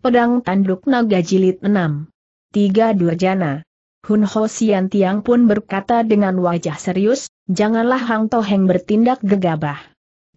Pedang Tanduk Naga Jilid 6. 32 Jana. Hun Ho Sian Tiang pun berkata dengan wajah serius, janganlah Hang Toheng bertindak gegabah.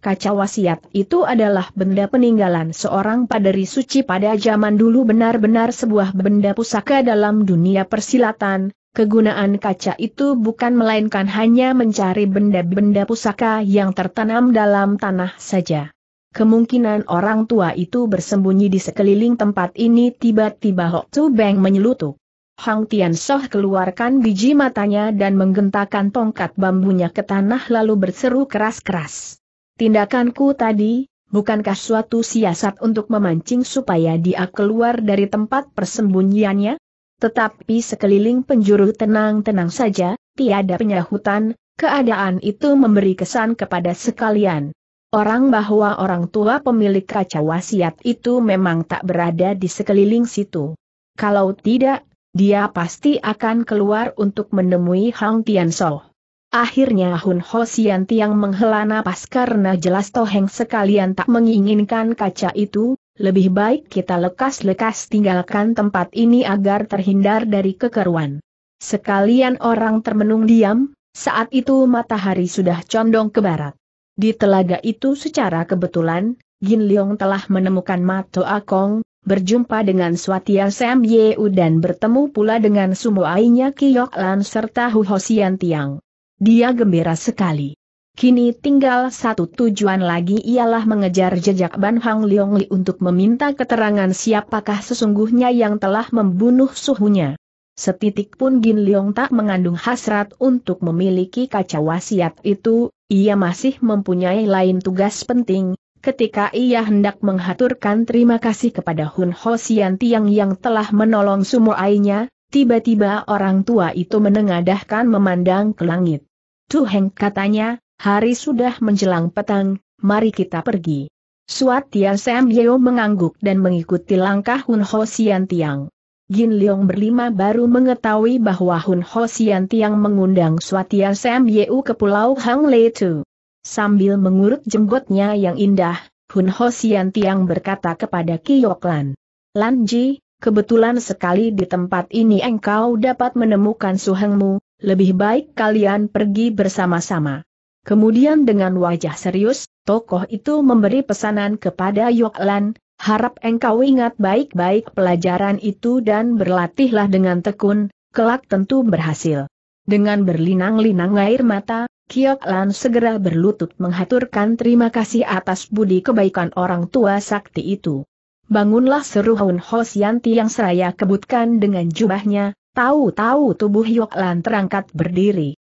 Kaca wasiat itu adalah benda peninggalan seorang paderi suci pada zaman dulu benar-benar sebuah benda pusaka dalam dunia persilatan, Kegunaan kaca itu bukan melainkan hanya mencari benda-benda pusaka yang tertanam dalam tanah saja. Kemungkinan orang tua itu bersembunyi di sekeliling tempat ini tiba-tiba Hok Tu Beng menyelutup. Hang Tian Soh keluarkan biji matanya dan menggentarkan tongkat bambunya ke tanah lalu berseru keras-keras. Tindakanku tadi, bukankah suatu siasat untuk memancing supaya dia keluar dari tempat persembunyiannya? Tetapi sekeliling penjuru tenang-tenang saja, tiada penyahutan, keadaan itu memberi kesan kepada sekalian orang bahwa orang tua pemilik kaca wasiat itu memang tak berada di sekeliling situ. Kalau tidak, dia pasti akan keluar untuk menemui Hang Tian So. Akhirnya Hun Ho Sian Tiang menghela napas karena jelas Toheng sekalian tak menginginkan kaca itu, lebih baik kita lekas-lekas tinggalkan tempat ini agar terhindar dari kekeruan. Sekalian orang termenung diam, saat itu matahari sudah condong ke barat. Di telaga itu secara kebetulan, Gin Leong telah menemukan Mato Akong, berjumpa dengan Swatia Sam Yeu dan bertemu pula dengan Sumoainya Kiyok Lan serta Hu Hosian Tiang. Dia gembira sekali. Kini tinggal satu tujuan lagi ialah mengejar jejak Ban Hang Leong Li untuk meminta keterangan siapakah sesungguhnya yang telah membunuh suhunya. Setitik pun Gin Leong tak mengandung hasrat untuk memiliki kaca wasiat itu, ia masih mempunyai lain tugas penting, ketika ia hendak menghaturkan terima kasih kepada Hun Ho Sian Tiang yang telah menolong sumoainya, tiba-tiba orang tua itu menengadahkan memandang ke langit. Tuheng katanya, hari sudah menjelang petang, mari kita pergi. Suat Tian Sam Yeo mengangguk dan mengikuti langkah Hun Ho Sian Tiang. Jin Leong berlima baru mengetahui bahwa Hun Ho Sian Tiang mengundang Swatia Sam Yeu ke Pulau Hang Le Tu. Sambil mengurut jenggotnya yang indah, Hun Ho Sian Tiang berkata kepada Kiyok Lan. Lan Ji, kebetulan sekali di tempat ini engkau dapat menemukan suhengmu, lebih baik kalian pergi bersama-sama. Kemudian dengan wajah serius, tokoh itu memberi pesanan kepada Yok Lan, Harap engkau ingat baik-baik pelajaran itu dan berlatihlah dengan tekun, kelak tentu berhasil. Dengan berlinang-linang air mata, Kiok Lan segera berlutut menghaturkan terima kasih atas budi kebaikan orang tua sakti itu. Bangunlah seru Hun Sianti yang seraya kebutkan dengan jubahnya, tahu-tahu tubuh Yok Lan terangkat berdiri.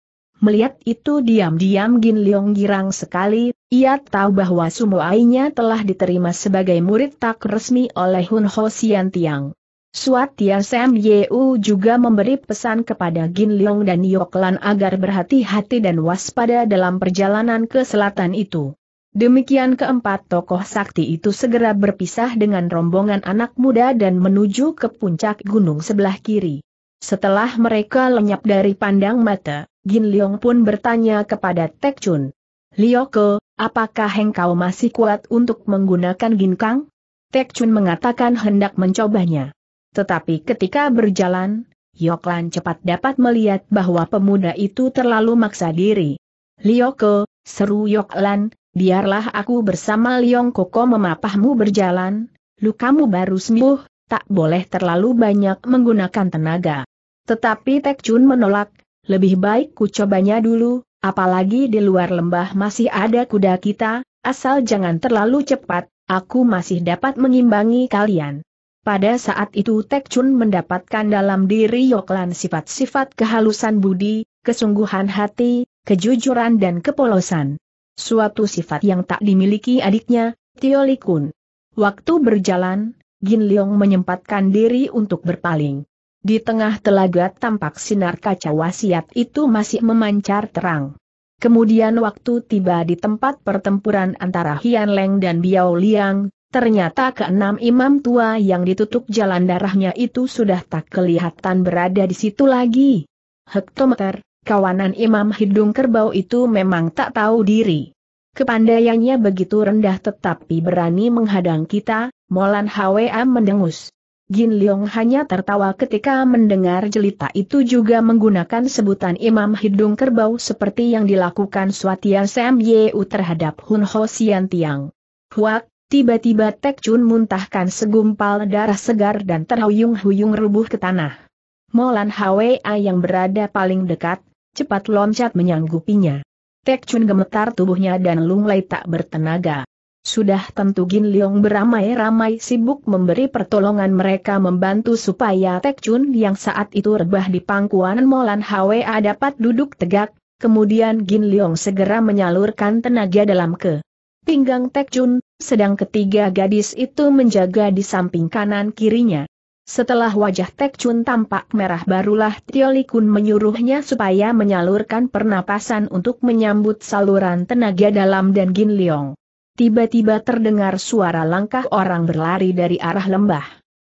Melihat itu diam-diam Gin Leong girang sekali, ia tahu bahwa Sumo Ainya telah diterima sebagai murid tak resmi oleh Hun Ho Sian Tiang. Suat Tia Sam Yeu juga memberi pesan kepada Gin Leong dan Yoke Lan agar berhati-hati dan waspada dalam perjalanan ke selatan itu. Demikian keempat tokoh sakti itu segera berpisah dengan rombongan anak muda dan menuju ke puncak gunung sebelah kiri. Setelah mereka lenyap dari pandang mata, Gin Leong pun bertanya kepada Tek Chun. Lioko, apakah engkau masih kuat untuk menggunakan Gin Kang? Tek Chun mengatakan hendak mencobanya. Tetapi ketika berjalan, Yoklan cepat dapat melihat bahwa pemuda itu terlalu maksa diri. Lioko, seru Yoklan, biarlah aku bersama Liong Koko memapahmu berjalan, lukamu baru sembuh, tak boleh terlalu banyak menggunakan tenaga. Tetapi Tek Chun menolak, lebih baik ku cobanya dulu, apalagi di luar lembah masih ada kuda kita, asal jangan terlalu cepat, aku masih dapat mengimbangi kalian. Pada saat itu Tek Chun mendapatkan dalam diri Yoklan sifat-sifat kehalusan budi, kesungguhan hati, kejujuran dan kepolosan. Suatu sifat yang tak dimiliki adiknya, Tio Likun. Waktu berjalan, Gin Leong menyempatkan diri untuk berpaling. Di tengah telaga tampak sinar kaca wasiat itu masih memancar terang. Kemudian waktu tiba di tempat pertempuran antara Hian Leng dan Biao Liang, ternyata keenam imam tua yang ditutup jalan darahnya itu sudah tak kelihatan berada di situ lagi. Hektometer, kawanan imam hidung kerbau itu memang tak tahu diri. Kepandaiannya begitu rendah tetapi berani menghadang kita, Molan Hwa mendengus. Gin Leong hanya tertawa ketika mendengar jelita itu juga menggunakan sebutan Imam Hidung Kerbau seperti yang dilakukan Suatian Sam Yeu terhadap Hun Ho Sian Tiang. Huak, tiba-tiba Tek Chun muntahkan segumpal darah segar dan terhuyung-huyung rubuh ke tanah. Molan Hwa yang berada paling dekat, cepat loncat menyanggupinya. Tek Chun gemetar tubuhnya dan lunglai tak bertenaga. Sudah tentu Gin Leong beramai-ramai sibuk memberi pertolongan mereka membantu supaya Tek Chun yang saat itu rebah di pangkuan Molan Hwa dapat duduk tegak, kemudian Gin Leong segera menyalurkan tenaga dalam ke pinggang Tek Chun, sedang ketiga gadis itu menjaga di samping kanan kirinya. Setelah wajah Tek Chun tampak merah barulah Tio Li Kun menyuruhnya supaya menyalurkan pernapasan untuk menyambut saluran tenaga dalam dan Gin Leong. Tiba-tiba terdengar suara langkah orang berlari dari arah lembah.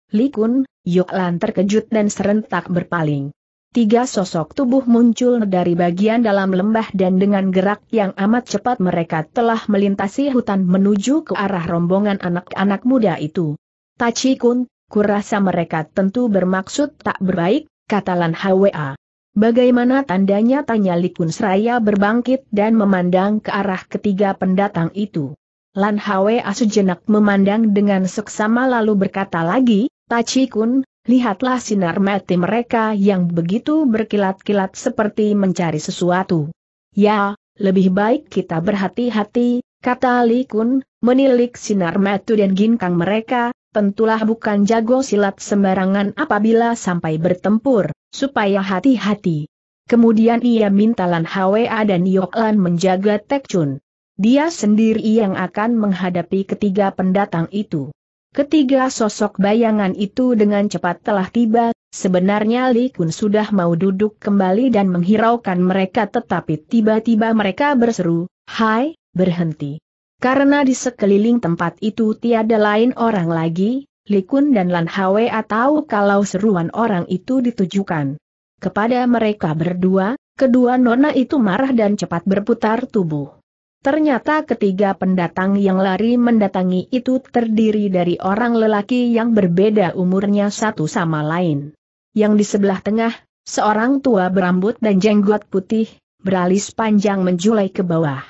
Likun, Yoklan terkejut dan serentak berpaling. Tiga sosok tubuh muncul dari bagian dalam lembah dan dengan gerak yang amat cepat mereka telah melintasi hutan menuju ke arah rombongan anak-anak muda itu. Tachi Kun, kurasa mereka tentu bermaksud tak berbaik, kata Lan Hwa. Bagaimana tandanya tanya Likun Seraya berbangkit dan memandang ke arah ketiga pendatang itu. Lan Hwe sejenak memandang dengan seksama lalu berkata lagi, Tachi Kun, lihatlah sinar mati mereka yang begitu berkilat-kilat seperti mencari sesuatu. Ya, lebih baik kita berhati-hati, kata Li Kun, menilik sinar mati dan ginkang mereka, tentulah bukan jago silat sembarangan apabila sampai bertempur, supaya hati-hati. Kemudian ia minta Lan Hwa dan Yok Lan menjaga Tek Chun. Dia sendiri yang akan menghadapi ketiga pendatang itu. Ketiga sosok bayangan itu dengan cepat telah tiba, sebenarnya Li Kun sudah mau duduk kembali dan menghiraukan mereka tetapi tiba-tiba mereka berseru, Hai, berhenti. Karena di sekeliling tempat itu tiada lain orang lagi, Li Kun dan Lan Hwe atau kalau seruan orang itu ditujukan kepada mereka berdua, kedua nona itu marah dan cepat berputar tubuh. Ternyata ketiga pendatang yang lari mendatangi itu terdiri dari orang lelaki yang berbeda umurnya satu sama lain. Yang di sebelah tengah, seorang tua berambut dan jenggot putih, beralis panjang menjulai ke bawah.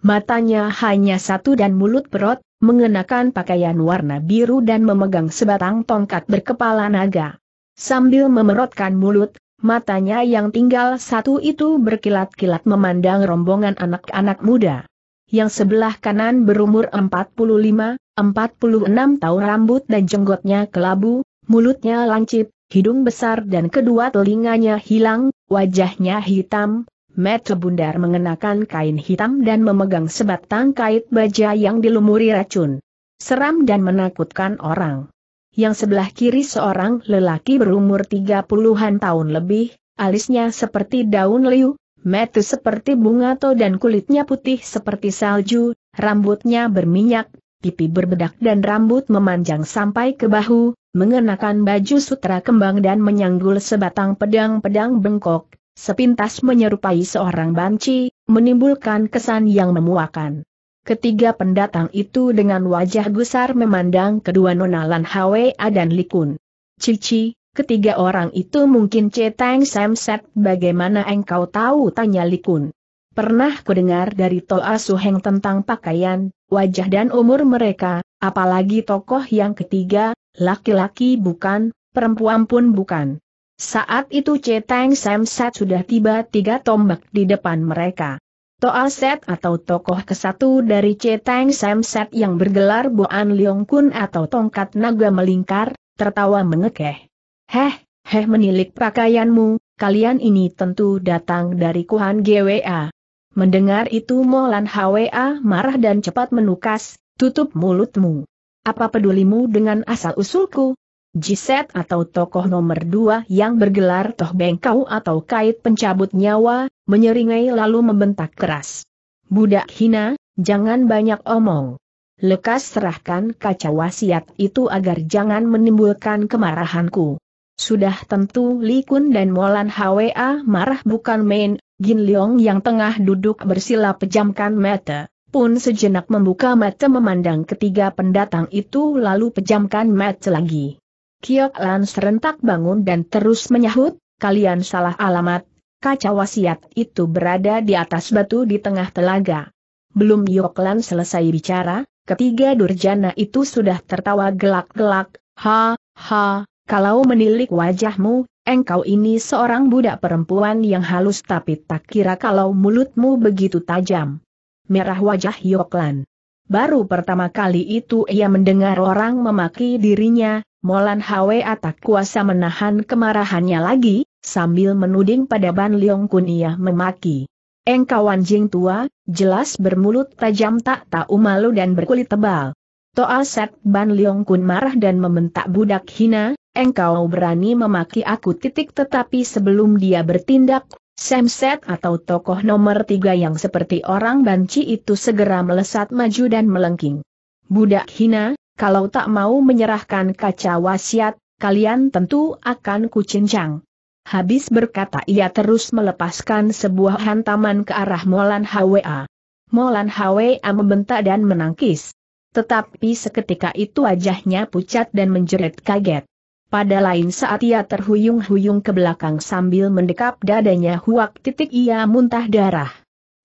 Matanya hanya satu dan mulut perut, mengenakan pakaian warna biru dan memegang sebatang tongkat berkepala naga. Sambil memerotkan mulut, Matanya yang tinggal satu itu berkilat-kilat memandang rombongan anak-anak muda. Yang sebelah kanan berumur 45, 46 tahun rambut dan jenggotnya kelabu, mulutnya lancip, hidung besar dan kedua telinganya hilang, wajahnya hitam, Mata bundar mengenakan kain hitam dan memegang sebatang kait baja yang dilumuri racun. Seram dan menakutkan orang yang sebelah kiri seorang lelaki berumur 30-an tahun lebih, alisnya seperti daun liu, metu seperti bunga to dan kulitnya putih seperti salju, rambutnya berminyak, pipi berbedak dan rambut memanjang sampai ke bahu, mengenakan baju sutra kembang dan menyanggul sebatang pedang-pedang bengkok, sepintas menyerupai seorang banci, menimbulkan kesan yang memuakan. Ketiga pendatang itu dengan wajah gusar memandang kedua Nona Lan Hwa dan Likun. Cici, ketiga orang itu mungkin Cetang Samset bagaimana engkau tahu tanya Likun. Pernah kudengar dari Toa Suheng tentang pakaian, wajah dan umur mereka, apalagi tokoh yang ketiga, laki-laki bukan, perempuan pun bukan. Saat itu Cetang Samset sudah tiba tiga tombak di depan mereka. Toa Set atau tokoh kesatu dari Cetang Sam Set yang bergelar Boan Leong Kun atau tongkat naga melingkar, tertawa mengekeh. Heh, heh menilik pakaianmu, kalian ini tentu datang dari Kuhan GWA. Mendengar itu Molan HWA marah dan cepat menukas, tutup mulutmu. Apa pedulimu dengan asal-usulku? Jiset atau tokoh nomor dua yang bergelar Toh Bengkau atau Kait Pencabut Nyawa, menyeringai lalu membentak keras. Budak hina, jangan banyak omong. Lekas serahkan kaca wasiat itu agar jangan menimbulkan kemarahanku. Sudah tentu Li Kun dan Molan Hwa marah bukan main, Gin Leong yang tengah duduk bersila pejamkan mata, pun sejenak membuka mata memandang ketiga pendatang itu lalu pejamkan mata lagi. Kiok Lan serentak bangun dan terus menyahut, kalian salah alamat, kaca wasiat itu berada di atas batu di tengah telaga. Belum Yok Lan selesai bicara, ketiga durjana itu sudah tertawa gelak-gelak, ha, ha, kalau menilik wajahmu, engkau ini seorang budak perempuan yang halus tapi tak kira kalau mulutmu begitu tajam. Merah wajah Yoklan. Baru pertama kali itu ia mendengar orang memaki dirinya, Molan Hwe atak kuasa menahan kemarahannya lagi, sambil menuding pada Ban Leong Kun ia memaki. Engkau anjing tua, jelas bermulut tajam tak tahu malu dan berkulit tebal. Toa Set Ban Leong Kun marah dan membentak budak hina, engkau berani memaki aku titik tetapi sebelum dia bertindak, Samset atau tokoh nomor tiga yang seperti orang banci itu segera melesat maju dan melengking. Budak hina, kalau tak mau menyerahkan kaca wasiat, kalian tentu akan kucincang. Habis berkata ia terus melepaskan sebuah hantaman ke arah Molan Hwa. Molan Hwa membentak dan menangkis. Tetapi seketika itu wajahnya pucat dan menjerit kaget. Pada lain saat ia terhuyung-huyung ke belakang sambil mendekap dadanya huak titik ia muntah darah.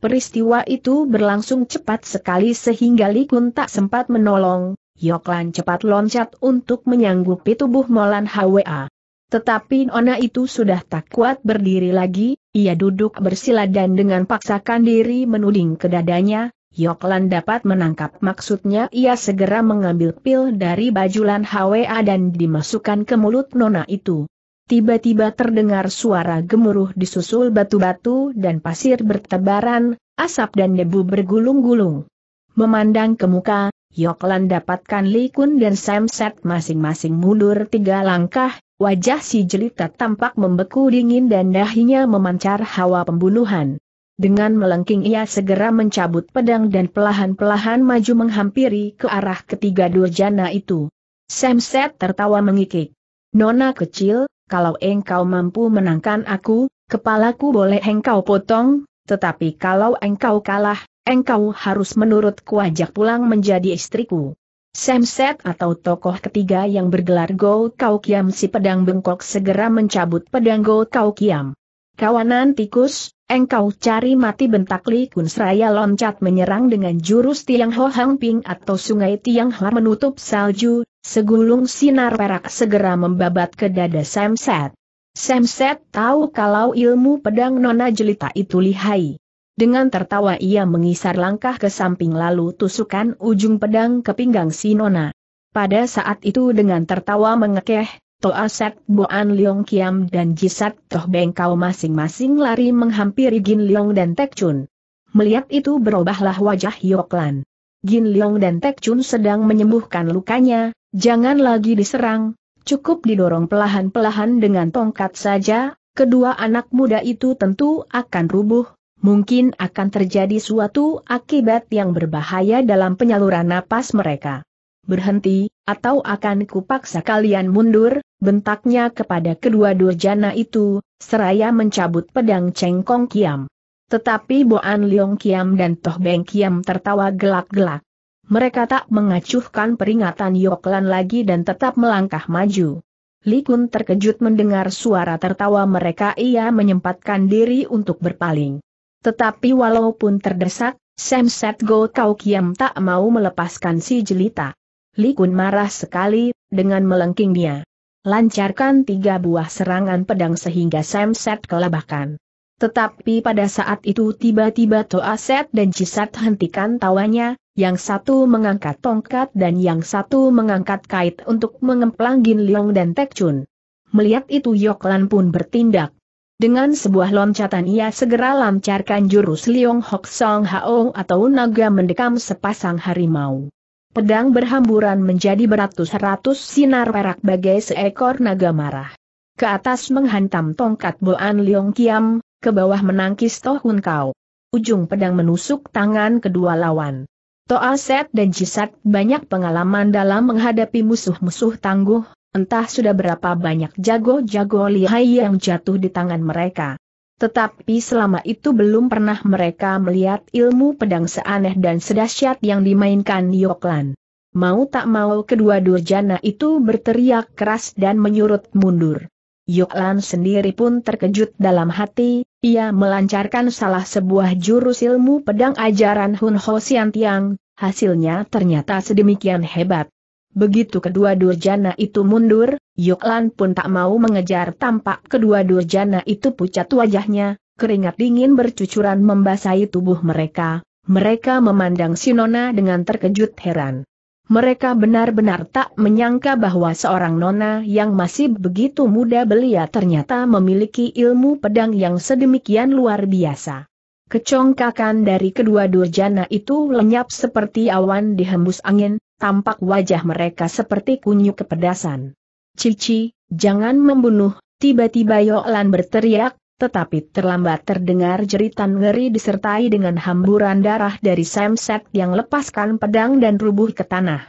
Peristiwa itu berlangsung cepat sekali sehingga Likun tak sempat menolong, Yoklan cepat loncat untuk menyanggupi tubuh Molan Hwa. Tetapi Nona itu sudah tak kuat berdiri lagi, ia duduk bersila dan dengan paksakan diri menuding ke dadanya, Yoklan dapat menangkap maksudnya ia segera mengambil pil dari bajulan HWA dan dimasukkan ke mulut nona itu. Tiba-tiba terdengar suara gemuruh disusul batu-batu dan pasir bertebaran, asap dan debu bergulung-gulung. Memandang ke muka, Yoklan dapatkan Likun dan Samset masing-masing mundur tiga langkah, wajah si jelita tampak membeku dingin dan dahinya memancar hawa pembunuhan. Dengan melengking ia segera mencabut pedang dan pelahan-pelahan maju menghampiri ke arah ketiga durjana itu. Samset tertawa mengikik. Nona kecil, kalau engkau mampu menangkan aku, kepalaku boleh engkau potong, tetapi kalau engkau kalah, engkau harus menurut kuajak pulang menjadi istriku. Samset atau tokoh ketiga yang bergelar Go Kau Kiam si pedang bengkok segera mencabut pedang Go Kau Kiam. Kawanan tikus, Engkau cari mati bentak Li Kun Seraya loncat menyerang dengan jurus Tiang Ho Hang Ping atau Sungai Tiang Ho menutup salju, segulung sinar perak segera membabat ke dada Samset. Samset tahu kalau ilmu pedang nona jelita itu lihai. Dengan tertawa ia mengisar langkah ke samping lalu tusukan ujung pedang ke pinggang si nona. Pada saat itu dengan tertawa mengekeh, Toasek Boan Leong Kiam dan Jisat Toh Beng Kau masing-masing lari menghampiri Gin Leong dan Tek Chun. Melihat itu berubahlah wajah Yoklan. Gin Leong dan Tek Chun sedang menyembuhkan lukanya, jangan lagi diserang, cukup didorong pelahan-pelahan dengan tongkat saja, kedua anak muda itu tentu akan rubuh, mungkin akan terjadi suatu akibat yang berbahaya dalam penyaluran napas mereka berhenti, atau akan kupaksa kalian mundur, bentaknya kepada kedua durjana itu, seraya mencabut pedang cengkong kiam. Tetapi Boan Leong Kiam dan Toh Beng Kiam tertawa gelak-gelak. Mereka tak mengacuhkan peringatan Yoklan lagi dan tetap melangkah maju. Li Kun terkejut mendengar suara tertawa mereka ia menyempatkan diri untuk berpaling. Tetapi walaupun terdesak, Sam Set Go Kau Kiam tak mau melepaskan si jelita. Li Kun marah sekali, dengan melengkingnya, Lancarkan tiga buah serangan pedang sehingga Sam Set kelabakan. Tetapi pada saat itu tiba-tiba Toa Set dan Cisat hentikan tawanya, yang satu mengangkat tongkat dan yang satu mengangkat kait untuk mengemplang Gin Leong dan Tek Chun. Melihat itu Yoklan pun bertindak. Dengan sebuah loncatan ia segera lancarkan jurus Leong Hok Song Haong atau naga mendekam sepasang harimau. Pedang berhamburan menjadi beratus-ratus sinar perak bagai seekor naga marah. Ke atas menghantam tongkat Boan Leong Kiam, ke bawah menangkis Tohun Kau. Ujung pedang menusuk tangan kedua lawan. Toa Set dan Jisat banyak pengalaman dalam menghadapi musuh-musuh tangguh, entah sudah berapa banyak jago-jago lihai yang jatuh di tangan mereka. Tetapi selama itu belum pernah mereka melihat ilmu pedang seaneh dan sedahsyat yang dimainkan Yoklan. Mau tak mau kedua durjana itu berteriak keras dan menyurut mundur. Yoklan sendiri pun terkejut dalam hati, ia melancarkan salah sebuah jurus ilmu pedang ajaran Hun Ho Xiantiang, hasilnya ternyata sedemikian hebat. Begitu kedua durjana itu mundur, Yoklan pun tak mau mengejar tampak kedua durjana itu pucat wajahnya, keringat dingin bercucuran membasahi tubuh mereka, mereka memandang Sinona dengan terkejut heran. Mereka benar-benar tak menyangka bahwa seorang nona yang masih begitu muda belia ternyata memiliki ilmu pedang yang sedemikian luar biasa. Kecongkakan dari kedua durjana itu lenyap seperti awan dihembus angin, tampak wajah mereka seperti kunyuk kepedasan. Cici, jangan membunuh, tiba-tiba Yolan berteriak, tetapi terlambat terdengar jeritan ngeri disertai dengan hamburan darah dari Samset yang lepaskan pedang dan rubuh ke tanah.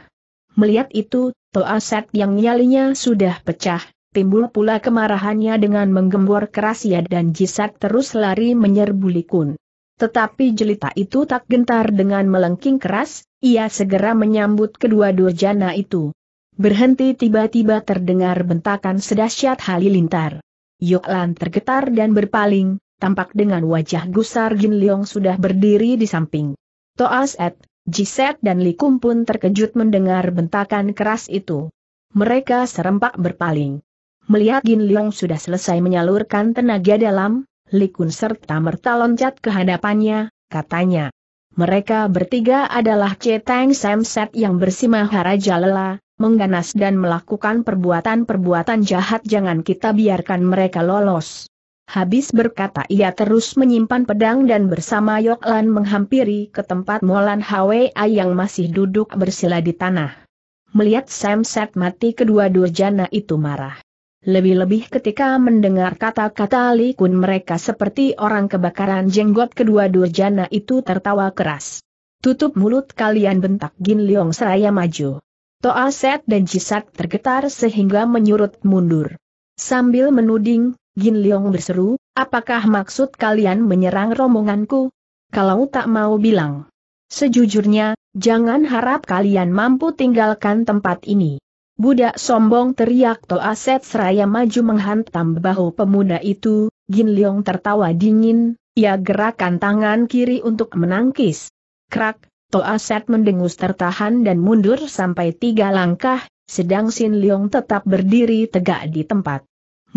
Melihat itu, Toa Set yang nyalinya sudah pecah, timbul pula kemarahannya dengan menggembor keras ya dan Jisat terus lari menyerbu Likun. Tetapi jelita itu tak gentar dengan melengking keras, ia segera menyambut kedua durjana itu. Berhenti tiba-tiba terdengar bentakan sedahsyat halilintar. Yoklan tergetar dan berpaling, tampak dengan wajah Gusar Gin Leong sudah berdiri di samping. Toas Et, Jiset dan Likum pun terkejut mendengar bentakan keras itu. Mereka serempak berpaling. Melihat Gin Leong sudah selesai menyalurkan tenaga dalam, Likun serta merta loncat ke hadapannya, katanya. Mereka bertiga adalah Cetang Samset yang bersimah bersimaharaja lela, mengganas dan melakukan perbuatan-perbuatan jahat jangan kita biarkan mereka lolos. Habis berkata ia terus menyimpan pedang dan bersama Yoklan menghampiri ke tempat Molan Hwa yang masih duduk bersila di tanah. Melihat Samset mati kedua durjana itu marah. Lebih-lebih ketika mendengar kata-kata Li mereka seperti orang kebakaran jenggot kedua durjana itu tertawa keras. Tutup mulut kalian bentak Gin Leong seraya maju. Toa Set dan Jisat tergetar sehingga menyurut mundur. Sambil menuding, Gin Leong berseru, apakah maksud kalian menyerang rombonganku? Kalau tak mau bilang. Sejujurnya, jangan harap kalian mampu tinggalkan tempat ini. Budak sombong teriak Toaset seraya maju menghantam bahu pemuda itu, Gin Leong tertawa dingin, ia gerakan tangan kiri untuk menangkis. Krak, Toaset mendengus tertahan dan mundur sampai tiga langkah, sedang Sin Leong tetap berdiri tegak di tempat.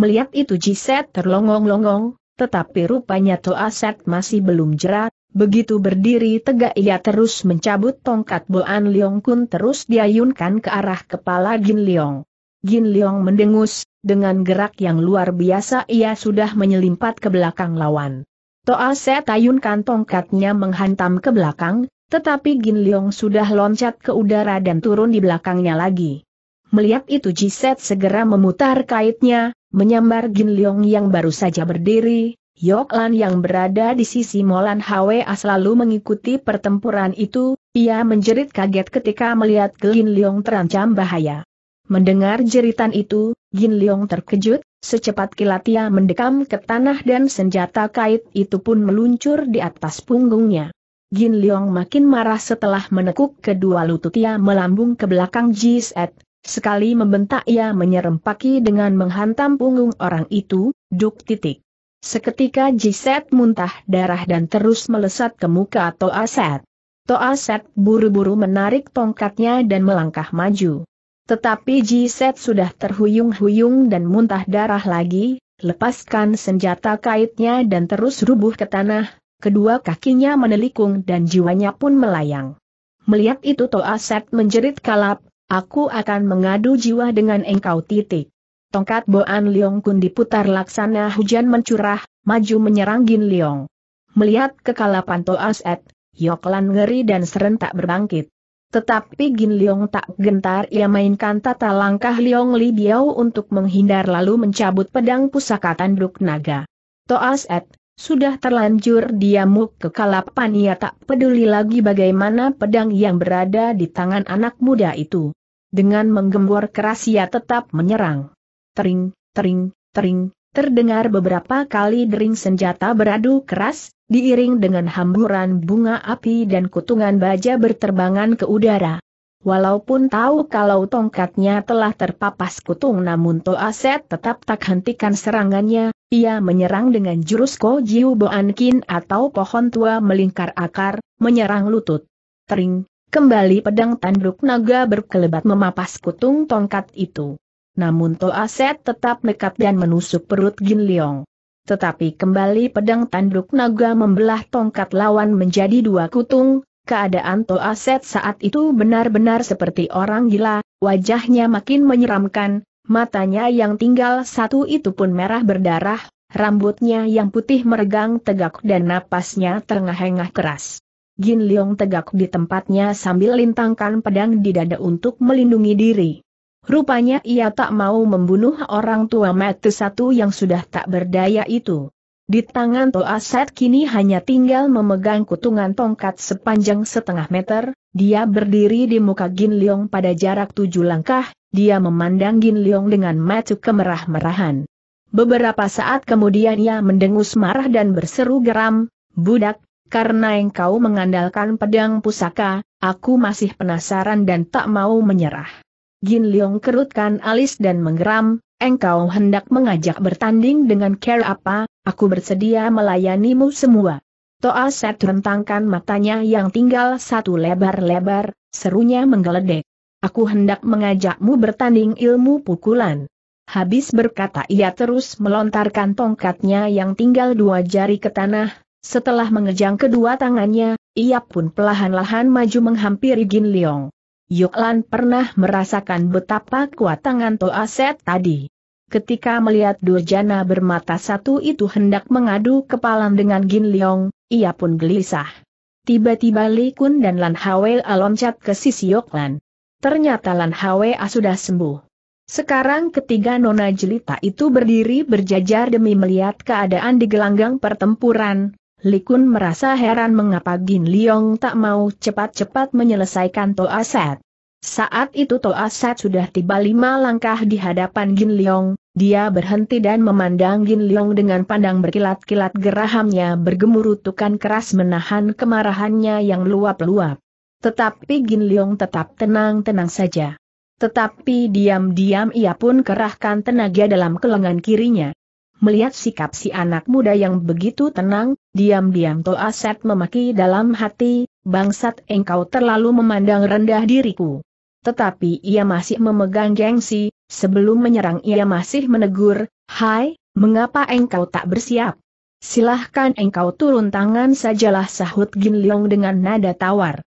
Melihat itu Jiset terlongong-longong, tetapi rupanya Toaset masih belum jerat, Begitu berdiri tegak ia terus mencabut tongkat Boan Leong Kun terus diayunkan ke arah kepala Gin Leong. Gin Leong mendengus, dengan gerak yang luar biasa ia sudah menyelimpat ke belakang lawan. Toa Set ayunkan tongkatnya menghantam ke belakang, tetapi Gin Leong sudah loncat ke udara dan turun di belakangnya lagi. Melihat itu Jiset segera memutar kaitnya, menyambar Gin Leong yang baru saja berdiri, Yok Lan yang berada di sisi Molan Hwa selalu mengikuti pertempuran itu, ia menjerit kaget ketika melihat Gin Leong terancam bahaya. Mendengar jeritan itu, Gin Leong terkejut, secepat kilat ia mendekam ke tanah dan senjata kait itu pun meluncur di atas punggungnya. Gin Leong makin marah setelah menekuk kedua lutut ia melambung ke belakang Jisat, sekali membentak ia menyerempaki dengan menghantam punggung orang itu, duk titik. Seketika Jiset muntah darah dan terus melesat ke muka Toa Set buru-buru menarik tongkatnya dan melangkah maju. Tetapi Jiset sudah terhuyung-huyung dan muntah darah lagi, lepaskan senjata kaitnya dan terus rubuh ke tanah, kedua kakinya menelikung dan jiwanya pun melayang. Melihat itu Toaset menjerit kalap, aku akan mengadu jiwa dengan engkau titik. Tongkat Boan Liong Kun diputar laksana hujan mencurah, maju menyerang Gin Liong. Melihat kekalapan Toas Set, Yoklan ngeri dan serentak berbangkit. Tetapi Gin Liong tak gentar ia mainkan tata langkah Liong Li Biao untuk menghindar lalu mencabut pedang pusaka tanduk naga. Toas Ed, sudah terlanjur diamuk kekalapan ia tak peduli lagi bagaimana pedang yang berada di tangan anak muda itu. Dengan menggembor keras ia tetap menyerang tering, tering, tering, terdengar beberapa kali dering senjata beradu keras, diiring dengan hamburan bunga api dan kutungan baja berterbangan ke udara. Walaupun tahu kalau tongkatnya telah terpapas kutung namun Toaset tetap tak hentikan serangannya, ia menyerang dengan jurus Ko Jiu Boankin atau pohon tua melingkar akar, menyerang lutut. Tering, kembali pedang tanduk naga berkelebat memapas kutung tongkat itu. Namun Toa Set tetap nekat dan menusuk perut Gin Leong. Tetapi kembali pedang tanduk naga membelah tongkat lawan menjadi dua kutung, keadaan Toa Set saat itu benar-benar seperti orang gila, wajahnya makin menyeramkan, matanya yang tinggal satu itu pun merah berdarah, rambutnya yang putih meregang tegak dan napasnya terengah-engah keras. Gin Leong tegak di tempatnya sambil lintangkan pedang di dada untuk melindungi diri. Rupanya ia tak mau membunuh orang tua mati satu yang sudah tak berdaya itu. Di tangan Toa Set kini hanya tinggal memegang kutungan tongkat sepanjang setengah meter, dia berdiri di muka Gin Leong pada jarak tujuh langkah, dia memandang Gin Leong dengan mata kemerah-merahan. Beberapa saat kemudian ia mendengus marah dan berseru geram, Budak, karena engkau mengandalkan pedang pusaka, aku masih penasaran dan tak mau menyerah. Gin Leong kerutkan alis dan menggeram, engkau hendak mengajak bertanding dengan care apa, aku bersedia melayanimu semua. Toa Set rentangkan matanya yang tinggal satu lebar-lebar, serunya menggeledek. Aku hendak mengajakmu bertanding ilmu pukulan. Habis berkata ia terus melontarkan tongkatnya yang tinggal dua jari ke tanah, setelah mengejang kedua tangannya, ia pun perlahan-lahan maju menghampiri Gin Leong. Yoklan pernah merasakan betapa kuat tangan Set tadi. Ketika melihat Durjana bermata satu itu hendak mengadu kepalan dengan Gin Leong, ia pun gelisah. Tiba-tiba Li Kun dan Lan Hwe loncat ke sisi Yoklan. Ternyata Lan Hwe sudah sembuh. Sekarang ketiga nona jelita itu berdiri berjajar demi melihat keadaan di gelanggang pertempuran, Likun merasa heran mengapa Gin Liong tak mau cepat-cepat menyelesaikan Set. Saat itu Set sudah tiba lima langkah di hadapan Gin Liong, dia berhenti dan memandang Gin Liong dengan pandang berkilat-kilat gerahamnya bergemurutukan keras menahan kemarahannya yang luap-luap. Tetapi Gin Liong tetap tenang-tenang saja. Tetapi diam-diam ia pun kerahkan tenaga dalam kelengan kirinya. Melihat sikap si anak muda yang begitu tenang, diam-diam Set memaki dalam hati, bangsat engkau terlalu memandang rendah diriku. Tetapi ia masih memegang gengsi, sebelum menyerang ia masih menegur, Hai, mengapa engkau tak bersiap? Silahkan engkau turun tangan sajalah sahut Gin Leong dengan nada tawar.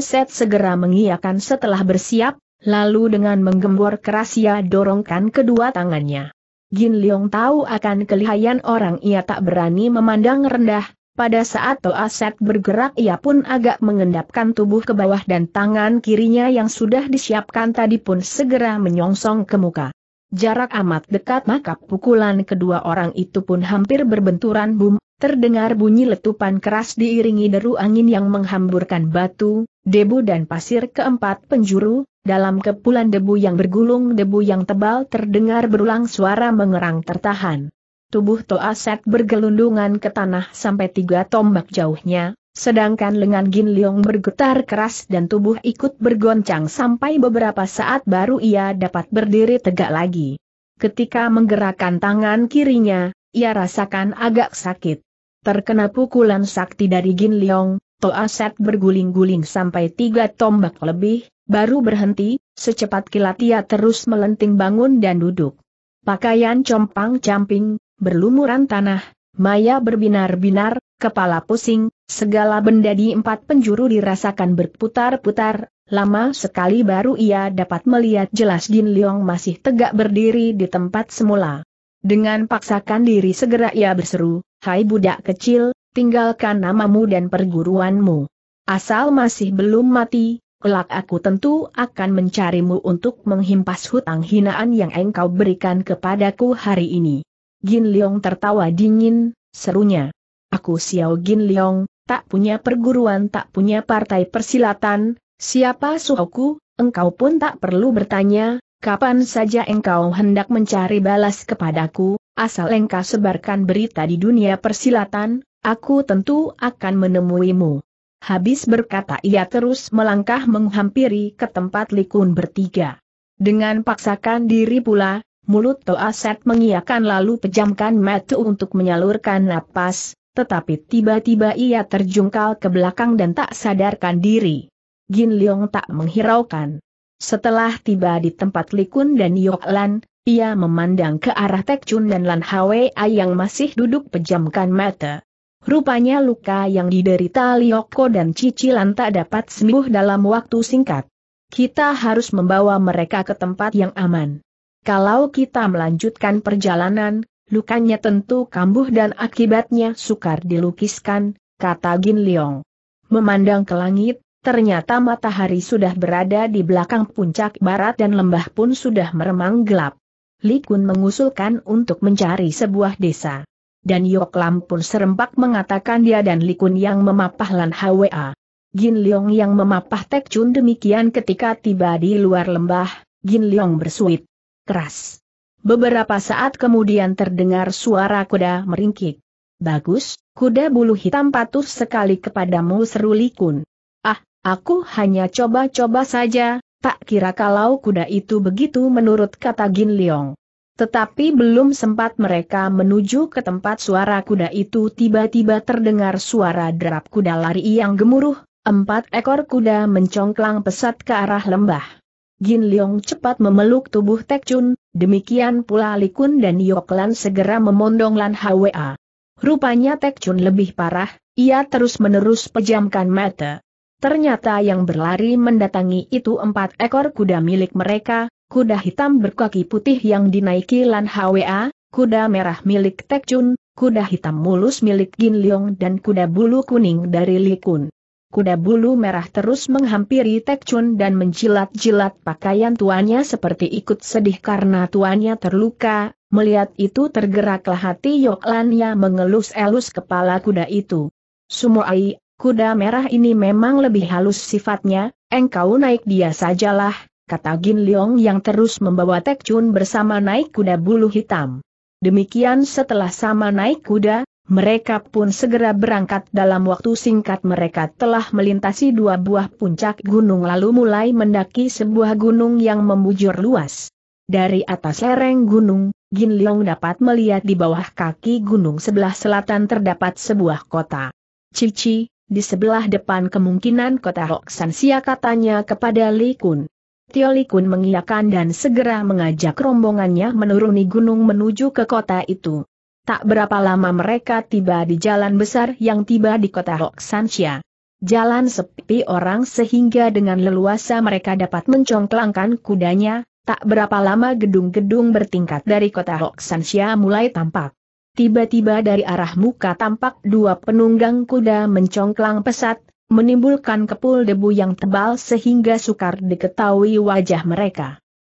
Set segera mengiakan setelah bersiap, lalu dengan menggembor keras ia dorongkan kedua tangannya. Gin Leong tahu akan kelihayan orang ia tak berani memandang rendah, pada saat Set bergerak ia pun agak mengendapkan tubuh ke bawah dan tangan kirinya yang sudah disiapkan tadi pun segera menyongsong ke muka. Jarak amat dekat maka pukulan kedua orang itu pun hampir berbenturan bum, terdengar bunyi letupan keras diiringi deru angin yang menghamburkan batu, debu dan pasir keempat penjuru, dalam kepulan debu yang bergulung debu yang tebal terdengar berulang suara mengerang tertahan. Tubuh Toa Set bergelundungan ke tanah sampai tiga tombak jauhnya, sedangkan lengan Gin Leong bergetar keras dan tubuh ikut bergoncang sampai beberapa saat baru ia dapat berdiri tegak lagi. Ketika menggerakkan tangan kirinya, ia rasakan agak sakit. Terkena pukulan sakti dari Gin Leong, Set berguling-guling sampai tiga tombak lebih, Baru berhenti, secepat kilat ia terus melenting bangun dan duduk. Pakaian compang-camping, berlumuran tanah, maya berbinar-binar, kepala pusing, segala benda di empat penjuru dirasakan berputar-putar, lama sekali baru ia dapat melihat jelas Jin Leong masih tegak berdiri di tempat semula. Dengan paksakan diri segera ia berseru, Hai budak kecil, tinggalkan namamu dan perguruanmu. Asal masih belum mati, kelak aku tentu akan mencarimu untuk menghimpas hutang hinaan yang engkau berikan kepadaku hari ini. Gin Leong tertawa dingin, serunya. Aku Xiao Gin Leong, tak punya perguruan tak punya partai persilatan, siapa suhuku, engkau pun tak perlu bertanya, kapan saja engkau hendak mencari balas kepadaku, asal engkau sebarkan berita di dunia persilatan, aku tentu akan menemuimu. Habis berkata ia terus melangkah menghampiri ke tempat Likun bertiga. Dengan paksakan diri pula, mulut Set mengiakan lalu pejamkan mata untuk menyalurkan napas, tetapi tiba-tiba ia terjungkal ke belakang dan tak sadarkan diri. Gin Leong tak menghiraukan. Setelah tiba di tempat Likun dan Yoklan, ia memandang ke arah Tek Chun dan Lan Hwa yang masih duduk pejamkan mata. Rupanya luka yang diderita Lioko dan Cici tak dapat sembuh dalam waktu singkat. Kita harus membawa mereka ke tempat yang aman. Kalau kita melanjutkan perjalanan, lukanya tentu kambuh dan akibatnya sukar dilukiskan, kata Gin Leong. Memandang ke langit, ternyata matahari sudah berada di belakang puncak barat dan lembah pun sudah meremang gelap. Li Kun mengusulkan untuk mencari sebuah desa dan Yok Lam pun serempak mengatakan dia dan Likun yang memapah Lan Hwa. Gin Leong yang memapah Tek Chun demikian ketika tiba di luar lembah, Gin Leong bersuit. Keras. Beberapa saat kemudian terdengar suara kuda meringkik. Bagus, kuda bulu hitam patuh sekali kepadamu seru Likun. Ah, aku hanya coba-coba saja, tak kira kalau kuda itu begitu menurut kata Gin Leong. Tetapi belum sempat mereka menuju ke tempat suara kuda itu tiba-tiba terdengar suara derap kuda lari yang gemuruh, empat ekor kuda mencongklang pesat ke arah lembah. Gin Leong cepat memeluk tubuh Tek Chun, demikian pula Likun dan Yoklan segera memondong Lan Hwa. Rupanya Tek Chun lebih parah, ia terus-menerus pejamkan mata. Ternyata yang berlari mendatangi itu empat ekor kuda milik mereka, kuda hitam berkaki putih yang dinaiki Lan Hwa, kuda merah milik Tek Chun, kuda hitam mulus milik Gin Leong dan kuda bulu kuning dari Li Kun. Kuda bulu merah terus menghampiri Tek Chun dan menjilat-jilat pakaian tuannya seperti ikut sedih karena tuannya terluka, melihat itu tergeraklah hati Yoklanya mengelus-elus kepala kuda itu. Sumoai, kuda merah ini memang lebih halus sifatnya, engkau naik dia sajalah, kata Gin Leong yang terus membawa Tek Chun bersama naik kuda bulu hitam. Demikian setelah sama naik kuda, mereka pun segera berangkat dalam waktu singkat mereka telah melintasi dua buah puncak gunung lalu mulai mendaki sebuah gunung yang membujur luas. Dari atas lereng gunung, Gin Leong dapat melihat di bawah kaki gunung sebelah selatan terdapat sebuah kota. Cici, di sebelah depan kemungkinan kota Roksansia katanya kepada Li Kun. Tiolikun mengiyakan dan segera mengajak rombongannya menuruni gunung menuju ke kota itu. Tak berapa lama mereka tiba di jalan besar yang tiba di kota Hoksansha. Jalan sepi orang sehingga dengan leluasa mereka dapat mencongklangkan kudanya, tak berapa lama gedung-gedung bertingkat dari kota Hoksansha mulai tampak. Tiba-tiba dari arah muka tampak dua penunggang kuda mencongklang pesat, menimbulkan kepul debu yang tebal sehingga sukar diketahui wajah mereka.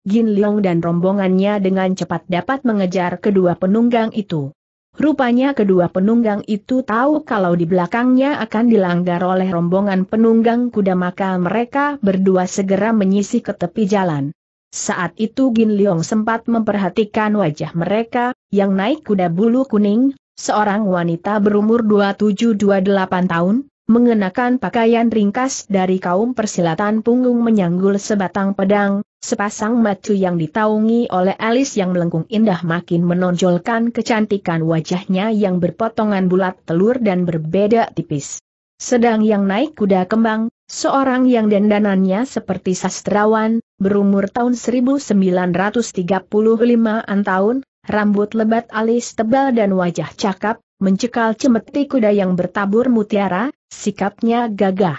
Jin Leong dan rombongannya dengan cepat dapat mengejar kedua penunggang itu. Rupanya kedua penunggang itu tahu kalau di belakangnya akan dilanggar oleh rombongan penunggang kuda maka mereka berdua segera menyisih ke tepi jalan. Saat itu Gin Leong sempat memperhatikan wajah mereka, yang naik kuda bulu kuning, seorang wanita berumur 27-28 tahun, mengenakan pakaian ringkas dari kaum persilatan punggung menyanggul sebatang pedang, sepasang macu yang ditaungi oleh alis yang melengkung indah makin menonjolkan kecantikan wajahnya yang berpotongan bulat telur dan berbeda tipis. Sedang yang naik kuda kembang, seorang yang dandanannya seperti sastrawan, berumur tahun 1935 an tahun, rambut lebat alis tebal dan wajah cakap, mencekal cemeti kuda yang bertabur mutiara, sikapnya gagah.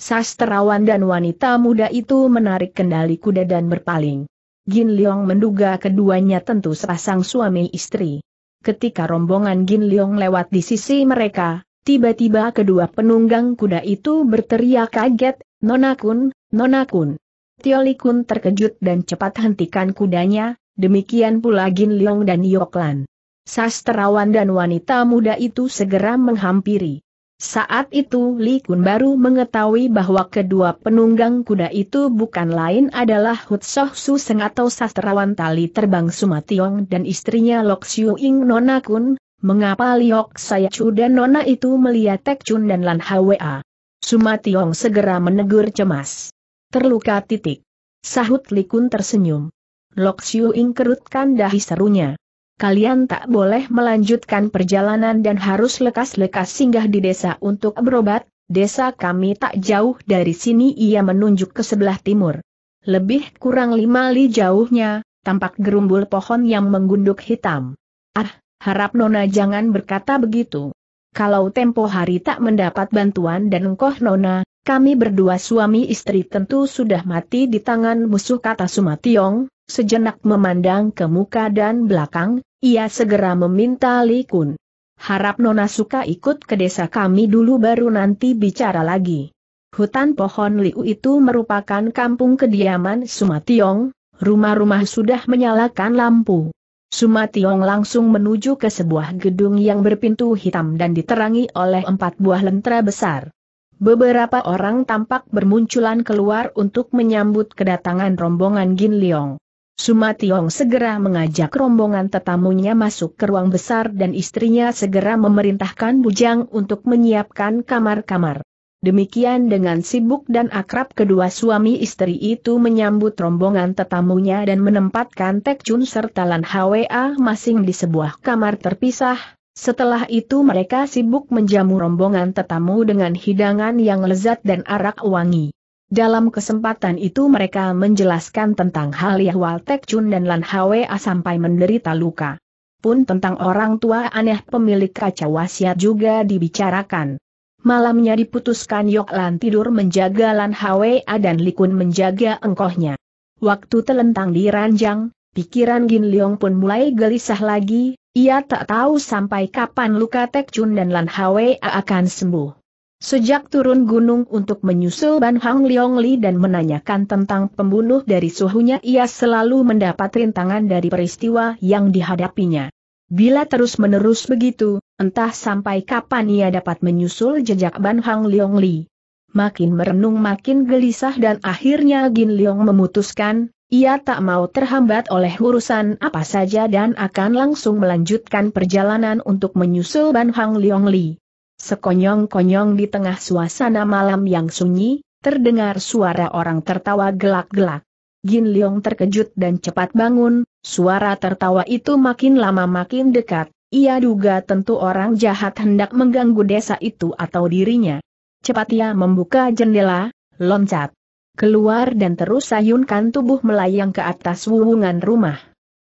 Sastrawan dan wanita muda itu menarik kendali kuda dan berpaling. Gin Leong menduga keduanya tentu sepasang suami istri. Ketika rombongan Gin Leong lewat di sisi mereka, tiba-tiba kedua penunggang kuda itu berteriak kaget, Nona Kun, Nona Kun. Tioli Kun terkejut dan cepat hentikan kudanya, demikian pula Gin Leong dan Yoklan. Sastrawan dan wanita muda itu segera menghampiri. Saat itu Li Kun baru mengetahui bahwa kedua penunggang kuda itu bukan lain adalah Hut Soh Su Seng atau sastrawan tali terbang Sumationg dan istrinya Lok Siu Ing Nona Kun, mengapa Liok Saya Chu dan Nona itu melihat Tek Chun dan Lan Hwa. Sumationg segera menegur cemas. Terluka titik. Sahut Li Kun tersenyum. Lok Siu Ing kerutkan dahi serunya kalian tak boleh melanjutkan perjalanan dan harus lekas-lekas singgah di desa untuk berobat, desa kami tak jauh dari sini ia menunjuk ke sebelah timur. Lebih kurang lima li jauhnya, tampak gerumbul pohon yang menggunduk hitam. Ah, harap Nona jangan berkata begitu. Kalau tempo hari tak mendapat bantuan dan engkau Nona, kami berdua suami istri tentu sudah mati di tangan musuh kata Sumationg, sejenak memandang ke muka dan belakang, ia segera meminta Li Kun. Harap Nona suka ikut ke desa kami dulu baru nanti bicara lagi. Hutan pohon liu itu merupakan kampung kediaman Sumationg, rumah-rumah sudah menyalakan lampu. Sumationg langsung menuju ke sebuah gedung yang berpintu hitam dan diterangi oleh empat buah lentera besar. Beberapa orang tampak bermunculan keluar untuk menyambut kedatangan rombongan Gin Liong. Sumationg segera mengajak rombongan tetamunya masuk ke ruang besar dan istrinya segera memerintahkan Bujang untuk menyiapkan kamar-kamar. Demikian dengan sibuk dan akrab kedua suami istri itu menyambut rombongan tetamunya dan menempatkan Chun serta Lan Hwa masing di sebuah kamar terpisah. Setelah itu mereka sibuk menjamu rombongan tetamu dengan hidangan yang lezat dan arak wangi. Dalam kesempatan itu mereka menjelaskan tentang hal Yahwal Tek Chun dan Lan Hwa sampai menderita luka. Pun tentang orang tua aneh pemilik kaca wasiat juga dibicarakan. Malamnya diputuskan Yok Lan tidur menjaga Lan Hwa dan Likun menjaga engkohnya. Waktu telentang di ranjang, pikiran Gin Leong pun mulai gelisah lagi, ia tak tahu sampai kapan luka Tek Chun dan Lan Hwa akan sembuh. Sejak turun gunung untuk menyusul Ban Hang Leong Li dan menanyakan tentang pembunuh dari suhunya ia selalu mendapat rintangan dari peristiwa yang dihadapinya. Bila terus-menerus begitu, entah sampai kapan ia dapat menyusul jejak Ban Hang Leong Li. Makin merenung makin gelisah dan akhirnya Gin Leong memutuskan, ia tak mau terhambat oleh urusan apa saja dan akan langsung melanjutkan perjalanan untuk menyusul Ban Hang Leong Li. Sekonyong-konyong di tengah suasana malam yang sunyi, terdengar suara orang tertawa gelak-gelak. Gin Leong terkejut dan cepat bangun, suara tertawa itu makin lama makin dekat, ia duga tentu orang jahat hendak mengganggu desa itu atau dirinya. Cepat ia membuka jendela, loncat keluar dan terus sayunkan tubuh melayang ke atas wuwungan rumah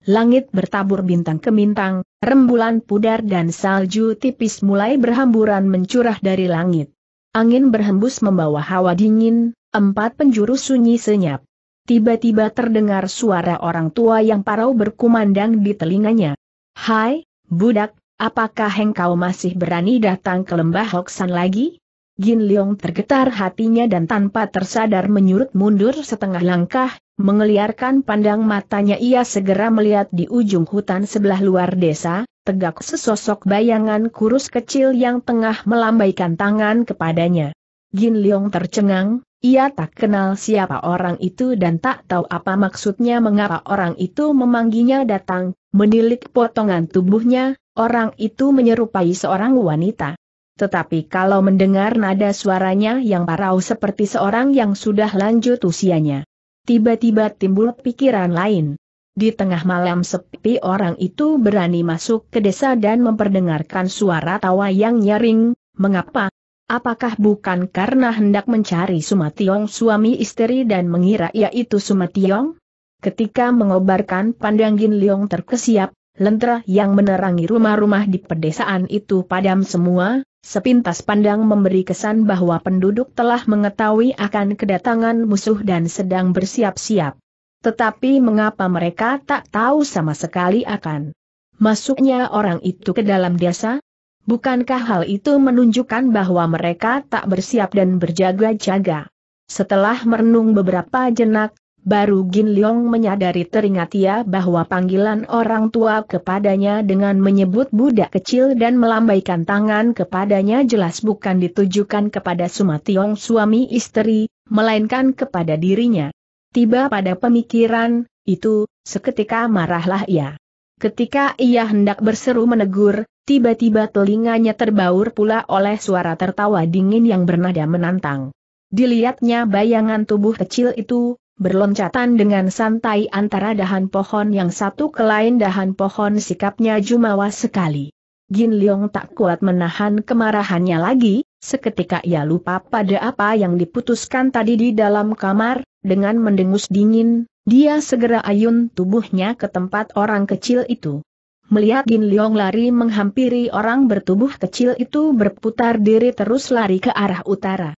langit bertabur bintang kemintang, rembulan pudar dan salju tipis mulai berhamburan mencurah dari langit. Angin berhembus membawa hawa dingin, empat penjuru sunyi senyap. Tiba-tiba terdengar suara orang tua yang parau berkumandang di telinganya. Hai, budak, apakah engkau masih berani datang ke lembah Hoksan lagi? Gin Leong tergetar hatinya dan tanpa tersadar menyurut mundur setengah langkah, mengeliarkan pandang matanya ia segera melihat di ujung hutan sebelah luar desa, tegak sesosok bayangan kurus kecil yang tengah melambaikan tangan kepadanya. Gin Leong tercengang, ia tak kenal siapa orang itu dan tak tahu apa maksudnya mengapa orang itu memanggilnya datang, menilik potongan tubuhnya, orang itu menyerupai seorang wanita. Tetapi kalau mendengar nada suaranya yang parau seperti seorang yang sudah lanjut usianya. Tiba-tiba timbul pikiran lain. Di tengah malam sepi orang itu berani masuk ke desa dan memperdengarkan suara tawa yang nyaring, mengapa? Apakah bukan karena hendak mencari Sumationg suami istri dan mengira yaitu itu Sumationg? Ketika mengobarkan Pandangin Gin Liong terkesiap, lentera yang menerangi rumah-rumah di pedesaan itu padam semua, sepintas pandang memberi kesan bahwa penduduk telah mengetahui akan kedatangan musuh dan sedang bersiap-siap. Tetapi mengapa mereka tak tahu sama sekali akan masuknya orang itu ke dalam desa? Bukankah hal itu menunjukkan bahwa mereka tak bersiap dan berjaga-jaga? Setelah merenung beberapa jenak, Baru Gin Leong menyadari teringat ia bahwa panggilan orang tua kepadanya dengan menyebut budak kecil dan melambaikan tangan kepadanya jelas bukan ditujukan kepada Sumationg suami istri, melainkan kepada dirinya. Tiba pada pemikiran, itu, seketika marahlah ia. Ketika ia hendak berseru menegur, tiba-tiba telinganya terbaur pula oleh suara tertawa dingin yang bernada menantang. Dilihatnya bayangan tubuh kecil itu, berloncatan dengan santai antara dahan pohon yang satu ke lain dahan pohon sikapnya jumawa sekali. Jin Leong tak kuat menahan kemarahannya lagi, seketika ia lupa pada apa yang diputuskan tadi di dalam kamar, dengan mendengus dingin, dia segera ayun tubuhnya ke tempat orang kecil itu. Melihat Jin Leong lari menghampiri orang bertubuh kecil itu berputar diri terus lari ke arah utara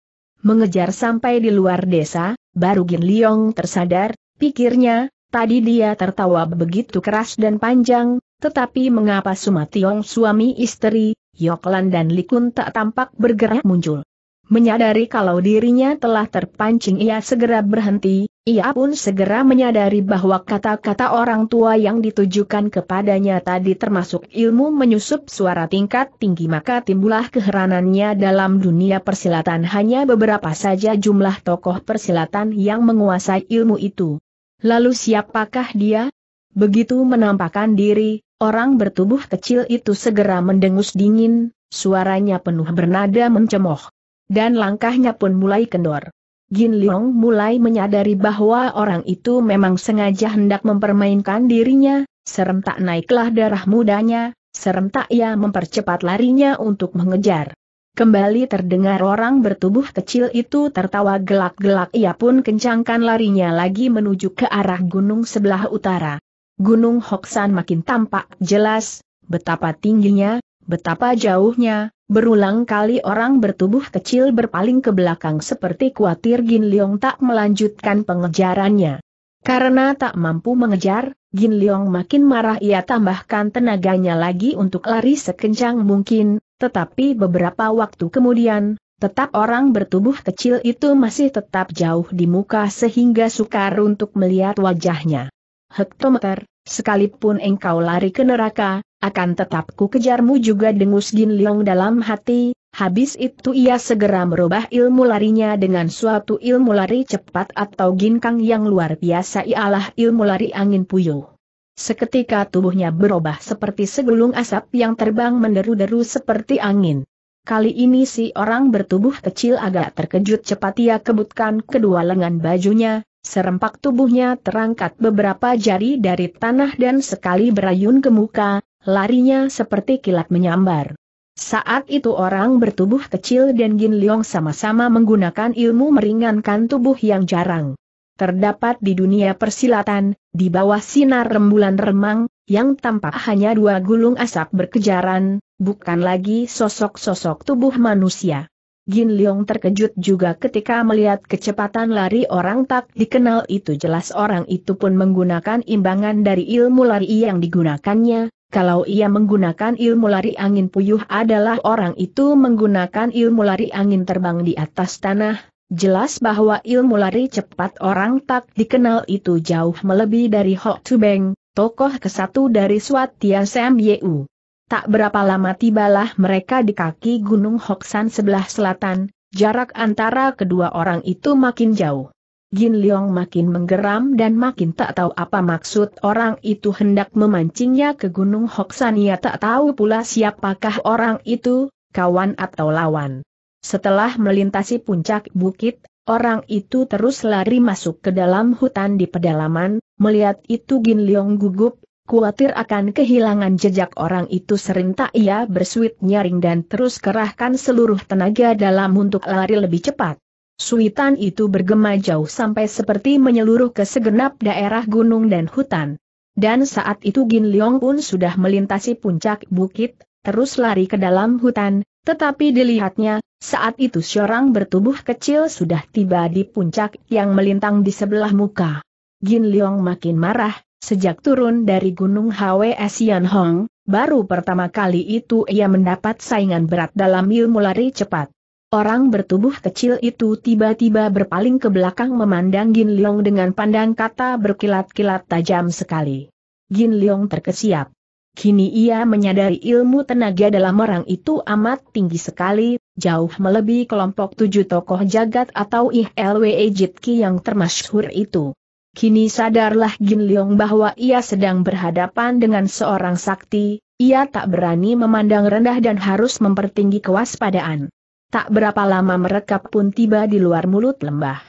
mengejar sampai di luar desa, baru Gin Liong tersadar, pikirnya, tadi dia tertawa begitu keras dan panjang, tetapi mengapa Sumationg suami istri, Yoklan dan Likun tak tampak bergerak muncul. Menyadari kalau dirinya telah terpancing ia segera berhenti, ia pun segera menyadari bahwa kata-kata orang tua yang ditujukan kepadanya tadi termasuk ilmu menyusup suara tingkat tinggi maka timbulah keheranannya dalam dunia persilatan hanya beberapa saja jumlah tokoh persilatan yang menguasai ilmu itu. Lalu siapakah dia? Begitu menampakkan diri, orang bertubuh kecil itu segera mendengus dingin, suaranya penuh bernada mencemooh. Dan langkahnya pun mulai kendor. Jin Liong mulai menyadari bahwa orang itu memang sengaja hendak mempermainkan dirinya, serentak naiklah darah mudanya, serentak ia mempercepat larinya untuk mengejar. Kembali terdengar orang bertubuh kecil itu tertawa gelak-gelak ia pun kencangkan larinya lagi menuju ke arah gunung sebelah utara. Gunung Hoksan makin tampak jelas, betapa tingginya, Betapa jauhnya, berulang kali orang bertubuh kecil berpaling ke belakang seperti khawatir Gin Leong tak melanjutkan pengejarannya. Karena tak mampu mengejar, Gin Leong makin marah ia tambahkan tenaganya lagi untuk lari sekencang mungkin, tetapi beberapa waktu kemudian, tetap orang bertubuh kecil itu masih tetap jauh di muka sehingga sukar untuk melihat wajahnya. Hektometer, sekalipun engkau lari ke neraka, akan tetap ku kejarmu juga dengus Gin Leong dalam hati, habis itu ia segera merubah ilmu larinya dengan suatu ilmu lari cepat atau ginkang yang luar biasa ialah ilmu lari angin puyuh. Seketika tubuhnya berubah seperti segulung asap yang terbang menderu-deru seperti angin. Kali ini si orang bertubuh kecil agak terkejut cepat ia kebutkan kedua lengan bajunya, serempak tubuhnya terangkat beberapa jari dari tanah dan sekali berayun ke muka, larinya seperti kilat menyambar. Saat itu orang bertubuh kecil dan Gin Leong sama-sama menggunakan ilmu meringankan tubuh yang jarang. Terdapat di dunia persilatan, di bawah sinar rembulan remang, yang tampak hanya dua gulung asap berkejaran, bukan lagi sosok-sosok tubuh manusia. Gin Leong terkejut juga ketika melihat kecepatan lari orang tak dikenal itu jelas orang itu pun menggunakan imbangan dari ilmu lari yang digunakannya, kalau ia menggunakan ilmu lari angin puyuh adalah orang itu menggunakan ilmu lari angin terbang di atas tanah, jelas bahwa ilmu lari cepat orang tak dikenal itu jauh melebihi dari Ho Tu Beng, tokoh kesatu dari Swatia Sam Yeu. Tak berapa lama tibalah mereka di kaki Gunung Hoksan sebelah selatan, jarak antara kedua orang itu makin jauh. Gin Leong makin menggeram dan makin tak tahu apa maksud orang itu hendak memancingnya ke Gunung Hoksan ia tak tahu pula siapakah orang itu, kawan atau lawan. Setelah melintasi puncak bukit, orang itu terus lari masuk ke dalam hutan di pedalaman, melihat itu Gin Leong gugup, khawatir akan kehilangan jejak orang itu serentak ia bersuit nyaring dan terus kerahkan seluruh tenaga dalam untuk lari lebih cepat. Suitan itu bergema jauh sampai seperti menyeluruh ke segenap daerah gunung dan hutan. Dan saat itu Gin Leong pun sudah melintasi puncak bukit, terus lari ke dalam hutan, tetapi dilihatnya, saat itu seorang bertubuh kecil sudah tiba di puncak yang melintang di sebelah muka. Gin Leong makin marah, sejak turun dari gunung HWS Yan Hong, baru pertama kali itu ia mendapat saingan berat dalam ilmu lari cepat. Orang bertubuh kecil itu tiba-tiba berpaling ke belakang memandang Gin Leong dengan pandang kata berkilat-kilat tajam sekali. Gin Leong terkesiap. Kini ia menyadari ilmu tenaga dalam orang itu amat tinggi sekali, jauh melebihi kelompok tujuh tokoh jagat atau IHLWE Jitki yang termasyhur itu. Kini sadarlah Gin Leong bahwa ia sedang berhadapan dengan seorang sakti, ia tak berani memandang rendah dan harus mempertinggi kewaspadaan. Tak berapa lama mereka pun tiba di luar mulut lembah.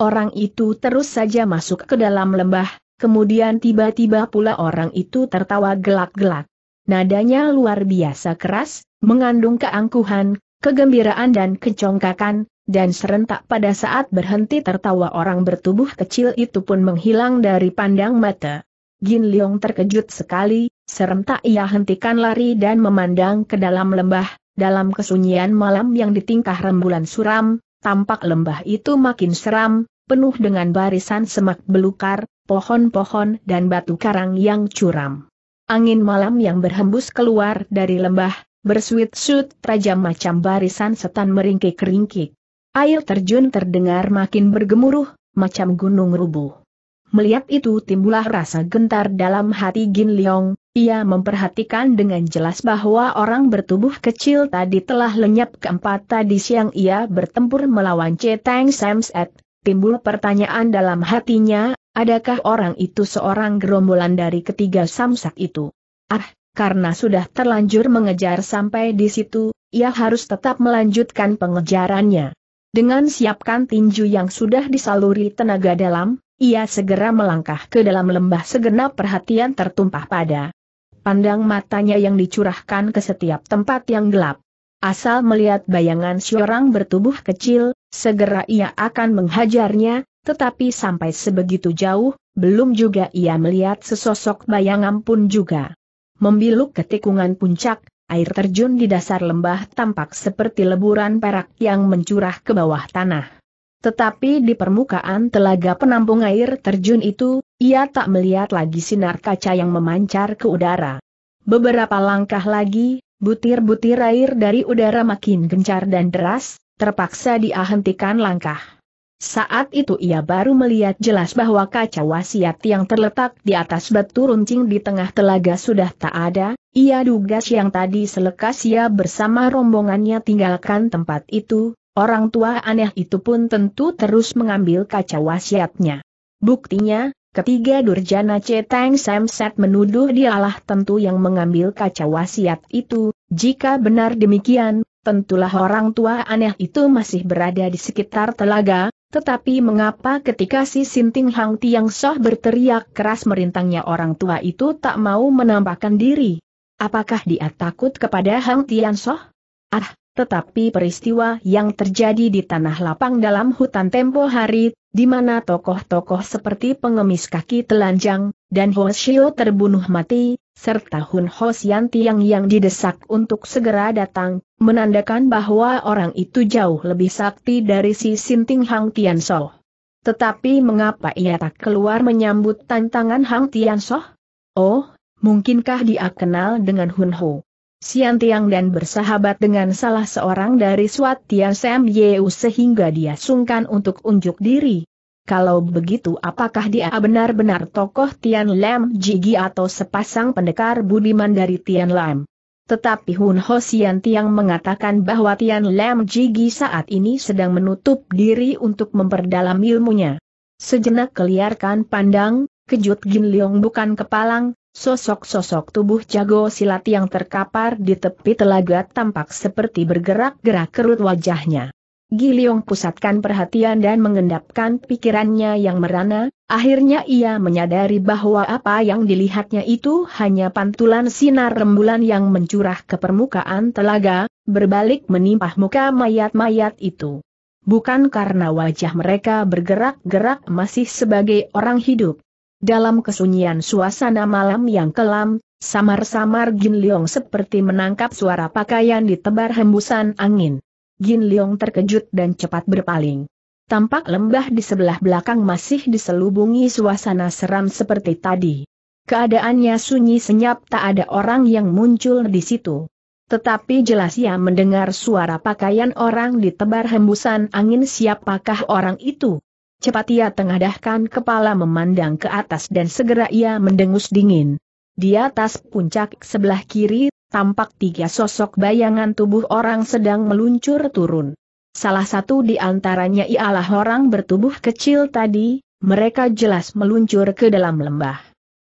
Orang itu terus saja masuk ke dalam lembah, kemudian tiba-tiba pula orang itu tertawa gelak-gelak. Nadanya luar biasa keras, mengandung keangkuhan, kegembiraan dan kecongkakan, dan serentak pada saat berhenti tertawa orang bertubuh kecil itu pun menghilang dari pandang mata. Gin Leong terkejut sekali, serentak ia hentikan lari dan memandang ke dalam lembah, dalam kesunyian malam yang ditingkah rembulan suram, tampak lembah itu makin seram, penuh dengan barisan semak belukar, pohon-pohon dan batu karang yang curam. Angin malam yang berhembus keluar dari lembah, bersuit-suit tajam macam barisan setan meringkik-ringkik. Air terjun terdengar makin bergemuruh, macam gunung rubuh. Melihat itu timbullah rasa gentar dalam hati Gin Leong, ia memperhatikan dengan jelas bahwa orang bertubuh kecil tadi telah lenyap keempat tadi siang ia bertempur melawan Ceteng Samset. Timbul pertanyaan dalam hatinya, adakah orang itu seorang gerombolan dari ketiga samsak itu? Ah, karena sudah terlanjur mengejar sampai di situ, ia harus tetap melanjutkan pengejarannya. Dengan siapkan tinju yang sudah disaluri tenaga dalam, ia segera melangkah ke dalam lembah segenap perhatian tertumpah pada pandang matanya yang dicurahkan ke setiap tempat yang gelap. Asal melihat bayangan seorang bertubuh kecil, segera ia akan menghajarnya, tetapi sampai sebegitu jauh, belum juga ia melihat sesosok bayangan pun juga. Membiluk ke tikungan puncak, air terjun di dasar lembah tampak seperti leburan perak yang mencurah ke bawah tanah. Tetapi di permukaan telaga penampung air terjun itu, ia tak melihat lagi sinar kaca yang memancar ke udara. Beberapa langkah lagi, butir-butir air dari udara makin gencar dan deras, terpaksa dia hentikan langkah. Saat itu ia baru melihat jelas bahwa kaca wasiat yang terletak di atas batu runcing di tengah telaga sudah tak ada, ia duga siang tadi selekas ia bersama rombongannya tinggalkan tempat itu, Orang tua aneh itu pun tentu terus mengambil kaca wasiatnya. Buktinya, ketiga Durjana Ceteng Samset menuduh dialah tentu yang mengambil kaca wasiat itu, jika benar demikian, tentulah orang tua aneh itu masih berada di sekitar telaga, tetapi mengapa ketika si Sinting Hang Tiang Soh berteriak keras merintangnya orang tua itu tak mau menampakkan diri? Apakah dia takut kepada Hang Tiang Soh? Ah, tetapi peristiwa yang terjadi di tanah lapang dalam hutan tempo hari, di mana tokoh-tokoh seperti pengemis kaki telanjang, dan Ho Shio terbunuh mati, serta Hun Hosyan Tiang yang didesak untuk segera datang, menandakan bahwa orang itu jauh lebih sakti dari si Sinting Hang Tian Soh. Tetapi mengapa ia tak keluar menyambut tantangan Hang Tian Soh? Oh, mungkinkah dia kenal dengan Hun Ho? Sian Tiang dan bersahabat dengan salah seorang dari Suat Tian Sam Yeu sehingga dia sungkan untuk unjuk diri. Kalau begitu apakah dia benar-benar tokoh Tian Lam Jigi atau sepasang pendekar budiman dari Tian Lam? Tetapi Hun Ho Sian Tiang mengatakan bahwa Tian Lam Jigi saat ini sedang menutup diri untuk memperdalam ilmunya. Sejenak keliarkan pandang, kejut Gin Leong bukan kepalang, Sosok-sosok tubuh jago silat yang terkapar di tepi telaga tampak seperti bergerak-gerak kerut wajahnya. Giliong pusatkan perhatian dan mengendapkan pikirannya yang merana, akhirnya ia menyadari bahwa apa yang dilihatnya itu hanya pantulan sinar rembulan yang mencurah ke permukaan telaga, berbalik menimpa muka mayat-mayat itu. Bukan karena wajah mereka bergerak-gerak masih sebagai orang hidup, dalam kesunyian suasana malam yang kelam, samar-samar Gin Leong seperti menangkap suara pakaian ditebar hembusan angin. Gin Leong terkejut dan cepat berpaling. Tampak lembah di sebelah belakang masih diselubungi suasana seram seperti tadi. Keadaannya sunyi senyap tak ada orang yang muncul di situ. Tetapi jelas ia mendengar suara pakaian orang ditebar hembusan angin siapakah orang itu. Cepat ia tengadahkan kepala memandang ke atas dan segera ia mendengus dingin. Di atas puncak sebelah kiri, tampak tiga sosok bayangan tubuh orang sedang meluncur turun. Salah satu di antaranya ialah orang bertubuh kecil tadi, mereka jelas meluncur ke dalam lembah.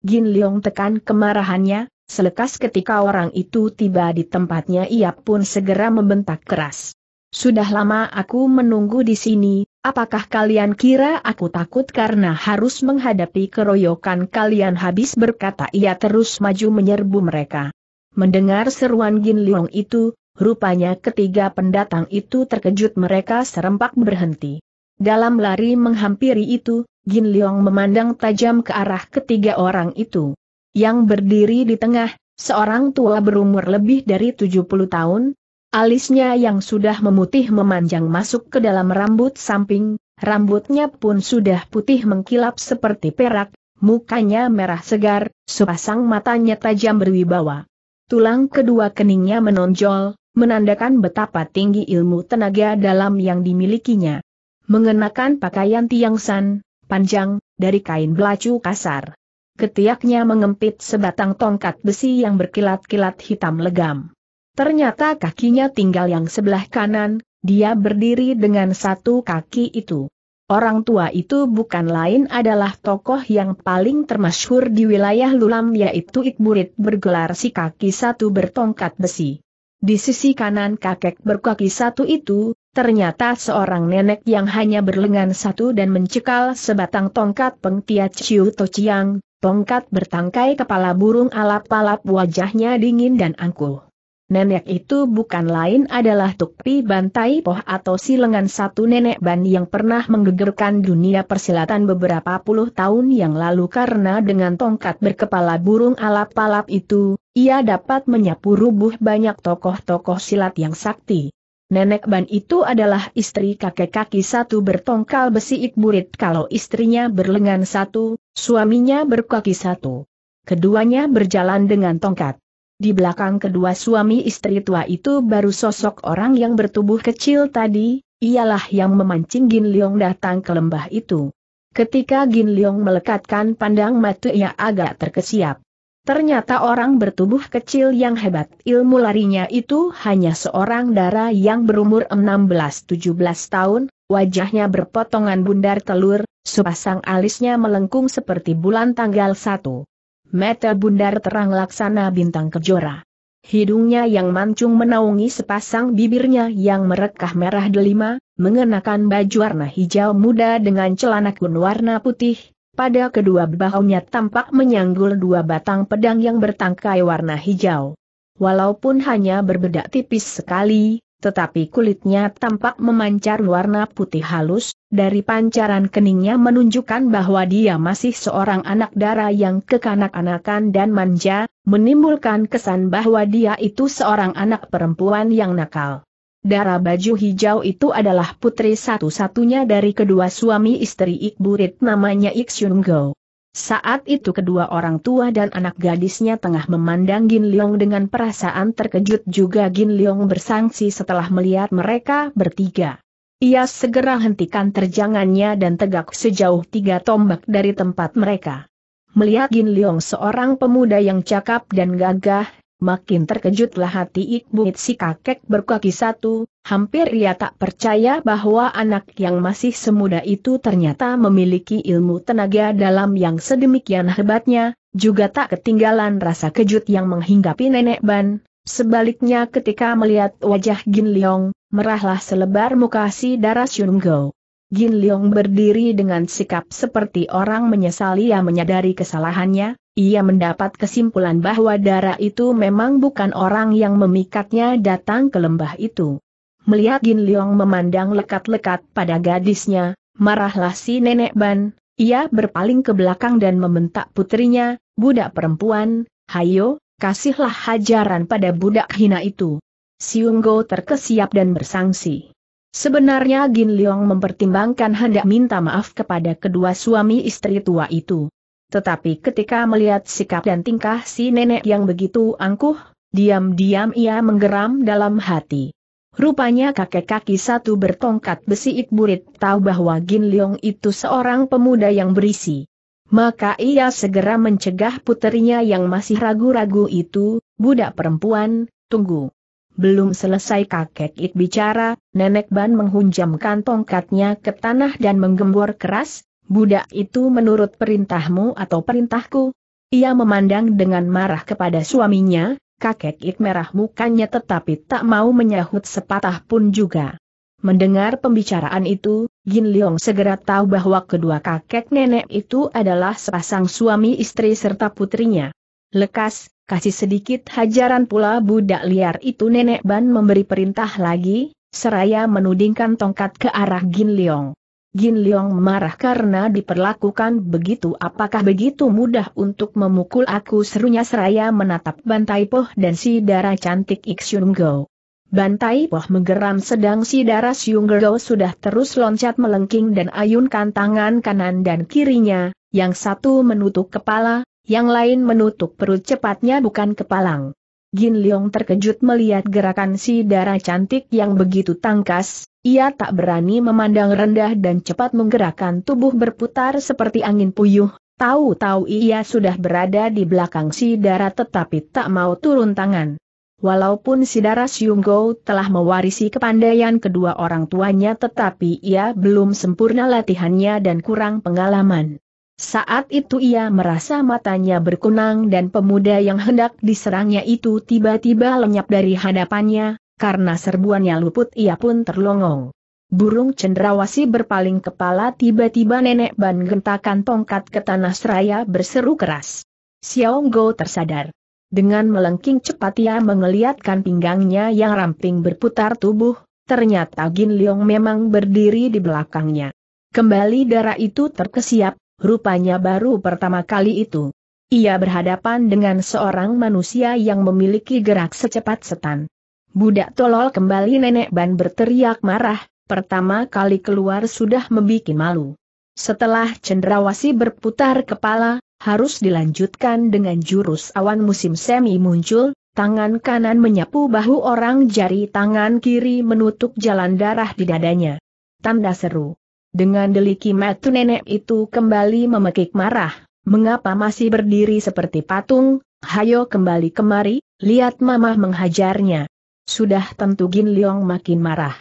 Gin Leong tekan kemarahannya, selekas ketika orang itu tiba di tempatnya ia pun segera membentak keras. Sudah lama aku menunggu di sini, apakah kalian kira aku takut karena harus menghadapi keroyokan kalian habis berkata ia terus maju menyerbu mereka. Mendengar seruan Gin Leong itu, rupanya ketiga pendatang itu terkejut mereka serempak berhenti. Dalam lari menghampiri itu, Gin Leong memandang tajam ke arah ketiga orang itu. Yang berdiri di tengah, seorang tua berumur lebih dari 70 tahun, Alisnya yang sudah memutih memanjang masuk ke dalam rambut samping, rambutnya pun sudah putih mengkilap seperti perak, mukanya merah segar, sepasang matanya tajam berwibawa. Tulang kedua keningnya menonjol, menandakan betapa tinggi ilmu tenaga dalam yang dimilikinya. Mengenakan pakaian tiang san, panjang, dari kain belacu kasar. Ketiaknya mengempit sebatang tongkat besi yang berkilat-kilat hitam legam. Ternyata kakinya tinggal yang sebelah kanan, dia berdiri dengan satu kaki itu. Orang tua itu bukan lain adalah tokoh yang paling termasyhur di wilayah Lulam yaitu Ikburit bergelar si kaki satu bertongkat besi. Di sisi kanan kakek berkaki satu itu, ternyata seorang nenek yang hanya berlengan satu dan mencekal sebatang tongkat pengtia Ciu Tociang, tongkat bertangkai kepala burung alap-alap wajahnya dingin dan angkuh. Nenek itu bukan lain adalah Tukpi Bantai Poh atau silengan satu nenek ban yang pernah menggegerkan dunia persilatan beberapa puluh tahun yang lalu karena dengan tongkat berkepala burung alap-alap itu, ia dapat menyapu rubuh banyak tokoh-tokoh silat yang sakti. Nenek Ban itu adalah istri kakek kaki satu bertongkal besi ikburit kalau istrinya berlengan satu, suaminya berkaki satu. Keduanya berjalan dengan tongkat. Di belakang kedua suami istri tua itu baru sosok orang yang bertubuh kecil tadi, ialah yang memancing Gin Leong datang ke lembah itu. Ketika Gin Leong melekatkan pandang mata ia agak terkesiap. Ternyata orang bertubuh kecil yang hebat ilmu larinya itu hanya seorang dara yang berumur 16-17 tahun, wajahnya berpotongan bundar telur, sepasang alisnya melengkung seperti bulan tanggal 1 mata bundar terang laksana bintang kejora. Hidungnya yang mancung menaungi sepasang bibirnya yang merekah merah delima, mengenakan baju warna hijau muda dengan celana kun warna putih, pada kedua bahunya tampak menyanggul dua batang pedang yang bertangkai warna hijau. Walaupun hanya berbeda tipis sekali, tetapi kulitnya tampak memancar warna putih halus, dari pancaran keningnya menunjukkan bahwa dia masih seorang anak dara yang kekanak kanakan dan manja, menimbulkan kesan bahwa dia itu seorang anak perempuan yang nakal. Dara baju hijau itu adalah putri satu-satunya dari kedua suami istri Ikburit namanya Iksyun Go. Saat itu kedua orang tua dan anak gadisnya tengah memandang Gin Leong dengan perasaan terkejut juga Gin Leong bersangsi setelah melihat mereka bertiga. Ia segera hentikan terjangannya dan tegak sejauh tiga tombak dari tempat mereka. Melihat Gin Leong seorang pemuda yang cakap dan gagah, makin terkejutlah hati ibu si kakek berkaki satu, hampir ia tak percaya bahwa anak yang masih semuda itu ternyata memiliki ilmu tenaga dalam yang sedemikian hebatnya, juga tak ketinggalan rasa kejut yang menghinggapi nenek Ban, Sebaliknya ketika melihat wajah Gin Leong, merahlah selebar muka si darah Shun Go. Gin Leong berdiri dengan sikap seperti orang menyesali yang menyadari kesalahannya, ia mendapat kesimpulan bahwa darah itu memang bukan orang yang memikatnya datang ke lembah itu. Melihat Gin Leong memandang lekat-lekat pada gadisnya, marahlah si nenek Ban, ia berpaling ke belakang dan membentak putrinya, budak perempuan, hayo, kasihlah hajaran pada budak hina itu. Siunggo terkesiap dan bersangsi. Sebenarnya Gin Leong mempertimbangkan hendak minta maaf kepada kedua suami istri tua itu. Tetapi ketika melihat sikap dan tingkah si nenek yang begitu angkuh, diam-diam ia menggeram dalam hati. Rupanya kakek kaki satu bertongkat besi ikburit tahu bahwa Gin Leong itu seorang pemuda yang berisi. Maka ia segera mencegah puterinya yang masih ragu-ragu itu, budak perempuan, tunggu. Belum selesai kakek Ik bicara, nenek Ban menghunjamkan tongkatnya ke tanah dan menggembor keras, budak itu menurut perintahmu atau perintahku? Ia memandang dengan marah kepada suaminya, kakek Ik merah mukanya tetapi tak mau menyahut sepatah pun juga. Mendengar pembicaraan itu, Jin Leong segera tahu bahwa kedua kakek nenek itu adalah sepasang suami istri serta putrinya. Lekas, kasih sedikit hajaran pula budak liar itu nenek Ban memberi perintah lagi, seraya menudingkan tongkat ke arah Jin Leong. Jin Leong marah karena diperlakukan begitu apakah begitu mudah untuk memukul aku serunya seraya menatap bantai poh dan si darah cantik Iksyun Go. Bantai Poh menggeram sedang si darah Siunggerdo sudah terus loncat melengking dan ayunkan tangan kanan dan kirinya, yang satu menutup kepala, yang lain menutup perut cepatnya bukan kepalang. Gin Leong terkejut melihat gerakan si darah cantik yang begitu tangkas, ia tak berani memandang rendah dan cepat menggerakkan tubuh berputar seperti angin puyuh, tahu-tahu ia sudah berada di belakang si darah tetapi tak mau turun tangan. Walaupun Sidara Yunggo telah mewarisi kepandaian kedua orang tuanya tetapi ia belum sempurna latihannya dan kurang pengalaman. Saat itu ia merasa matanya berkunang dan pemuda yang hendak diserangnya itu tiba-tiba lenyap dari hadapannya, karena serbuannya luput ia pun terlongong. Burung cendrawasi berpaling kepala tiba-tiba nenek ban gentakan tongkat ke tanah seraya berseru keras. Xiaong tersadar. Dengan melengking cepat ia mengeliatkan pinggangnya yang ramping berputar tubuh, ternyata Gin Leong memang berdiri di belakangnya. Kembali darah itu terkesiap, rupanya baru pertama kali itu. Ia berhadapan dengan seorang manusia yang memiliki gerak secepat setan. Budak tolol kembali nenek ban berteriak marah, pertama kali keluar sudah membuat malu. Setelah cendrawasi berputar kepala, harus dilanjutkan dengan jurus awan musim semi muncul, tangan kanan menyapu bahu orang jari tangan kiri menutup jalan darah di dadanya. Tanda seru. Dengan deliki matu nenek itu kembali memekik marah, mengapa masih berdiri seperti patung, hayo kembali kemari, lihat mamah menghajarnya. Sudah tentu Gin Leong makin marah.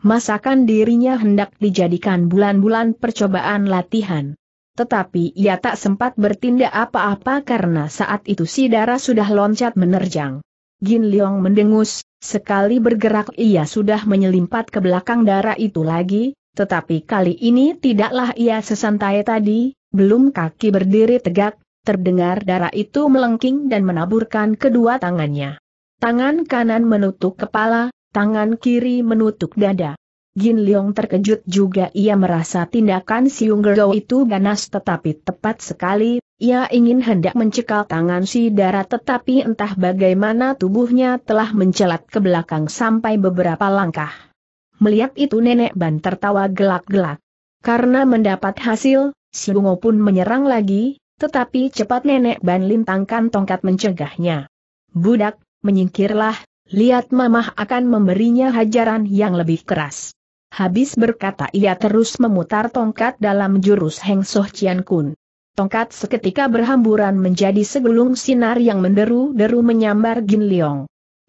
Masakan dirinya hendak dijadikan bulan-bulan percobaan latihan. Tetapi ia tak sempat bertindak apa-apa karena saat itu si darah sudah loncat menerjang. Gin Leong mendengus, sekali bergerak ia sudah menyelimpat ke belakang darah itu lagi, tetapi kali ini tidaklah ia sesantai tadi, belum kaki berdiri tegak, terdengar darah itu melengking dan menaburkan kedua tangannya. Tangan kanan menutup kepala, tangan kiri menutup dada. Jin Leong terkejut juga ia merasa tindakan Siung Gerdo itu ganas tetapi tepat sekali, ia ingin hendak mencekal tangan si darah tetapi entah bagaimana tubuhnya telah mencelat ke belakang sampai beberapa langkah. Melihat itu nenek Ban tertawa gelak-gelak. Karena mendapat hasil, Siungo pun menyerang lagi, tetapi cepat nenek Ban lintangkan tongkat mencegahnya. Budak, menyingkirlah, Lihat mamah akan memberinya hajaran yang lebih keras. Habis berkata ia terus memutar tongkat dalam jurus Heng Soh Chian Kun. Tongkat seketika berhamburan menjadi segulung sinar yang menderu-deru menyambar Gin Leong.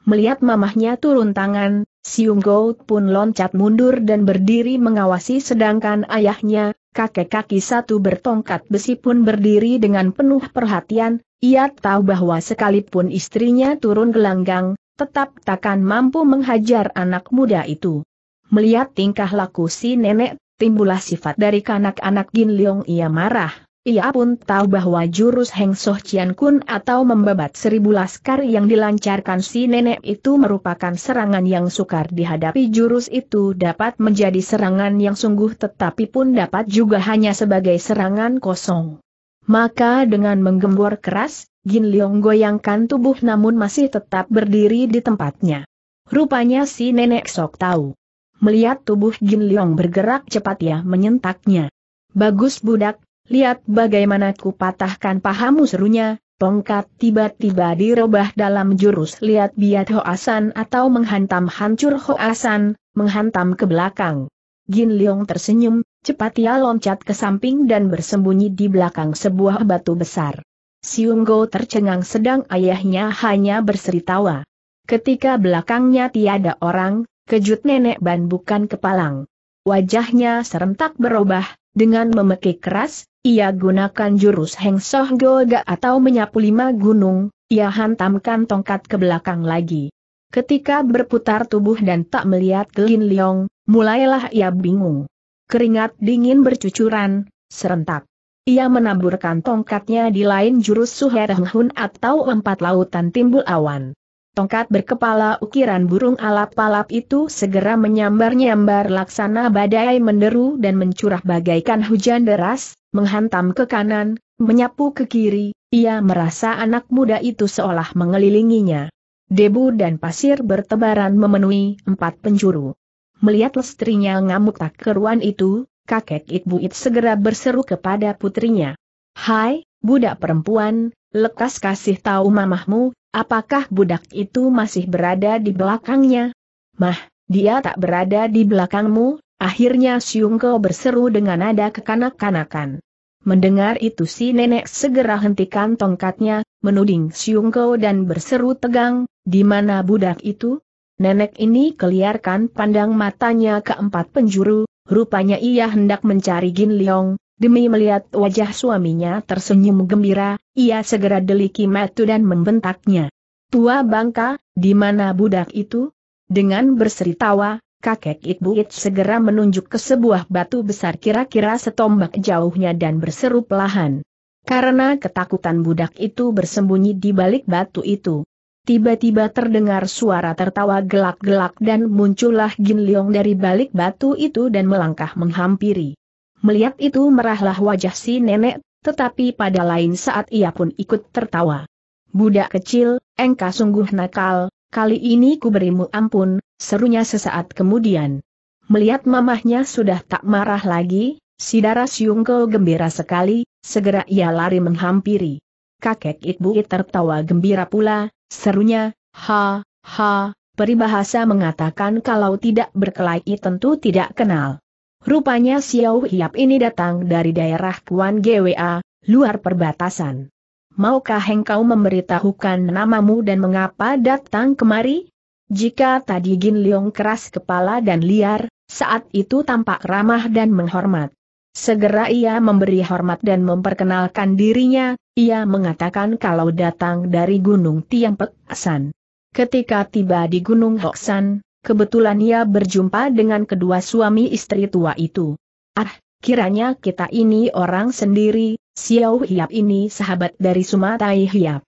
Melihat mamahnya turun tangan, Siung Gout pun loncat mundur dan berdiri mengawasi sedangkan ayahnya, kakek kaki satu bertongkat besi pun berdiri dengan penuh perhatian, ia tahu bahwa sekalipun istrinya turun gelanggang, tetap takkan mampu menghajar anak muda itu. Melihat tingkah laku si nenek, timbullah sifat dari kanak-anak Gin Leong ia marah. Ia pun tahu bahwa jurus Heng Soh Chian Kun atau membabat seribu laskar yang dilancarkan si nenek itu merupakan serangan yang sukar dihadapi jurus itu dapat menjadi serangan yang sungguh tetapi pun dapat juga hanya sebagai serangan kosong. Maka dengan menggembor keras, Gin Leong goyangkan tubuh namun masih tetap berdiri di tempatnya. Rupanya si nenek sok tahu. Melihat tubuh Gin Leong bergerak cepat ia menyentaknya. Bagus budak, lihat bagaimana ku patahkan pahamu serunya, tongkat tiba-tiba dirobah dalam jurus lihat biat hoasan atau menghantam hancur hoasan, menghantam ke belakang. Gin Leong tersenyum, cepat ia loncat ke samping dan bersembunyi di belakang sebuah batu besar. Siung Go tercengang sedang ayahnya hanya berseri tawa. Ketika belakangnya tiada orang, kejut nenek Ban bukan kepalang. Wajahnya serentak berubah, dengan memekik keras, ia gunakan jurus Heng Soh Goga atau menyapu lima gunung, ia hantamkan tongkat ke belakang lagi. Ketika berputar tubuh dan tak melihat ke Lin Leong, mulailah ia bingung. Keringat dingin bercucuran, serentak. Ia menaburkan tongkatnya di lain jurus suherahun atau empat lautan timbul awan. Tongkat berkepala ukiran burung alap-alap itu segera menyambar-nyambar laksana badai menderu dan mencurah bagaikan hujan deras, menghantam ke kanan, menyapu ke kiri, ia merasa anak muda itu seolah mengelilinginya. Debu dan pasir bertebaran memenuhi empat penjuru. Melihat lestrinya ngamuk tak keruan itu, kakek ibu, It segera berseru kepada putrinya. Hai, budak perempuan, lekas kasih tahu mamahmu, apakah budak itu masih berada di belakangnya? Mah, dia tak berada di belakangmu, akhirnya Siungko berseru dengan nada kekanak-kanakan. Mendengar itu si nenek segera hentikan tongkatnya, menuding Siungko dan berseru tegang, di mana budak itu? Nenek ini keliarkan pandang matanya ke empat penjuru, Rupanya ia hendak mencari Gin Leong, demi melihat wajah suaminya tersenyum gembira, ia segera deliki metu dan membentaknya. Tua bangka, di mana budak itu? Dengan berseri tawa, kakek ibu segera menunjuk ke sebuah batu besar kira-kira setombak jauhnya dan berseru pelahan. Karena ketakutan budak itu bersembunyi di balik batu itu, Tiba-tiba terdengar suara tertawa gelak-gelak dan muncullah Jin Leong dari balik batu itu dan melangkah menghampiri. Melihat itu merahlah wajah si nenek, tetapi pada lain saat ia pun ikut tertawa. Budak kecil, engkau sungguh nakal, kali ini ku berimu ampun, serunya sesaat kemudian. Melihat mamahnya sudah tak marah lagi, si darah Siungko gembira sekali, segera ia lari menghampiri kakek ibu It tertawa gembira pula, serunya, ha, ha, peribahasa mengatakan kalau tidak berkelahi tentu tidak kenal. Rupanya Xiao Hiap ini datang dari daerah Kuan Gwa, luar perbatasan. Maukah engkau memberitahukan namamu dan mengapa datang kemari? Jika tadi Gin Leong keras kepala dan liar, saat itu tampak ramah dan menghormat. Segera ia memberi hormat dan memperkenalkan dirinya, ia mengatakan kalau datang dari Gunung Tiampek, San. Ketika tiba di Gunung Hoksan, kebetulan ia berjumpa dengan kedua suami istri tua itu. Ah, kiranya kita ini orang sendiri, Xiao Hiap ini sahabat dari Sumatai Hiap.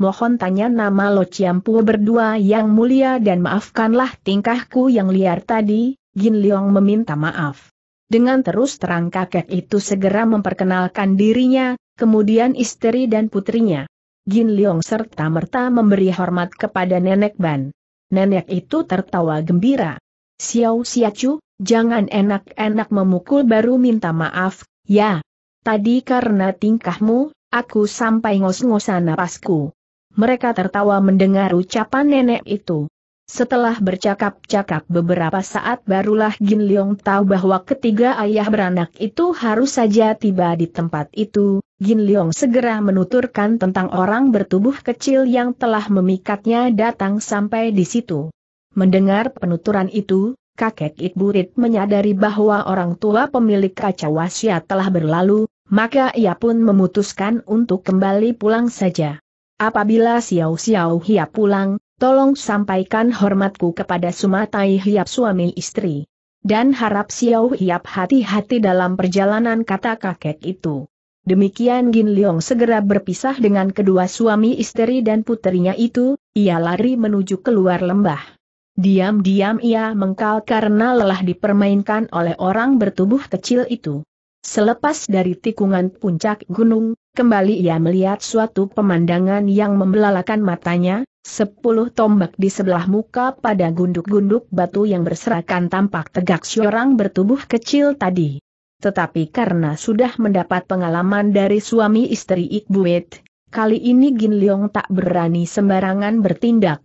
Mohon tanya nama Lo Chiampu berdua yang mulia dan maafkanlah tingkahku yang liar tadi, Gin Leong meminta maaf. Dengan terus terang kakek itu segera memperkenalkan dirinya, kemudian istri dan putrinya. Jin Liong serta merta memberi hormat kepada nenek Ban. Nenek itu tertawa gembira. Xiao Xiachu, jangan enak-enak memukul baru minta maaf, ya. Tadi karena tingkahmu, aku sampai ngos-ngosan napasku. Mereka tertawa mendengar ucapan nenek itu. Setelah bercakap-cakap beberapa saat barulah Jin Leong tahu bahwa ketiga ayah beranak itu harus saja tiba di tempat itu, Gin Leong segera menuturkan tentang orang bertubuh kecil yang telah memikatnya datang sampai di situ. Mendengar penuturan itu, kakek Ikburit menyadari bahwa orang tua pemilik kaca wasiat telah berlalu, maka ia pun memutuskan untuk kembali pulang saja. Apabila Xiao Xiao Hiap pulang, tolong sampaikan hormatku kepada Sumatai Hiap suami istri. Dan harap Xiao Hiap hati-hati dalam perjalanan kata kakek itu. Demikian Gin Leong segera berpisah dengan kedua suami istri dan putrinya itu, ia lari menuju keluar lembah. Diam-diam ia mengkal karena lelah dipermainkan oleh orang bertubuh kecil itu. Selepas dari tikungan puncak gunung, kembali ia melihat suatu pemandangan yang membelalakan matanya, sepuluh tombak di sebelah muka pada gunduk-gunduk batu yang berserakan tampak tegak seorang bertubuh kecil tadi tetapi karena sudah mendapat pengalaman dari suami istri Ikbuet, kali ini Gin Leong tak berani sembarangan bertindak.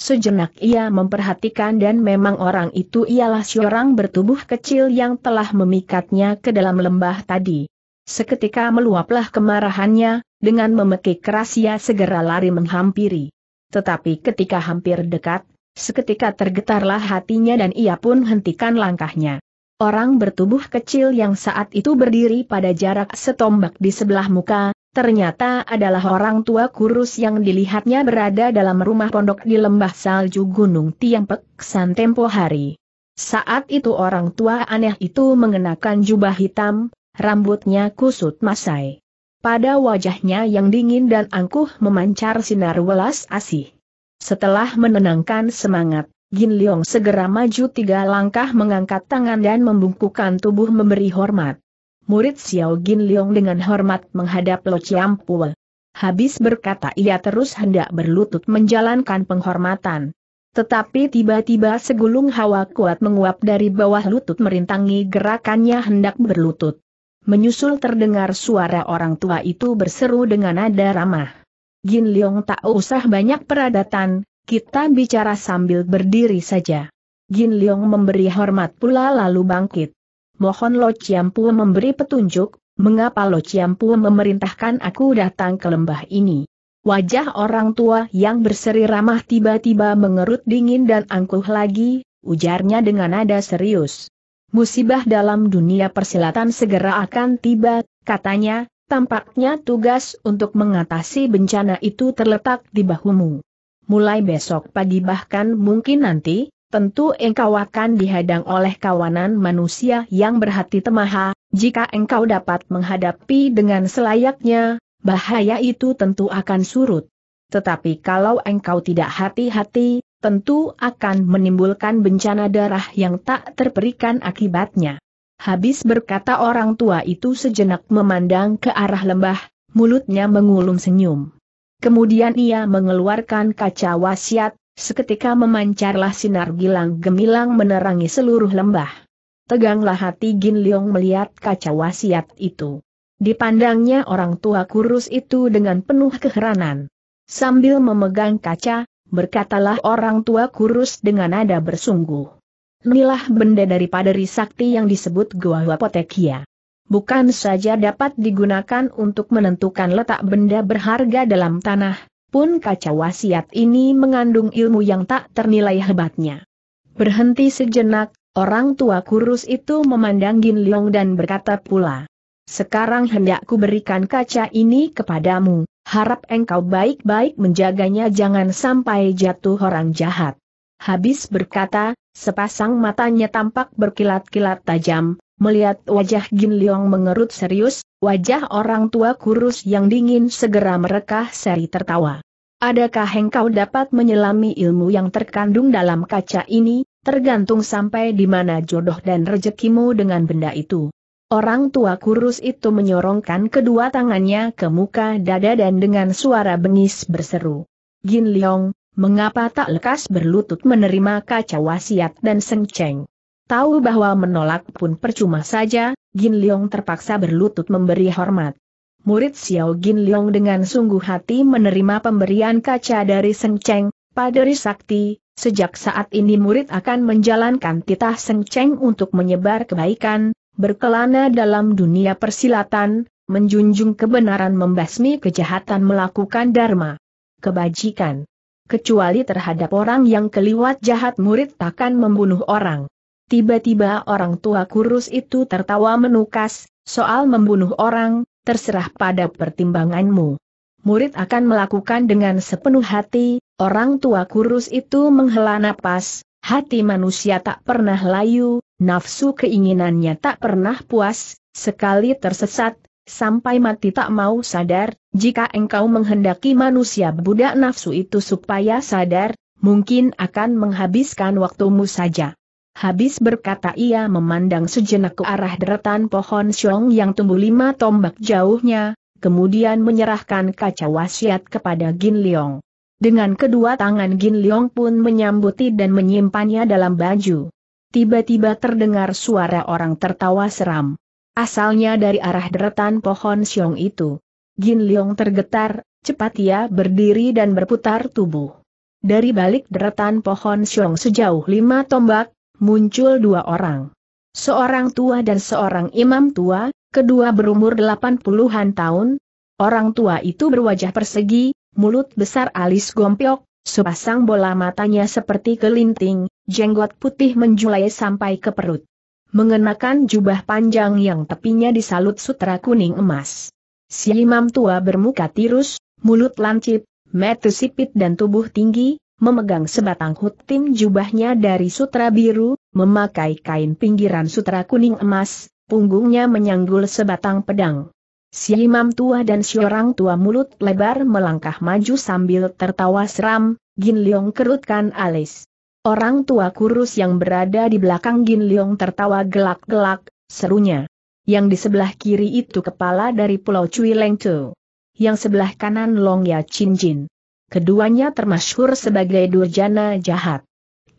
Sejenak ia memperhatikan dan memang orang itu ialah seorang bertubuh kecil yang telah memikatnya ke dalam lembah tadi. Seketika meluaplah kemarahannya, dengan memekik keras ia segera lari menghampiri. Tetapi ketika hampir dekat, seketika tergetarlah hatinya dan ia pun hentikan langkahnya. Orang bertubuh kecil yang saat itu berdiri pada jarak setombak di sebelah muka, ternyata adalah orang tua kurus yang dilihatnya berada dalam rumah pondok di lembah salju Gunung Tiang Peksan tempo hari. Saat itu orang tua aneh itu mengenakan jubah hitam, rambutnya kusut masai. Pada wajahnya yang dingin dan angkuh memancar sinar welas asih. Setelah menenangkan semangat, Gin Leong segera maju tiga langkah mengangkat tangan dan membungkukan tubuh memberi hormat. Murid Xiao Gin Leong dengan hormat menghadap Lo Chiam Pul. Habis berkata ia terus hendak berlutut menjalankan penghormatan. Tetapi tiba-tiba segulung hawa kuat menguap dari bawah lutut merintangi gerakannya hendak berlutut. Menyusul terdengar suara orang tua itu berseru dengan nada ramah. Gin Leong tak usah banyak peradatan, kita bicara sambil berdiri saja. Gin Leong memberi hormat pula lalu bangkit. Mohon Lo Chiampu memberi petunjuk, mengapa Lo Chiampu memerintahkan aku datang ke lembah ini. Wajah orang tua yang berseri ramah tiba-tiba mengerut dingin dan angkuh lagi, ujarnya dengan nada serius. Musibah dalam dunia persilatan segera akan tiba, katanya, tampaknya tugas untuk mengatasi bencana itu terletak di bahumu mulai besok pagi bahkan mungkin nanti, tentu engkau akan dihadang oleh kawanan manusia yang berhati temaha, jika engkau dapat menghadapi dengan selayaknya, bahaya itu tentu akan surut. Tetapi kalau engkau tidak hati-hati, tentu akan menimbulkan bencana darah yang tak terperikan akibatnya. Habis berkata orang tua itu sejenak memandang ke arah lembah, mulutnya mengulum senyum. Kemudian ia mengeluarkan kaca wasiat, seketika memancarlah sinar gilang gemilang menerangi seluruh lembah. Teganglah hati Gin Leong melihat kaca wasiat itu. Dipandangnya orang tua kurus itu dengan penuh keheranan. Sambil memegang kaca, berkatalah orang tua kurus dengan nada bersungguh. Inilah benda daripada Risakti yang disebut Goa Wapotekia bukan saja dapat digunakan untuk menentukan letak benda berharga dalam tanah, pun kaca wasiat ini mengandung ilmu yang tak ternilai hebatnya. Berhenti sejenak, orang tua kurus itu memandang Gin Leong dan berkata pula, Sekarang hendakku berikan kaca ini kepadamu, harap engkau baik-baik menjaganya jangan sampai jatuh orang jahat. Habis berkata, sepasang matanya tampak berkilat-kilat tajam, Melihat wajah Gin Leong mengerut serius, wajah orang tua kurus yang dingin segera merekah seri tertawa. Adakah engkau dapat menyelami ilmu yang terkandung dalam kaca ini, tergantung sampai di mana jodoh dan rezekimu dengan benda itu. Orang tua kurus itu menyorongkan kedua tangannya ke muka dada dan dengan suara bengis berseru. Gin Leong, mengapa tak lekas berlutut menerima kaca wasiat dan sengceng? Tahu bahwa menolak pun percuma saja, Gin Leong terpaksa berlutut memberi hormat. Murid Xiao Gin Leong dengan sungguh hati menerima pemberian kaca dari Seng Cheng, Paderi Sakti, sejak saat ini murid akan menjalankan titah Seng Cheng untuk menyebar kebaikan, berkelana dalam dunia persilatan, menjunjung kebenaran membasmi kejahatan melakukan dharma. Kebajikan. Kecuali terhadap orang yang keliwat jahat murid takkan membunuh orang. Tiba-tiba orang tua kurus itu tertawa menukas, soal membunuh orang, terserah pada pertimbanganmu. Murid akan melakukan dengan sepenuh hati, orang tua kurus itu menghela napas, hati manusia tak pernah layu, nafsu keinginannya tak pernah puas, sekali tersesat, sampai mati tak mau sadar, jika engkau menghendaki manusia budak nafsu itu supaya sadar, mungkin akan menghabiskan waktumu saja. Habis berkata ia memandang sejenak ke arah deretan pohon siong yang tumbuh lima tombak jauhnya, kemudian menyerahkan kaca wasiat kepada Gin Leong. Dengan kedua tangan Gin Leong pun menyambuti dan menyimpannya dalam baju. Tiba-tiba terdengar suara orang tertawa seram. Asalnya dari arah deretan pohon siong itu. Gin Leong tergetar, cepat ia berdiri dan berputar tubuh. Dari balik deretan pohon siong sejauh lima tombak, muncul dua orang. Seorang tua dan seorang imam tua, kedua berumur 80-an tahun. Orang tua itu berwajah persegi, mulut besar alis gompyok, sepasang bola matanya seperti kelinting, jenggot putih menjulai sampai ke perut. Mengenakan jubah panjang yang tepinya disalut sutra kuning emas. Si imam tua bermuka tirus, mulut lancip, mata sipit dan tubuh tinggi, memegang sebatang hutim jubahnya dari sutra biru, memakai kain pinggiran sutra kuning emas, punggungnya menyanggul sebatang pedang. Si imam tua dan si orang tua mulut lebar melangkah maju sambil tertawa seram, Gin Leong kerutkan alis. Orang tua kurus yang berada di belakang Gin Leong tertawa gelak-gelak, serunya. Yang di sebelah kiri itu kepala dari Pulau Cui Leng Tu. Yang sebelah kanan Long Ya Chin Jin keduanya termasyhur sebagai durjana jahat.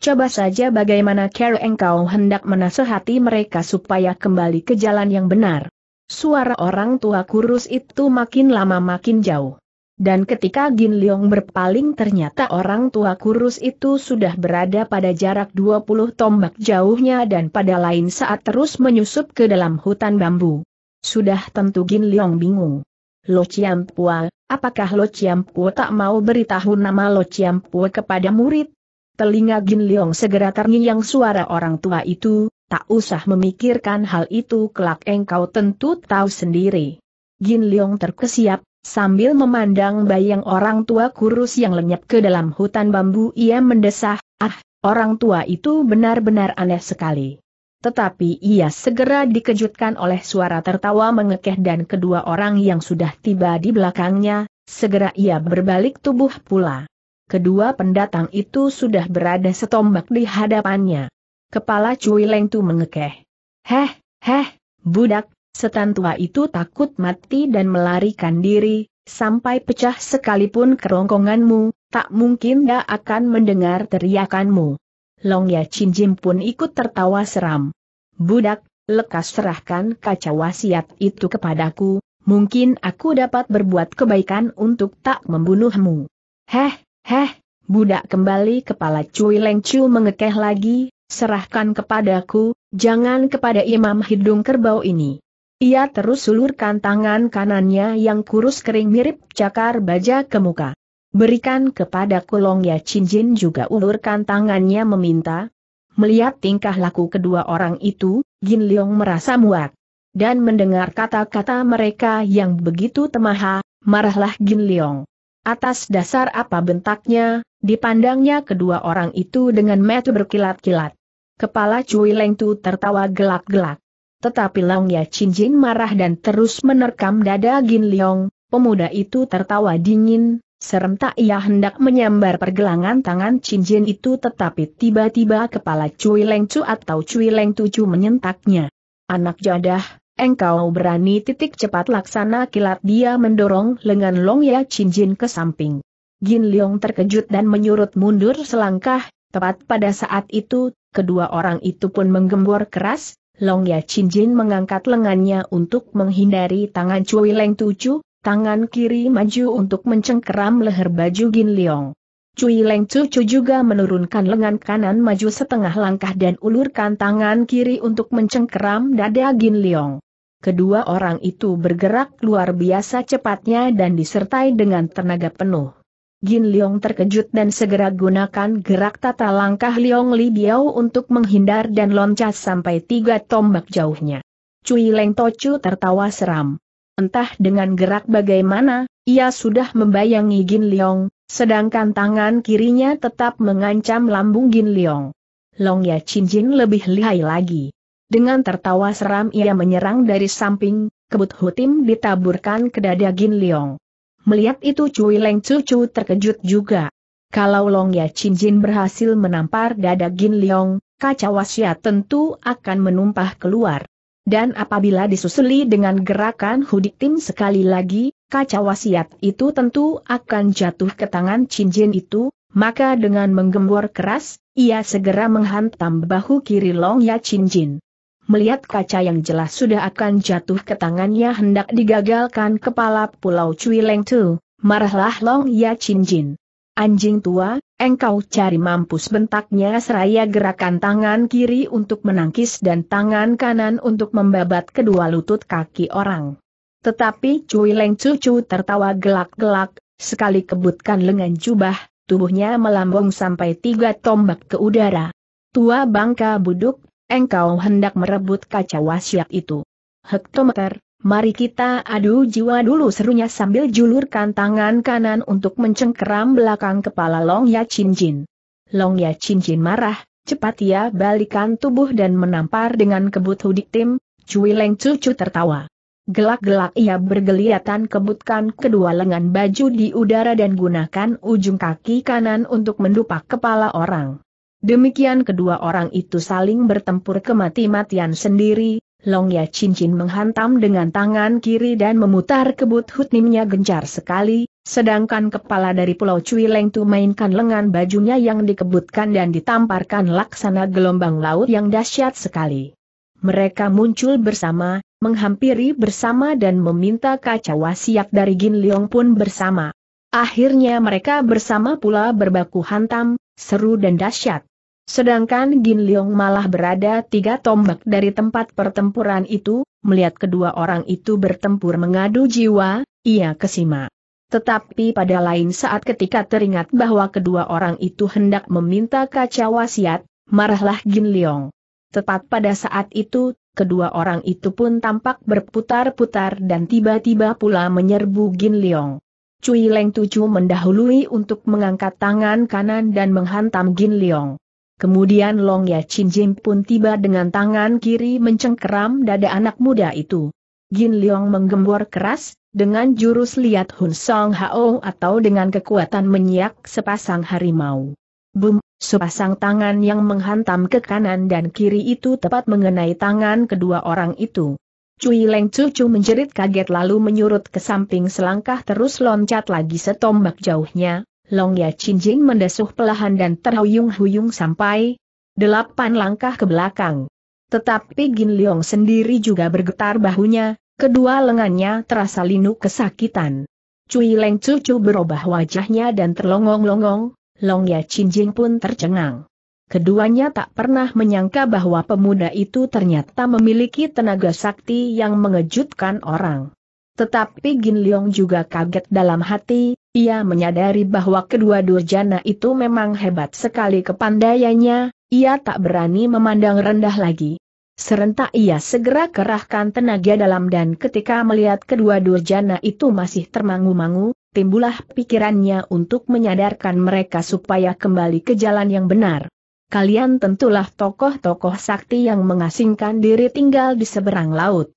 Coba saja bagaimana care engkau hendak menasehati mereka supaya kembali ke jalan yang benar. Suara orang tua kurus itu makin lama makin jauh. Dan ketika Gin Leong berpaling ternyata orang tua kurus itu sudah berada pada jarak 20 tombak jauhnya dan pada lain saat terus menyusup ke dalam hutan bambu. Sudah tentu Gin Leong bingung. Lo Chiang Pua, Apakah Lo Chiampu tak mau beritahu nama Lo Chiampu kepada murid? Telinga Gin Leong segera terngiang suara orang tua itu, tak usah memikirkan hal itu kelak engkau tentu tahu sendiri. Gin Leong terkesiap, sambil memandang bayang orang tua kurus yang lenyap ke dalam hutan bambu ia mendesah, ah, orang tua itu benar-benar aneh sekali. Tetapi ia segera dikejutkan oleh suara tertawa mengekeh dan kedua orang yang sudah tiba di belakangnya, segera ia berbalik tubuh pula. Kedua pendatang itu sudah berada setombak di hadapannya. Kepala Cui Leng Tu mengekeh. Heh, heh, budak, setan tua itu takut mati dan melarikan diri, sampai pecah sekalipun kerongkonganmu, tak mungkin dia akan mendengar teriakanmu. Long Ya Chin Jim pun ikut tertawa seram. Budak, lekas serahkan kaca wasiat itu kepadaku, mungkin aku dapat berbuat kebaikan untuk tak membunuhmu. Heh, heh, budak kembali kepala Cui Leng Chu mengekeh lagi, serahkan kepadaku, jangan kepada imam hidung kerbau ini. Ia terus sulurkan tangan kanannya yang kurus kering mirip cakar baja ke muka. Berikan kepada Kulong Ya Cinjin juga ulurkan tangannya meminta. Melihat tingkah laku kedua orang itu, Jin Leong merasa muak. Dan mendengar kata-kata mereka yang begitu temaha, marahlah Jin Leong. Atas dasar apa bentaknya, dipandangnya kedua orang itu dengan mata berkilat-kilat. Kepala Cui Leng Tu tertawa gelak-gelak. Tetapi Long Ya Cinjin marah dan terus menerkam dada Gin Leong, pemuda itu tertawa dingin, Serentak ia hendak menyambar pergelangan tangan cincin itu tetapi tiba-tiba kepala Cui Leng Cu atau Cui Leng Tucu menyentaknya. Anak jadah, engkau berani titik cepat laksana kilat dia mendorong lengan Long Ya cincin ke samping. Gin Leong terkejut dan menyurut mundur selangkah, tepat pada saat itu, kedua orang itu pun menggembor keras, Long Ya cincin mengangkat lengannya untuk menghindari tangan Cui Leng Tucu, Tangan kiri maju untuk mencengkeram leher baju Gin Leong. Cui Leng Cucu juga menurunkan lengan kanan maju setengah langkah dan ulurkan tangan kiri untuk mencengkeram dada Gin Leong. Kedua orang itu bergerak luar biasa cepatnya dan disertai dengan tenaga penuh. Gin Leong terkejut dan segera gunakan gerak tata langkah Leong Li Biao untuk menghindar dan loncat sampai tiga tombak jauhnya. Cui Leng Tocu tertawa seram. Entah dengan gerak bagaimana, ia sudah membayangi Gin Leong, sedangkan tangan kirinya tetap mengancam lambung Gin Leong. Long Ya Chin Jin lebih lihai lagi. Dengan tertawa seram ia menyerang dari samping, kebut hutim ditaburkan ke dada Gin Leong. Melihat itu Cui Leng Cucu terkejut juga. Kalau Long Ya Chin Jin berhasil menampar dada Gin Leong, kaca wasiat tentu akan menumpah keluar. Dan apabila disusuli dengan gerakan tim sekali lagi, kaca wasiat itu tentu akan jatuh ke tangan cincin itu, maka dengan menggembor keras, ia segera menghantam bahu kiri Longya cincin. Melihat kaca yang jelas sudah akan jatuh ke tangannya hendak digagalkan kepala pulau Cui Leng Tu, marahlah Longya cincin. Anjing tua, engkau cari mampus bentaknya seraya gerakan tangan kiri untuk menangkis dan tangan kanan untuk membabat kedua lutut kaki orang. Tetapi Cui Leng Cucu tertawa gelak-gelak, sekali kebutkan lengan jubah, tubuhnya melambung sampai tiga tombak ke udara. Tua bangka buduk, engkau hendak merebut kaca wasiat itu. Hektometer, Mari kita adu jiwa dulu serunya sambil julurkan tangan kanan untuk mencengkeram belakang kepala Long Ya Chin Jin. Long Ya Chin Jin marah, cepat ia balikan tubuh dan menampar dengan kebut hudik tim, Cui Leng Cucu tertawa. Gelak-gelak ia bergeliatan kebutkan kedua lengan baju di udara dan gunakan ujung kaki kanan untuk mendupak kepala orang. Demikian kedua orang itu saling bertempur kemati-matian sendiri, Long Ya cincin menghantam dengan tangan kiri dan memutar kebut hutnimnya gencar sekali, sedangkan kepala dari Pulau Cui Leng Tu mainkan lengan bajunya yang dikebutkan dan ditamparkan laksana gelombang laut yang dahsyat sekali. Mereka muncul bersama, menghampiri bersama dan meminta kaca wasiat dari Gin Leong pun bersama. Akhirnya mereka bersama pula berbaku hantam, seru dan dahsyat. Sedangkan Gin Leong malah berada tiga tombak dari tempat pertempuran itu, melihat kedua orang itu bertempur mengadu jiwa, ia kesima. Tetapi pada lain saat ketika teringat bahwa kedua orang itu hendak meminta kaca wasiat, marahlah Gin Leong. Tepat pada saat itu, kedua orang itu pun tampak berputar-putar dan tiba-tiba pula menyerbu Gin Leong. Cui Leng Tuju mendahului untuk mengangkat tangan kanan dan menghantam Gin Leong. Kemudian Long Ya Chin Jim pun tiba dengan tangan kiri mencengkeram dada anak muda itu. Gin Leong menggembor keras, dengan jurus liat Hun Song Hao atau dengan kekuatan menyiak sepasang harimau. Bum, sepasang tangan yang menghantam ke kanan dan kiri itu tepat mengenai tangan kedua orang itu. Cui Leng Cucu menjerit kaget lalu menyurut ke samping selangkah terus loncat lagi setombak jauhnya, Long Ya Chin Jin mendesuh pelahan dan terhuyung-huyung sampai delapan langkah ke belakang. Tetapi Gin Leong sendiri juga bergetar bahunya, kedua lengannya terasa linu kesakitan. Cui Leng Cucu berubah wajahnya dan terlongong-longong, Long Ya Chin Jin pun tercengang. Keduanya tak pernah menyangka bahwa pemuda itu ternyata memiliki tenaga sakti yang mengejutkan orang. Tetapi Gin Leong juga kaget dalam hati, ia menyadari bahwa kedua durjana itu memang hebat sekali kepandaiannya, ia tak berani memandang rendah lagi. Serentak ia segera kerahkan tenaga dalam dan ketika melihat kedua durjana itu masih termangu-mangu, timbullah pikirannya untuk menyadarkan mereka supaya kembali ke jalan yang benar. Kalian tentulah tokoh-tokoh sakti yang mengasingkan diri tinggal di seberang laut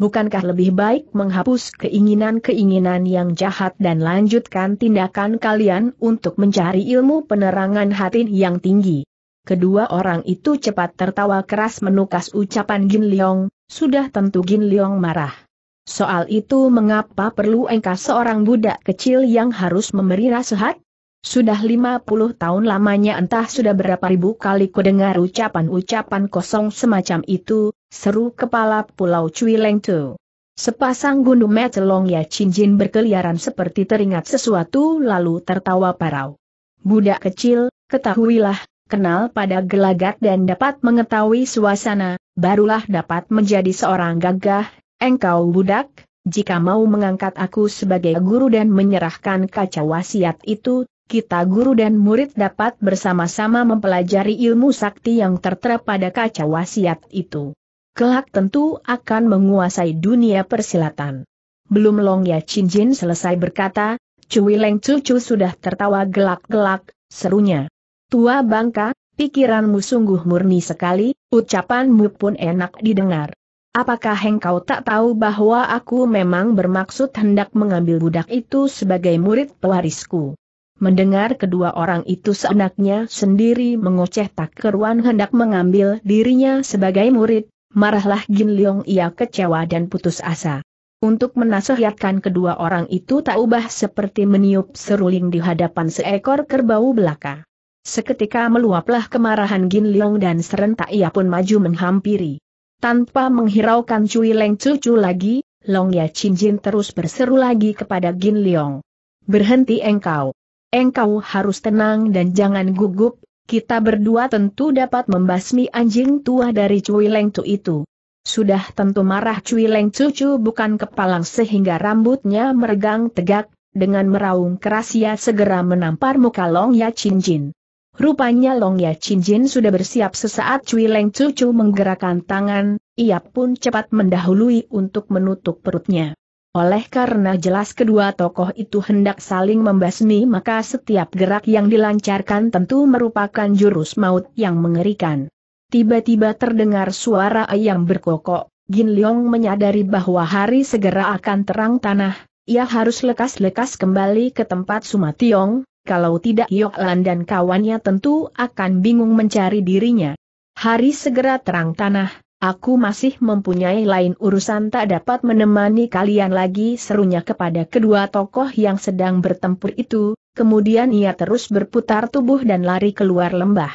bukankah lebih baik menghapus keinginan-keinginan yang jahat dan lanjutkan tindakan kalian untuk mencari ilmu penerangan hati yang tinggi? Kedua orang itu cepat tertawa keras menukas ucapan Gin Leong, sudah tentu Gin Leong marah. Soal itu mengapa perlu engkau seorang budak kecil yang harus memberi nasihat? Sudah lima puluh tahun lamanya entah sudah berapa ribu kali ku dengar ucapan-ucapan kosong semacam itu, seru kepala pulau Cui Leng Tu. Sepasang gundu metelong ya cincin berkeliaran seperti teringat sesuatu lalu tertawa parau. Budak kecil, ketahuilah, kenal pada gelagat dan dapat mengetahui suasana, barulah dapat menjadi seorang gagah, engkau budak, jika mau mengangkat aku sebagai guru dan menyerahkan kaca wasiat itu, kita guru dan murid dapat bersama-sama mempelajari ilmu sakti yang tertera pada kaca wasiat itu. Kelak tentu akan menguasai dunia persilatan. Belum Long Ya Chin Jin selesai berkata, Cui Leng Cucu sudah tertawa gelak-gelak, serunya. Tua bangka, pikiranmu sungguh murni sekali, ucapanmu pun enak didengar. Apakah engkau tak tahu bahwa aku memang bermaksud hendak mengambil budak itu sebagai murid pewarisku? Mendengar kedua orang itu seenaknya sendiri mengoceh tak keruan hendak mengambil dirinya sebagai murid, marahlah Jin Leong ia kecewa dan putus asa. Untuk menasihatkan kedua orang itu tak ubah seperti meniup seruling di hadapan seekor kerbau belaka. Seketika meluaplah kemarahan Gin Leong dan serentak ia pun maju menghampiri. Tanpa menghiraukan Cui Leng Cucu lagi, Long Ya Chin Jin terus berseru lagi kepada Gin Leong. Berhenti engkau. Engkau harus tenang dan jangan gugup, kita berdua tentu dapat membasmi anjing tua dari Cui Tu itu. Sudah tentu marah Cui Lengcu Cu bukan kepalang sehingga rambutnya meregang tegak, dengan meraung keras ia segera menampar muka Long Ya Chin Jin. Rupanya Long Ya Chin Jin sudah bersiap sesaat Cui Leng Cucu menggerakkan tangan, ia pun cepat mendahului untuk menutup perutnya. Oleh karena jelas kedua tokoh itu hendak saling membasmi maka setiap gerak yang dilancarkan tentu merupakan jurus maut yang mengerikan. Tiba-tiba terdengar suara ayam berkokok, Gin Leong menyadari bahwa hari segera akan terang tanah, ia harus lekas-lekas kembali ke tempat Sumationg, kalau tidak Yok Lan dan kawannya tentu akan bingung mencari dirinya. Hari segera terang tanah, Aku masih mempunyai lain urusan tak dapat menemani kalian lagi serunya kepada kedua tokoh yang sedang bertempur itu, kemudian ia terus berputar tubuh dan lari keluar lembah.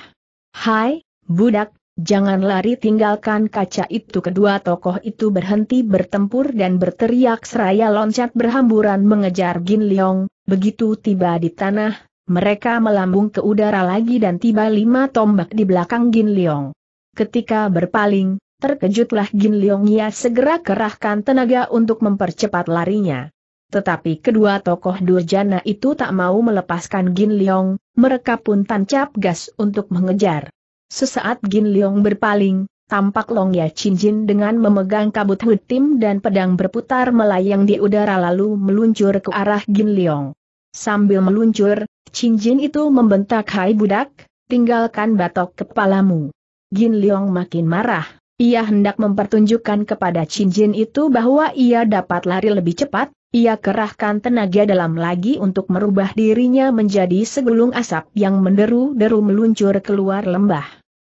Hai, budak, jangan lari tinggalkan kaca itu kedua tokoh itu berhenti bertempur dan berteriak seraya loncat berhamburan mengejar Gin Leong, begitu tiba di tanah, mereka melambung ke udara lagi dan tiba lima tombak di belakang Gin Leong. Ketika berpaling, Terkejutlah Gin Jin ia segera kerahkan tenaga untuk mempercepat larinya. Tetapi kedua tokoh durjana itu tak mau melepaskan Gin Leong, mereka pun tancap gas untuk mengejar. Sesaat Gin Leong berpaling, tampak Long Ya Chin Jin dengan memegang kabut hutim dan pedang berputar melayang di udara lalu meluncur ke arah Gin Leong. Sambil meluncur, Chin Jin itu membentak Hai budak, tinggalkan batok kepalamu. Gin Leong makin marah, ia hendak mempertunjukkan kepada cincin itu bahwa ia dapat lari lebih cepat, ia kerahkan tenaga dalam lagi untuk merubah dirinya menjadi segulung asap yang menderu-deru meluncur keluar lembah.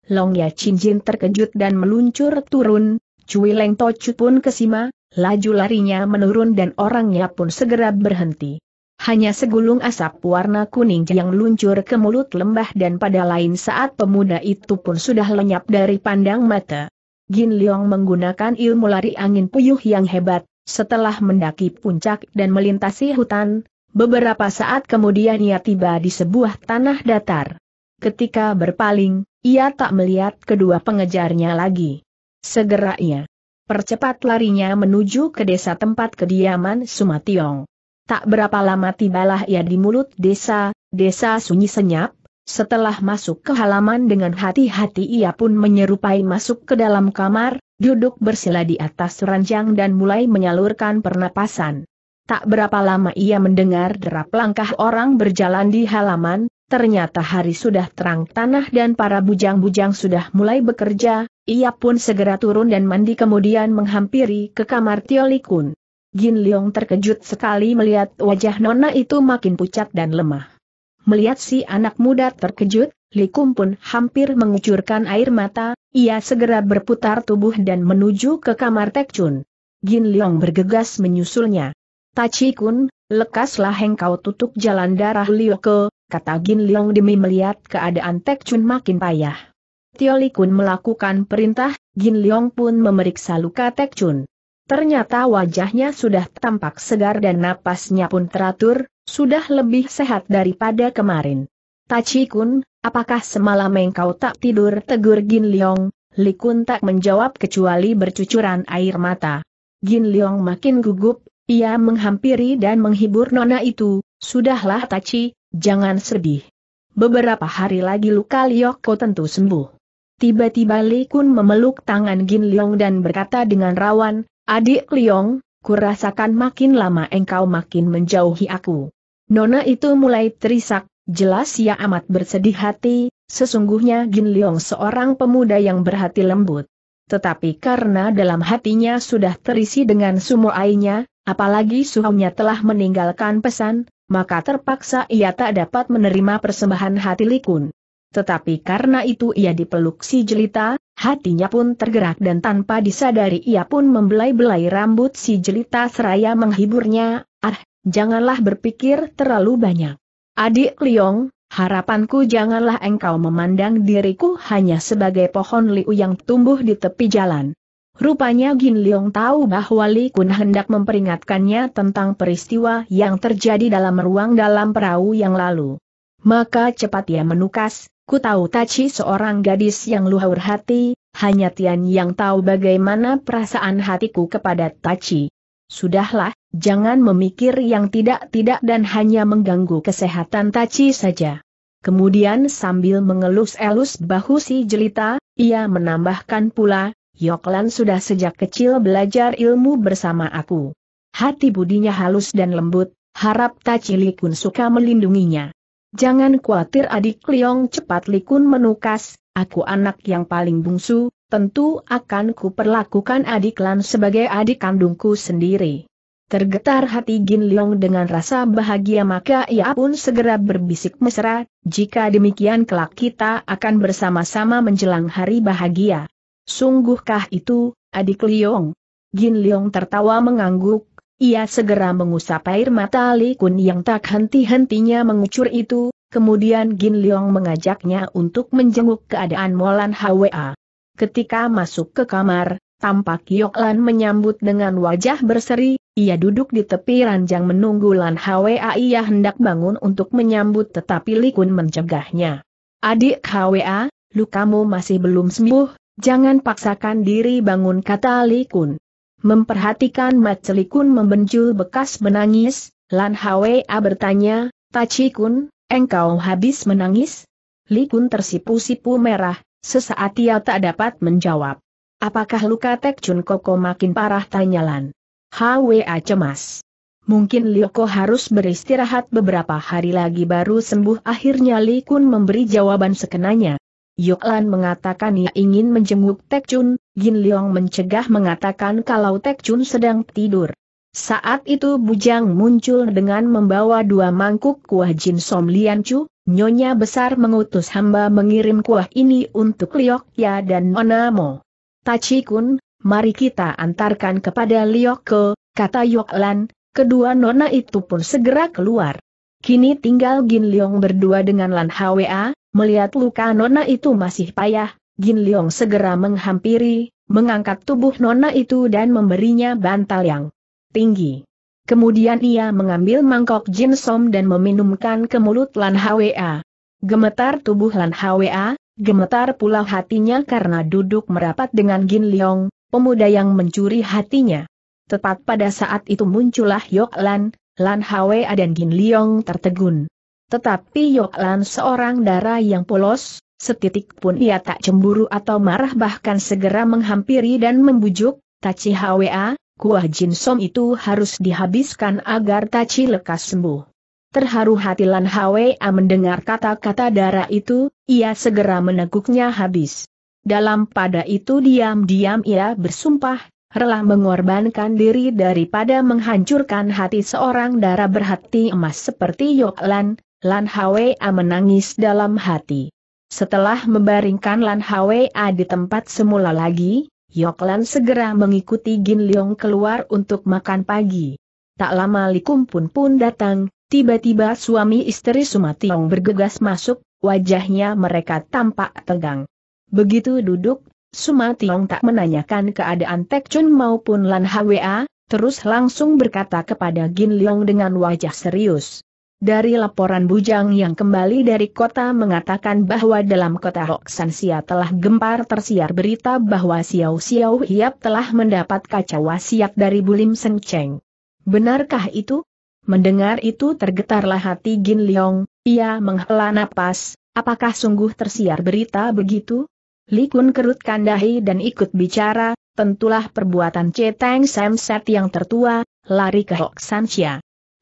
Longya cincin terkejut dan meluncur turun, Cui Leng Tocu pun kesima, laju larinya menurun dan orangnya pun segera berhenti. Hanya segulung asap warna kuning yang meluncur ke mulut lembah dan pada lain saat pemuda itu pun sudah lenyap dari pandang mata. Gin Leong menggunakan ilmu lari angin puyuh yang hebat, setelah mendaki puncak dan melintasi hutan, beberapa saat kemudian ia tiba di sebuah tanah datar. Ketika berpaling, ia tak melihat kedua pengejarnya lagi. Segera ia percepat larinya menuju ke desa tempat kediaman Sumationg. Tak berapa lama tibalah ia di mulut desa, desa sunyi senyap, setelah masuk ke halaman dengan hati-hati ia pun menyerupai masuk ke dalam kamar, duduk bersila di atas ranjang dan mulai menyalurkan pernapasan. Tak berapa lama ia mendengar derap langkah orang berjalan di halaman, ternyata hari sudah terang tanah dan para bujang-bujang sudah mulai bekerja, ia pun segera turun dan mandi kemudian menghampiri ke kamar Tiolikun. Gin Leong terkejut sekali melihat wajah Nona itu makin pucat dan lemah. Melihat si anak muda terkejut, Likum pun hampir mengucurkan air mata, ia segera berputar tubuh dan menuju ke kamar Tekchun. Gin Leong bergegas menyusulnya. Tachi Kun, lekaslah engkau tutup jalan darah Ke, kata Gin Leong demi melihat keadaan Tekchun makin payah. Tioli Kun melakukan perintah, Gin Leong pun memeriksa luka Tekchun. Ternyata wajahnya sudah tampak segar dan napasnya pun teratur, sudah lebih sehat daripada kemarin. Tachi Kun, apakah semalam engkau tak tidur tegur Gin Leong? Li Kun tak menjawab kecuali bercucuran air mata. Gin Leong makin gugup, ia menghampiri dan menghibur nona itu, sudahlah Tachi, jangan sedih. Beberapa hari lagi luka Lioko tentu sembuh. Tiba-tiba Li Kun memeluk tangan Gin Leong dan berkata dengan rawan, Adik Liong, kurasakan makin lama engkau makin menjauhi aku. Nona itu mulai terisak, jelas ia amat bersedih hati, sesungguhnya Jin Liong seorang pemuda yang berhati lembut. Tetapi karena dalam hatinya sudah terisi dengan airnya, apalagi suhunya telah meninggalkan pesan, maka terpaksa ia tak dapat menerima persembahan hati Likun. Tetapi karena itu ia dipeluk si jelita, hatinya pun tergerak dan tanpa disadari ia pun membelai-belai rambut si jelita seraya menghiburnya, ah, janganlah berpikir terlalu banyak. Adik Liong, harapanku janganlah engkau memandang diriku hanya sebagai pohon liu yang tumbuh di tepi jalan. Rupanya Gin Liong tahu bahwa Li Kun hendak memperingatkannya tentang peristiwa yang terjadi dalam ruang dalam perahu yang lalu. Maka cepat ia menukas, Ku tahu Taci seorang gadis yang luhur hati, hanya Tian yang tahu bagaimana perasaan hatiku kepada Taci. Sudahlah, jangan memikir yang tidak-tidak dan hanya mengganggu kesehatan Taci saja. Kemudian sambil mengelus-elus bahu si jelita, ia menambahkan pula, Yoklan sudah sejak kecil belajar ilmu bersama aku. Hati budinya halus dan lembut, harap Taci Likun suka melindunginya. Jangan khawatir adik Liong cepat Likun menukas, aku anak yang paling bungsu, tentu akan kuperlakukan adik Lan sebagai adik kandungku sendiri. Tergetar hati Gin Liong dengan rasa bahagia maka ia pun segera berbisik mesra, jika demikian kelak kita akan bersama-sama menjelang hari bahagia. Sungguhkah itu, adik Liong? Gin Liong tertawa mengangguk, ia segera mengusap air mata Li Kun yang tak henti-hentinya mengucur itu, kemudian Gin Leong mengajaknya untuk menjenguk keadaan Molan Hwa. Ketika masuk ke kamar, tampak Yok Lan menyambut dengan wajah berseri, ia duduk di tepi ranjang menunggu Lan Hwa ia hendak bangun untuk menyambut tetapi Li Kun mencegahnya. Adik Hwa, lukamu masih belum sembuh, jangan paksakan diri bangun kata Li Kun. Memperhatikan Macelikun membenjul bekas menangis, Lan Hwa bertanya, Taci Kun, engkau habis menangis? Li Kun tersipu-sipu merah, sesaat ia tak dapat menjawab. Apakah luka Tek Chun Koko makin parah tanya Lan? Hwa cemas. Mungkin Lioko harus beristirahat beberapa hari lagi baru sembuh akhirnya Li Kun memberi jawaban sekenanya. Yuk Lan mengatakan ia ingin menjenguk Tek Chun, Gin Leong mencegah mengatakan kalau Tek Chun sedang tidur. Saat itu Bujang muncul dengan membawa dua mangkuk kuah Jin Som Lian Chu, Nyonya Besar mengutus hamba mengirim kuah ini untuk Liok Ya dan Onamo. Tachi Kun, mari kita antarkan kepada Liok Ke, kata Yuk Lan. kedua nona itu pun segera keluar. Kini tinggal Gin Leong berdua dengan Lan Hwa, Melihat luka Nona itu masih payah, Jin Leong segera menghampiri, mengangkat tubuh Nona itu dan memberinya bantal yang tinggi. Kemudian ia mengambil mangkok Jin Som dan meminumkan ke mulut Lan Hwa. Gemetar tubuh Lan Hwa, gemetar pula hatinya karena duduk merapat dengan Jin Leong, pemuda yang mencuri hatinya. Tepat pada saat itu muncullah Yok Lan, Lan Hwa dan Jin Leong tertegun. Tetapi Yoklan seorang darah yang polos, setitik pun ia tak cemburu atau marah bahkan segera menghampiri dan membujuk, Tachi Hwa, kuah jinsom itu harus dihabiskan agar Tachi lekas sembuh. Terharu hati Lan Hwa mendengar kata-kata darah itu, ia segera meneguknya habis. Dalam pada itu diam-diam ia bersumpah, rela mengorbankan diri daripada menghancurkan hati seorang darah berhati emas seperti Yoklan, Lan Hwa menangis dalam hati. Setelah membaringkan Lan Hwa di tempat semula lagi, Yok Lan segera mengikuti Gin Leong keluar untuk makan pagi. Tak lama Likum pun pun datang, tiba-tiba suami istri Sumationg bergegas masuk, wajahnya mereka tampak tegang. Begitu duduk, Sumationg tak menanyakan keadaan Tek Chun maupun Lan Hwa, terus langsung berkata kepada Gin Leong dengan wajah serius. Dari laporan Bujang yang kembali dari kota mengatakan bahwa dalam kota Sia telah gempar tersiar berita bahwa Xiao Xiao Hiap telah mendapat kaca wasiat dari Bulim Seng Cheng. Benarkah itu? Mendengar itu tergetarlah hati Gin Leong, ia menghela napas, apakah sungguh tersiar berita begitu? Li Kun kerutkan dahi dan ikut bicara, tentulah perbuatan Ceteng Samset yang tertua, lari ke Sia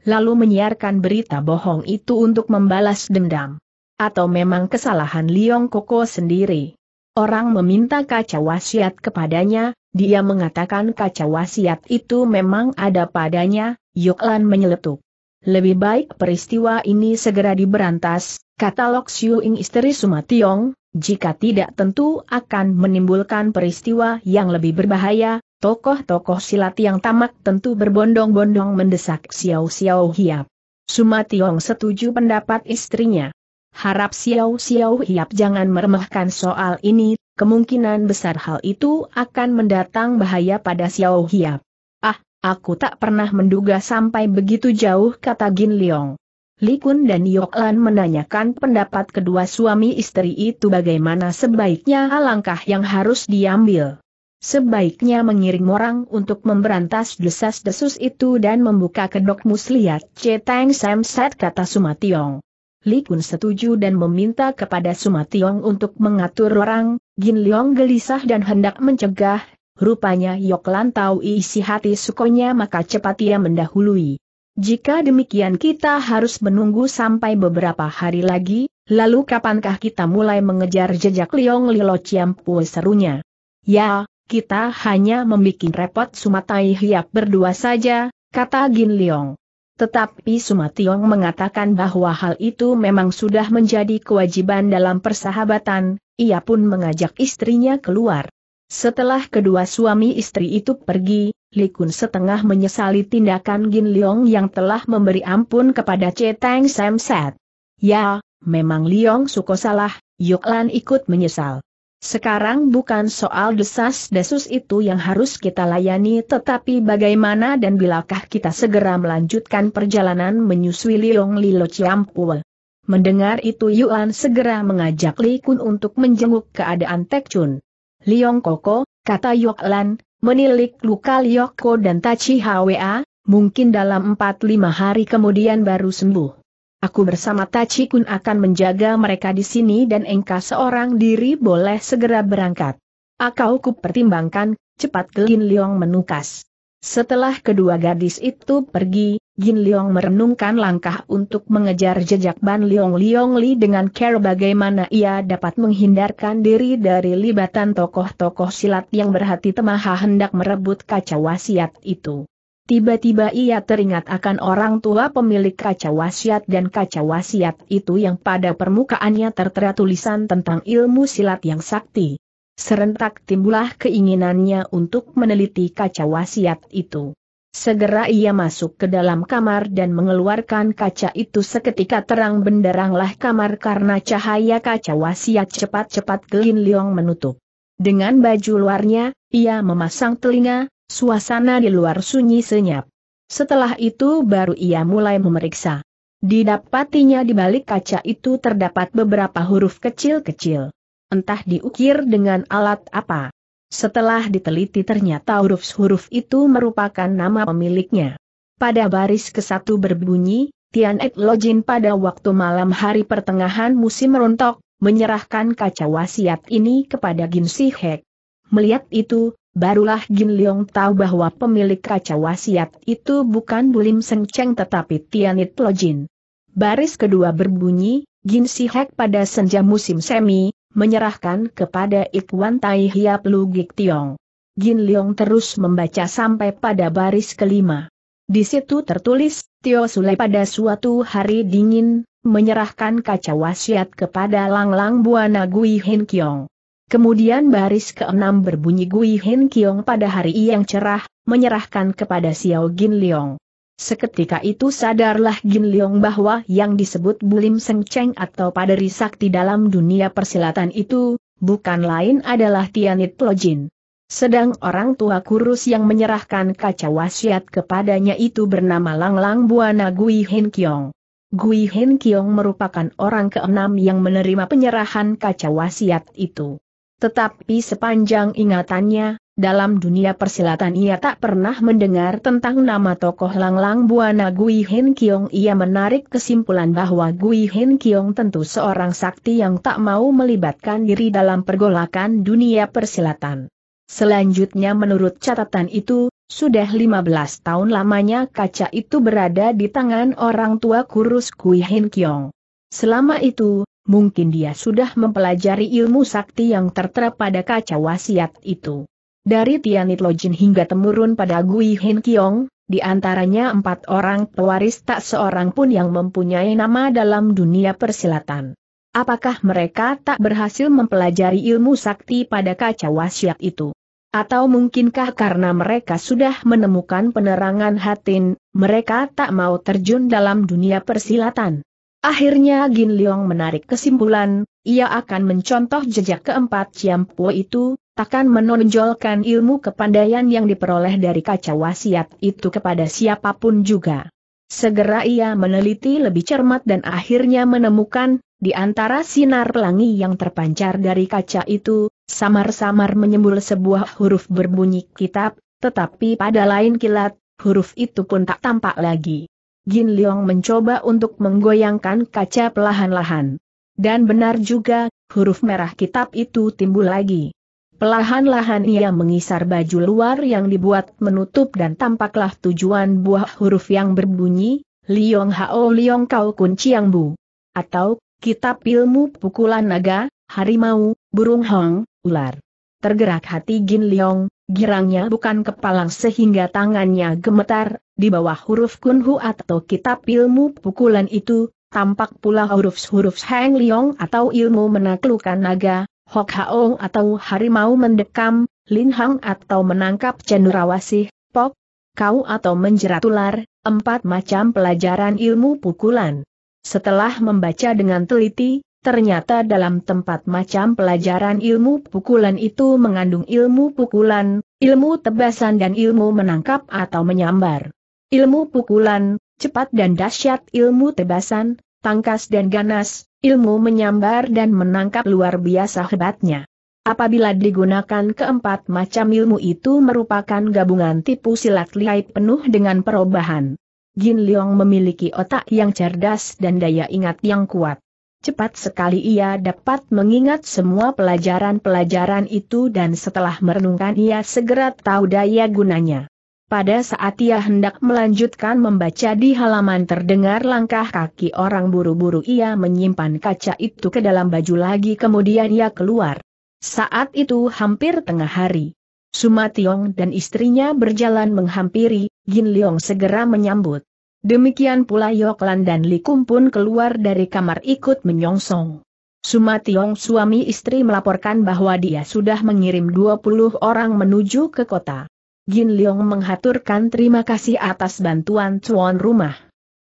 lalu menyiarkan berita bohong itu untuk membalas dendam. Atau memang kesalahan Liong Koko sendiri. Orang meminta kaca wasiat kepadanya, dia mengatakan kaca wasiat itu memang ada padanya, Yuklan menyeletuk. Lebih baik peristiwa ini segera diberantas, kata Lok Siu Ing istri Sumationg, jika tidak tentu akan menimbulkan peristiwa yang lebih berbahaya, Tokoh-tokoh silat yang tamak tentu berbondong-bondong mendesak Xiao Xiao Hiap. Sumationg setuju pendapat istrinya. Harap Xiao Xiao Hiap jangan meremehkan soal ini, kemungkinan besar hal itu akan mendatang bahaya pada Xiao Hiap. Ah, aku tak pernah menduga sampai begitu jauh kata Gin Liong. Li Kun dan Yok Lan menanyakan pendapat kedua suami istri itu bagaimana sebaiknya langkah yang harus diambil. Sebaiknya mengirim orang untuk memberantas desas-desus itu dan membuka kedok muslihat Cetang Samset kata Sumationg. Li Kun setuju dan meminta kepada Sumationg untuk mengatur orang, Gin Leong gelisah dan hendak mencegah, rupanya Yoklan tahu isi hati sukonya maka cepat ia mendahului. Jika demikian kita harus menunggu sampai beberapa hari lagi, lalu kapankah kita mulai mengejar jejak Leong Lilo Ciampu serunya. Ya, kita hanya membuat repot Sumatai Hiap berdua saja, kata Gin Leong. Tetapi Sumationg mengatakan bahwa hal itu memang sudah menjadi kewajiban dalam persahabatan, ia pun mengajak istrinya keluar. Setelah kedua suami istri itu pergi, Likun setengah menyesali tindakan Gin Leong yang telah memberi ampun kepada Cetang Samset. Ya, memang Leong Suko salah, Yuk lan ikut menyesal. Sekarang bukan soal desas-desus itu yang harus kita layani tetapi bagaimana dan bilakah kita segera melanjutkan perjalanan menyusui Lilong Lilo Ciampul. Mendengar itu Yuan segera mengajak Li Kun untuk menjenguk keadaan Tek Chun. Liong Koko, kata Yuan, menilik luka Lioko dan Tachi Hwa, mungkin dalam 4-5 hari kemudian baru sembuh. Aku bersama Tachi Kun akan menjaga mereka di sini dan engkau seorang diri boleh segera berangkat. Akau ku pertimbangkan, cepat Gin Liong menukas. Setelah kedua gadis itu pergi, Gin Liong merenungkan langkah untuk mengejar jejak Ban Liong Liong Li dengan care bagaimana ia dapat menghindarkan diri dari libatan tokoh-tokoh silat yang berhati temaha hendak merebut kaca wasiat itu. Tiba-tiba ia teringat akan orang tua pemilik kaca wasiat dan kaca wasiat itu yang pada permukaannya tertera tulisan tentang ilmu silat yang sakti. Serentak timbullah keinginannya untuk meneliti kaca wasiat itu. Segera ia masuk ke dalam kamar dan mengeluarkan kaca itu seketika terang benderanglah kamar karena cahaya kaca wasiat cepat-cepat Lin Liong menutup. Dengan baju luarnya, ia memasang telinga, Suasana di luar sunyi senyap. Setelah itu baru ia mulai memeriksa. Didapatinya di balik kaca itu terdapat beberapa huruf kecil-kecil. Entah diukir dengan alat apa. Setelah diteliti ternyata huruf-huruf itu merupakan nama pemiliknya. Pada baris ke 1 berbunyi, Tian Ek Lojin pada waktu malam hari pertengahan musim rontok, menyerahkan kaca wasiat ini kepada Gin Si Hek. Melihat itu, Barulah Gin Leong tahu bahwa pemilik kaca wasiat itu bukan Bulim Seng Cheng tetapi Tianit Lojin. Baris kedua berbunyi, Si Sihek pada senja musim semi, menyerahkan kepada Ikwan Tai Hiap Lu Gik Tiong. Gin Leong terus membaca sampai pada baris kelima. Di situ tertulis, Tio Sule pada suatu hari dingin, menyerahkan kaca wasiat kepada Lang Lang Buana Gui Hin Kiong. Kemudian baris keenam berbunyi Gui Hin Kiong pada hari yang cerah, menyerahkan kepada Xiao Gin Leong. Seketika itu sadarlah Gin Leong bahwa yang disebut Bulim Seng Cheng atau paderi sakti dalam dunia persilatan itu, bukan lain adalah Tianit Plojin. Sedang orang tua kurus yang menyerahkan kaca wasiat kepadanya itu bernama Lang Lang Buana Gui Hin Kiong. Gui Hin Kiong merupakan orang keenam yang menerima penyerahan kaca wasiat itu. Tetapi sepanjang ingatannya, dalam dunia persilatan ia tak pernah mendengar tentang nama tokoh Langlang Buana Gui Hin Kiong. Ia menarik kesimpulan bahwa Gui Hin Kiong tentu seorang sakti yang tak mau melibatkan diri dalam pergolakan dunia persilatan. Selanjutnya menurut catatan itu, sudah 15 tahun lamanya kaca itu berada di tangan orang tua kurus Gui Hin Kiong. Selama itu, mungkin dia sudah mempelajari ilmu sakti yang tertera pada kaca wasiat itu. Dari Tianit Lojin hingga temurun pada Gui Hin Kiong, di antaranya empat orang pewaris tak seorang pun yang mempunyai nama dalam dunia persilatan. Apakah mereka tak berhasil mempelajari ilmu sakti pada kaca wasiat itu? Atau mungkinkah karena mereka sudah menemukan penerangan hatin, mereka tak mau terjun dalam dunia persilatan? Akhirnya Gin Leong menarik kesimpulan, ia akan mencontoh jejak keempat Po itu, takkan menonjolkan ilmu kepandaian yang diperoleh dari kaca wasiat itu kepada siapapun juga. Segera ia meneliti lebih cermat dan akhirnya menemukan, di antara sinar pelangi yang terpancar dari kaca itu, samar-samar menyembul sebuah huruf berbunyi kitab, tetapi pada lain kilat, huruf itu pun tak tampak lagi. Gin Leong mencoba untuk menggoyangkan kaca pelahan lahan Dan benar juga, huruf merah kitab itu timbul lagi. Pelahan-lahan ia mengisar baju luar yang dibuat menutup dan tampaklah tujuan buah huruf yang berbunyi, Liong Hao Liong Kau kunci yang Bu. Atau, kitab ilmu pukulan naga, harimau, burung hong, ular. Tergerak hati Gin Liong, Girangnya bukan kepalang sehingga tangannya gemetar, di bawah huruf kunhu atau kitab ilmu pukulan itu, tampak pula huruf-huruf Hang Liong atau ilmu menaklukkan naga, Hok Haong atau harimau mendekam, Lin Hang atau menangkap cendrawasih, Pok, Kau atau menjerat ular, empat macam pelajaran ilmu pukulan. Setelah membaca dengan teliti, Ternyata dalam tempat macam pelajaran ilmu pukulan itu mengandung ilmu pukulan, ilmu tebasan dan ilmu menangkap atau menyambar. Ilmu pukulan, cepat dan dahsyat ilmu tebasan, tangkas dan ganas, ilmu menyambar dan menangkap luar biasa hebatnya. Apabila digunakan keempat macam ilmu itu merupakan gabungan tipu silat lihai penuh dengan perubahan. Jin Leong memiliki otak yang cerdas dan daya ingat yang kuat. Cepat sekali ia dapat mengingat semua pelajaran-pelajaran itu dan setelah merenungkan ia segera tahu daya gunanya. Pada saat ia hendak melanjutkan membaca di halaman terdengar langkah kaki orang buru-buru ia menyimpan kaca itu ke dalam baju lagi kemudian ia keluar. Saat itu hampir tengah hari. Sumationg dan istrinya berjalan menghampiri, Gin Leong segera menyambut. Demikian pula Yoklan dan Likum pun keluar dari kamar ikut menyongsong. Sumationg suami istri melaporkan bahwa dia sudah mengirim 20 orang menuju ke kota. Gin Leong menghaturkan terima kasih atas bantuan tuan rumah.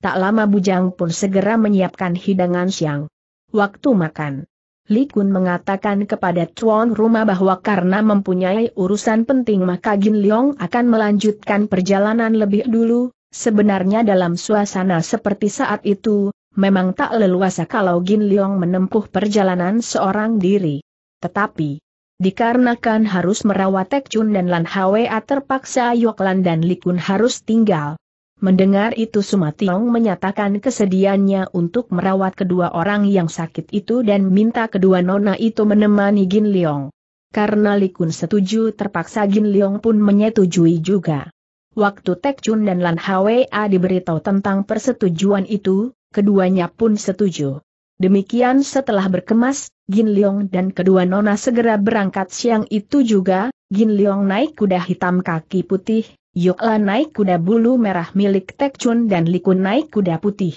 Tak lama Bujang pun segera menyiapkan hidangan siang. Waktu makan. Li Kun mengatakan kepada tuan rumah bahwa karena mempunyai urusan penting maka Gin Leong akan melanjutkan perjalanan lebih dulu, Sebenarnya dalam suasana seperti saat itu, memang tak leluasa kalau Gin Leong menempuh perjalanan seorang diri. Tetapi, dikarenakan harus merawat Tek Chun dan Lan Hwa terpaksa Yoklan dan Likun harus tinggal. Mendengar itu Sumationg menyatakan kesediaannya untuk merawat kedua orang yang sakit itu dan minta kedua nona itu menemani Gin Leong. Karena Likun setuju terpaksa Gin Leong pun menyetujui juga. Waktu Tek Chun dan Lan Hwa diberitahu tentang persetujuan itu, keduanya pun setuju. Demikian setelah berkemas, Gin Leong dan kedua nona segera berangkat siang itu juga, Gin Leong naik kuda hitam kaki putih, yuk Lan naik kuda bulu merah milik Tek Chun dan Likun naik kuda putih.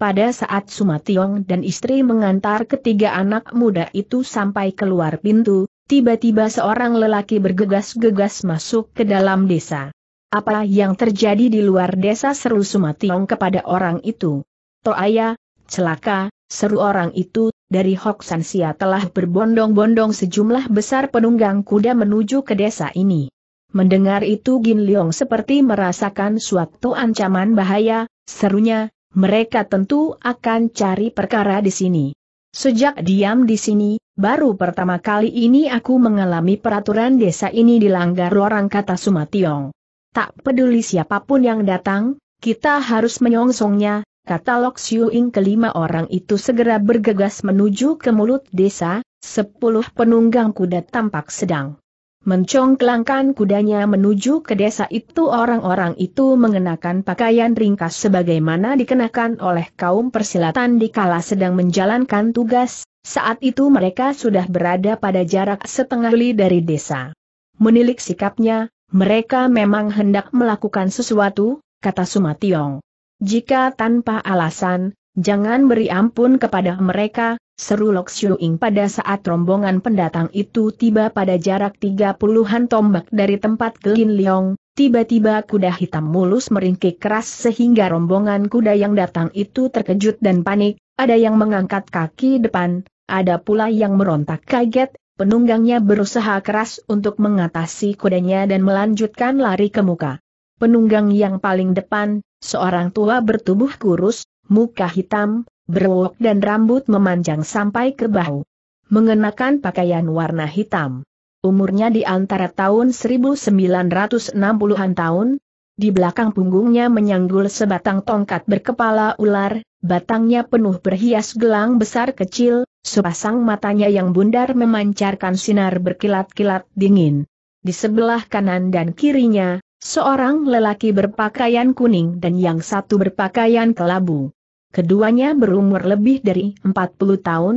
Pada saat Sumationg dan istri mengantar ketiga anak muda itu sampai keluar pintu, tiba-tiba seorang lelaki bergegas-gegas masuk ke dalam desa apa yang terjadi di luar desa seru Sumationg kepada orang itu. Toaya, celaka, seru orang itu, dari Sia telah berbondong-bondong sejumlah besar penunggang kuda menuju ke desa ini. Mendengar itu Gin Leong seperti merasakan suatu ancaman bahaya, serunya, mereka tentu akan cari perkara di sini. Sejak diam di sini, baru pertama kali ini aku mengalami peraturan desa ini dilanggar orang kata Sumationg. Tak peduli siapapun yang datang, kita harus menyongsongnya, kata Lok Xiuing kelima orang itu segera bergegas menuju ke mulut desa, sepuluh penunggang kuda tampak sedang mencongklangkan kudanya menuju ke desa itu orang-orang itu mengenakan pakaian ringkas sebagaimana dikenakan oleh kaum persilatan di kala sedang menjalankan tugas, saat itu mereka sudah berada pada jarak setengah li dari desa. Menilik sikapnya, mereka memang hendak melakukan sesuatu, kata Sumationg. Jika tanpa alasan, jangan beri ampun kepada mereka, seru Lok Ing pada saat rombongan pendatang itu tiba pada jarak tiga puluhan tombak dari tempat Gelin Liong, tiba-tiba kuda hitam mulus meringkik keras sehingga rombongan kuda yang datang itu terkejut dan panik, ada yang mengangkat kaki depan, ada pula yang merontak kaget, penunggangnya berusaha keras untuk mengatasi kudanya dan melanjutkan lari ke muka. Penunggang yang paling depan, seorang tua bertubuh kurus, muka hitam, berwok dan rambut memanjang sampai ke bahu. Mengenakan pakaian warna hitam. Umurnya di antara tahun 1960-an tahun, di belakang punggungnya menyanggul sebatang tongkat berkepala ular, batangnya penuh berhias gelang besar kecil, sepasang matanya yang bundar memancarkan sinar berkilat-kilat dingin. Di sebelah kanan dan kirinya, seorang lelaki berpakaian kuning dan yang satu berpakaian kelabu. Keduanya berumur lebih dari 40 tahun.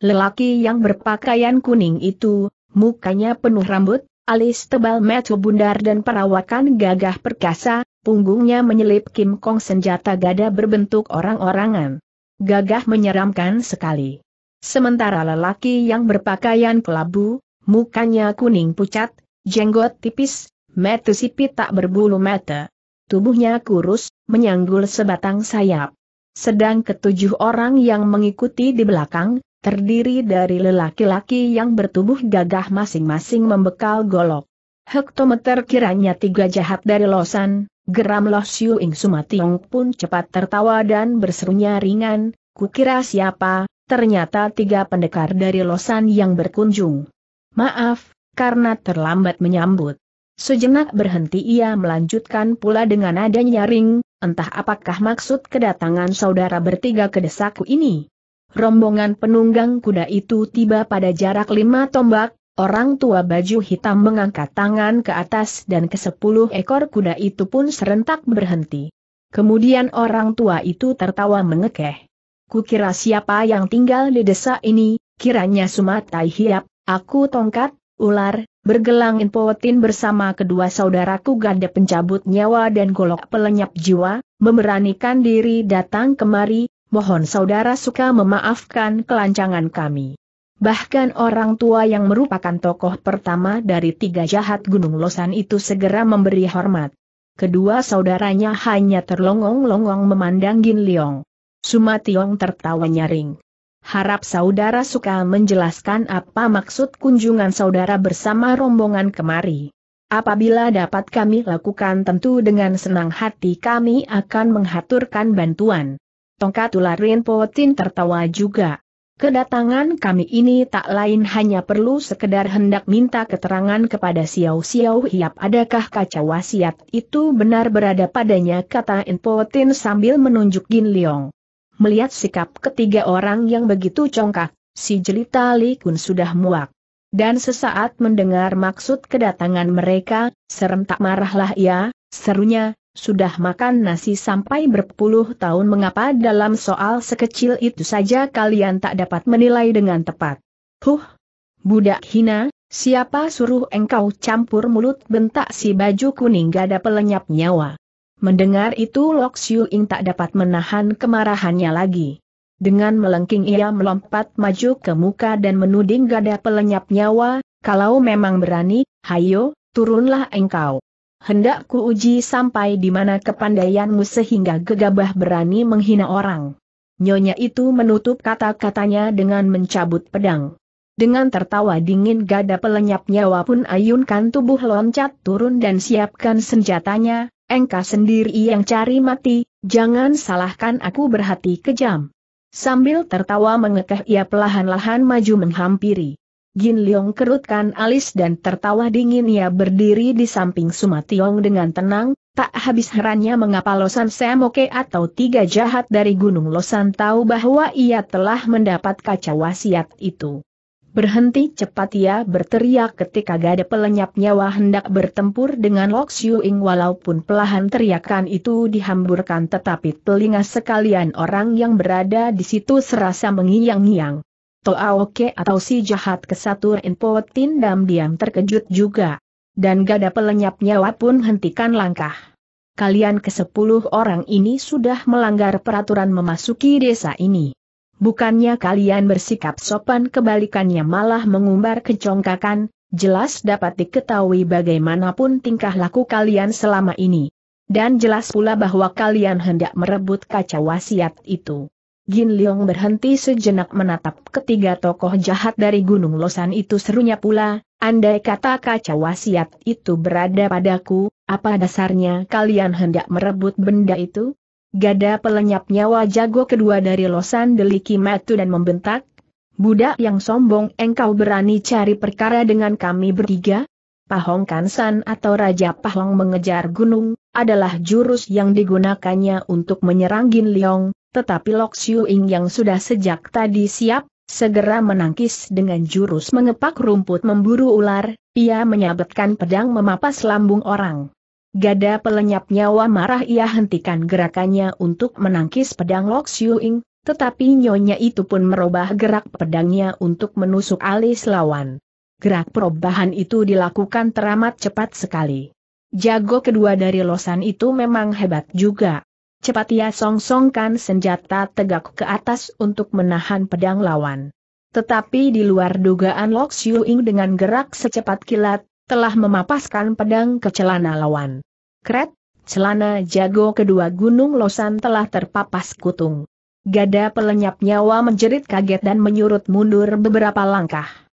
Lelaki yang berpakaian kuning itu, mukanya penuh rambut, alis tebal metu bundar dan perawakan gagah perkasa, punggungnya menyelip Kim Kong senjata gada berbentuk orang-orangan. Gagah menyeramkan sekali. Sementara lelaki yang berpakaian kelabu, mukanya kuning pucat, jenggot tipis, metu sipit tak berbulu mata. Tubuhnya kurus, menyanggul sebatang sayap. Sedang ketujuh orang yang mengikuti di belakang, terdiri dari lelaki-laki yang bertubuh gagah masing-masing membekal golok. Hektometer kiranya tiga jahat dari Losan, geram Loh Siu Ing Sumationg pun cepat tertawa dan berserunya ringan, kukira siapa, ternyata tiga pendekar dari Losan yang berkunjung. Maaf, karena terlambat menyambut. Sejenak berhenti ia melanjutkan pula dengan adanya ring. entah apakah maksud kedatangan saudara bertiga ke desaku ini rombongan penunggang kuda itu tiba pada jarak lima tombak, orang tua baju hitam mengangkat tangan ke atas dan ke sepuluh ekor kuda itu pun serentak berhenti. Kemudian orang tua itu tertawa mengekeh. Kukira siapa yang tinggal di desa ini, kiranya Sumatai Hiap, aku tongkat, ular, bergelang impotin bersama kedua saudaraku ganda pencabut nyawa dan golok pelenyap jiwa, memberanikan diri datang kemari, mohon saudara suka memaafkan kelancangan kami. Bahkan orang tua yang merupakan tokoh pertama dari tiga jahat Gunung Losan itu segera memberi hormat. Kedua saudaranya hanya terlongong-longong memandang Gin sumat Tiong tertawa nyaring. Harap saudara suka menjelaskan apa maksud kunjungan saudara bersama rombongan kemari. Apabila dapat kami lakukan tentu dengan senang hati kami akan menghaturkan bantuan. Tongkat ular Rinpo Tin tertawa juga. Kedatangan kami ini tak lain hanya perlu sekedar hendak minta keterangan kepada Xiao Xiao Hiap adakah kaca wasiat itu benar berada padanya kata Rinpo Tin sambil menunjuk Gin Leong. Melihat sikap ketiga orang yang begitu congkak, si jelita Li Kun sudah muak. Dan sesaat mendengar maksud kedatangan mereka, serem tak marahlah ia, ya, serunya, sudah makan nasi sampai berpuluh tahun mengapa dalam soal sekecil itu saja kalian tak dapat menilai dengan tepat. Huh! Budak hina, siapa suruh engkau campur mulut bentak si baju kuning gada pelenyap nyawa. Mendengar itu Lok Siu Ing tak dapat menahan kemarahannya lagi. Dengan melengking ia melompat maju ke muka dan menuding gada pelenyap nyawa, kalau memang berani, hayo, turunlah engkau hendak ku uji sampai di mana kepandaianmu sehingga gegabah berani menghina orang. Nyonya itu menutup kata-katanya dengan mencabut pedang. Dengan tertawa dingin gada pelenyap nyawa pun ayunkan tubuh loncat turun dan siapkan senjatanya, engkau sendiri yang cari mati, jangan salahkan aku berhati kejam. Sambil tertawa mengekeh ia pelahan-lahan maju menghampiri. Jin Leong kerutkan alis dan tertawa dingin ia berdiri di samping Sumationg dengan tenang, tak habis herannya mengapa Losan Semoke atau tiga jahat dari Gunung Losan tahu bahwa ia telah mendapat kaca wasiat itu. Berhenti cepat ia berteriak ketika gada pelenyap nyawa hendak bertempur dengan Lok Siu Ing walaupun pelahan teriakan itu dihamburkan tetapi telinga sekalian orang yang berada di situ serasa mengiang-ngiang. Toaoke atau si jahat kesatu Renpo Tin diam terkejut juga. Dan gada pelenyap nyawa pun hentikan langkah. Kalian ke sepuluh orang ini sudah melanggar peraturan memasuki desa ini. Bukannya kalian bersikap sopan kebalikannya malah mengumbar kecongkakan, jelas dapat diketahui bagaimanapun tingkah laku kalian selama ini. Dan jelas pula bahwa kalian hendak merebut kaca wasiat itu. Gin Leong berhenti sejenak menatap ketiga tokoh jahat dari Gunung Losan itu serunya pula, andai kata kaca wasiat itu berada padaku, apa dasarnya kalian hendak merebut benda itu? Gada pelenyap nyawa jago kedua dari Losan deliki matu dan membentak, Budak yang sombong engkau berani cari perkara dengan kami bertiga? Pahong Kansan atau Raja Pahong mengejar gunung, adalah jurus yang digunakannya untuk menyerang Gin Leong, tetapi Lok Siu Ing yang sudah sejak tadi siap, segera menangkis dengan jurus mengepak rumput memburu ular, ia menyabetkan pedang memapas lambung orang. Gada pelenyap nyawa marah ia hentikan gerakannya untuk menangkis pedang Lok Siu Ing, tetapi nyonya itu pun merubah gerak pedangnya untuk menusuk alis lawan. Gerak perubahan itu dilakukan teramat cepat sekali. Jago kedua dari Losan itu memang hebat juga. Cepat ia songsongkan senjata tegak ke atas untuk menahan pedang lawan. Tetapi di luar dugaan Lok Siu Ing dengan gerak secepat kilat, telah memapaskan pedang ke celana lawan. Kret, celana jago kedua Gunung Losan telah terpapas kutung. Gada pelenyap nyawa menjerit kaget dan menyurut mundur beberapa langkah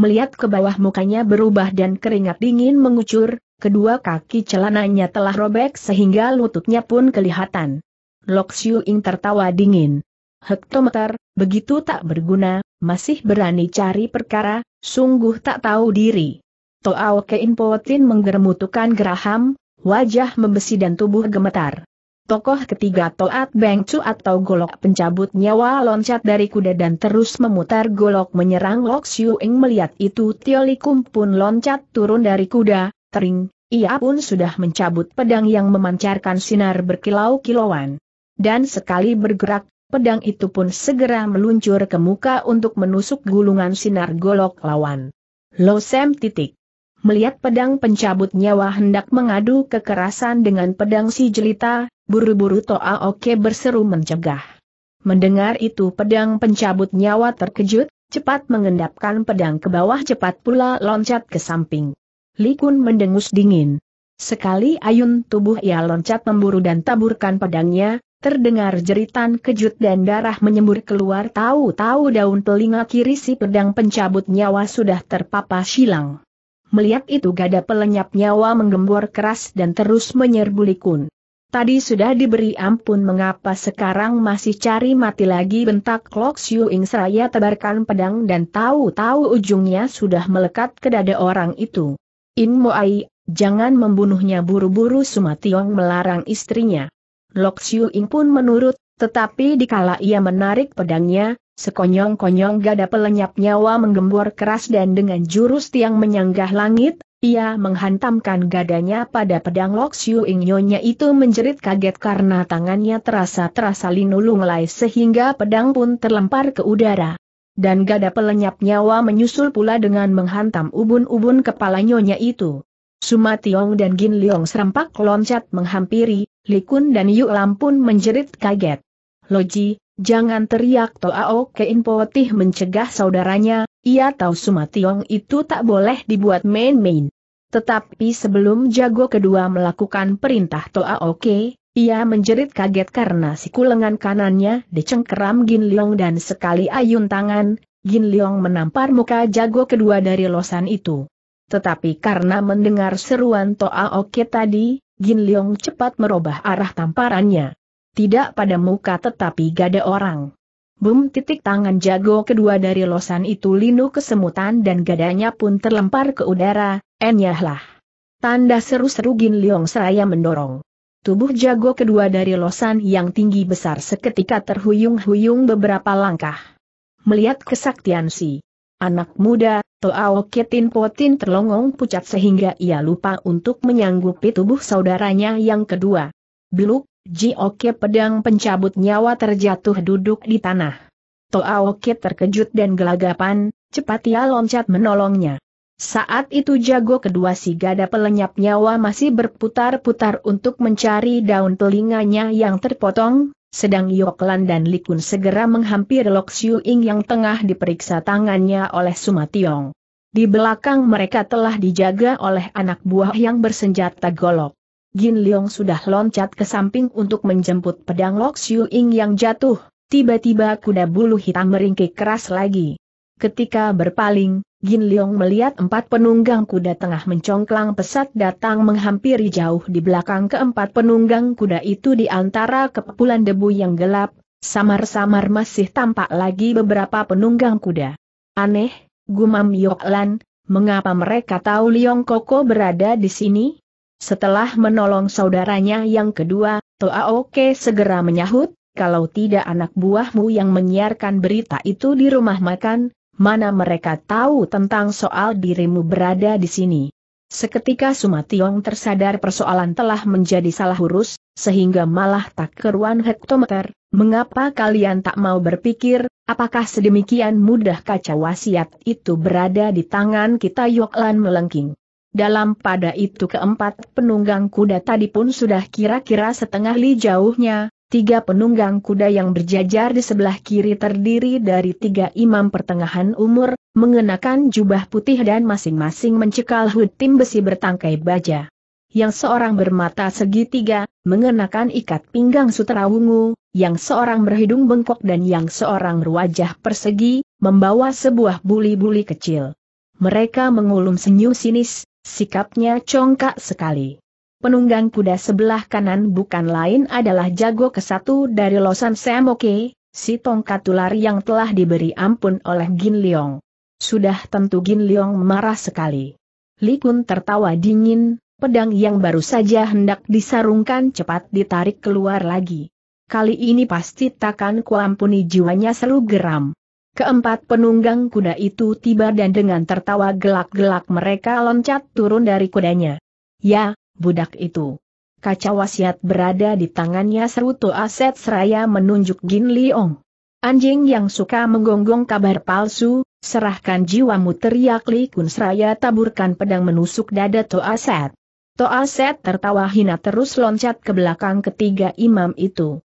melihat ke bawah mukanya berubah dan keringat dingin mengucur, kedua kaki celananya telah robek sehingga lututnya pun kelihatan. Lok Siu Ing tertawa dingin. Hektometer, begitu tak berguna, masih berani cari perkara, sungguh tak tahu diri. Toa Kein Potin menggermutukan geraham, wajah membesi dan tubuh gemetar. Tokoh ketiga Toat Beng Cu atau golok pencabut nyawa loncat dari kuda dan terus memutar golok menyerang Lok Siu Ing melihat itu Tio pun loncat turun dari kuda, tering, ia pun sudah mencabut pedang yang memancarkan sinar berkilau-kilauan. Dan sekali bergerak, pedang itu pun segera meluncur ke muka untuk menusuk gulungan sinar golok lawan. Losem titik. Melihat pedang pencabut nyawa hendak mengadu kekerasan dengan pedang si jelita, buru-buru Toa Oke berseru mencegah. Mendengar itu pedang pencabut nyawa terkejut, cepat mengendapkan pedang ke bawah cepat pula loncat ke samping. Likun mendengus dingin. Sekali ayun tubuh ia loncat memburu dan taburkan pedangnya, terdengar jeritan kejut dan darah menyembur keluar tahu-tahu daun telinga kiri si pedang pencabut nyawa sudah terpapah silang. Melihat itu gada pelenyap nyawa menggembor keras dan terus menyerbu Likun. Tadi sudah diberi ampun mengapa sekarang masih cari mati lagi bentak Lok Siu Ing seraya tebarkan pedang dan tahu-tahu ujungnya sudah melekat ke dada orang itu. In Moai, jangan membunuhnya buru-buru Sumationg melarang istrinya. Lok Siu Ing pun menurut, tetapi dikala ia menarik pedangnya, Sekonyong-konyong gada pelenyap nyawa menggembor keras dan dengan jurus tiang menyanggah langit, ia menghantamkan gadanya pada pedang Lok Siu Ing Nyonya itu menjerit kaget karena tangannya terasa-terasa linulunglai sehingga pedang pun terlempar ke udara. Dan gada pelenyap nyawa menyusul pula dengan menghantam ubun-ubun kepala Nyonya itu. Suma dan Gin Leong serempak loncat menghampiri, Likun dan Yu Lam pun menjerit kaget. Loji, Jangan teriak Toao Kein mencegah saudaranya, ia tahu Sumationg itu tak boleh dibuat main-main. Tetapi sebelum jago kedua melakukan perintah Toao Ke, ia menjerit kaget karena siku lengan kanannya dicengkeram Gin Leong dan sekali ayun tangan, Gin Leong menampar muka jago kedua dari losan itu. Tetapi karena mendengar seruan Toa Oke tadi, Gin Leong cepat merubah arah tamparannya tidak pada muka tetapi gada orang. Bum titik tangan jago kedua dari losan itu linu kesemutan dan gadanya pun terlempar ke udara, enyahlah. Tanda seru-seru Gin Leong seraya mendorong. Tubuh jago kedua dari losan yang tinggi besar seketika terhuyung-huyung beberapa langkah. Melihat kesaktian si anak muda, Toao Ketin Potin terlongong pucat sehingga ia lupa untuk menyanggupi tubuh saudaranya yang kedua. Biluk, Jioke pedang pencabut nyawa terjatuh duduk di tanah. Toaoke terkejut dan gelagapan, cepat ia loncat menolongnya. Saat itu jago kedua si gada pelenyap nyawa masih berputar-putar untuk mencari daun telinganya yang terpotong, sedang Yoklan dan Likun segera menghampiri Lok Siu Ing yang tengah diperiksa tangannya oleh Sumationg. Di belakang mereka telah dijaga oleh anak buah yang bersenjata golok. Jin Leong sudah loncat ke samping untuk menjemput pedang Lok Siu Ing yang jatuh, tiba-tiba kuda bulu hitam meringkik keras lagi. Ketika berpaling, Jin Leong melihat empat penunggang kuda tengah mencongklang pesat datang menghampiri jauh di belakang keempat penunggang kuda itu di antara kepulan debu yang gelap, samar-samar masih tampak lagi beberapa penunggang kuda. Aneh, gumam Yoklan, mengapa mereka tahu Leong Koko berada di sini? Setelah menolong saudaranya yang kedua, Toa Oke segera menyahut, kalau tidak anak buahmu yang menyiarkan berita itu di rumah makan, mana mereka tahu tentang soal dirimu berada di sini. Seketika Sumationg tersadar persoalan telah menjadi salah urus, sehingga malah tak keruan hektometer, mengapa kalian tak mau berpikir, apakah sedemikian mudah kaca wasiat itu berada di tangan kita Yoklan melengking. Dalam pada itu keempat penunggang kuda tadi pun sudah kira-kira setengah li jauhnya, tiga penunggang kuda yang berjajar di sebelah kiri terdiri dari tiga imam pertengahan umur, mengenakan jubah putih dan masing-masing mencekal tim besi bertangkai baja. Yang seorang bermata segitiga, mengenakan ikat pinggang sutera ungu, yang seorang berhidung bengkok dan yang seorang berwajah persegi, membawa sebuah buli-buli kecil. Mereka mengulum senyum sinis, Sikapnya congkak sekali. Penunggang kuda sebelah kanan bukan lain adalah jago kesatu dari Losan Semoke, si tongkat ular yang telah diberi ampun oleh Gin Leong. Sudah tentu Gin Leong marah sekali. Li Kun tertawa dingin, pedang yang baru saja hendak disarungkan cepat ditarik keluar lagi. Kali ini pasti takkan kuampuni jiwanya seru geram. Keempat penunggang kuda itu tiba dan dengan tertawa gelak-gelak mereka loncat turun dari kudanya. Ya, budak itu. Kaca wasiat berada di tangannya seru serutu aset seraya menunjuk Gin Liong. Anjing yang suka menggonggong kabar palsu, serahkan jiwamu teriak Li Kun seraya taburkan pedang menusuk dada To Aset. To Aset tertawa hina terus loncat ke belakang ketiga imam itu.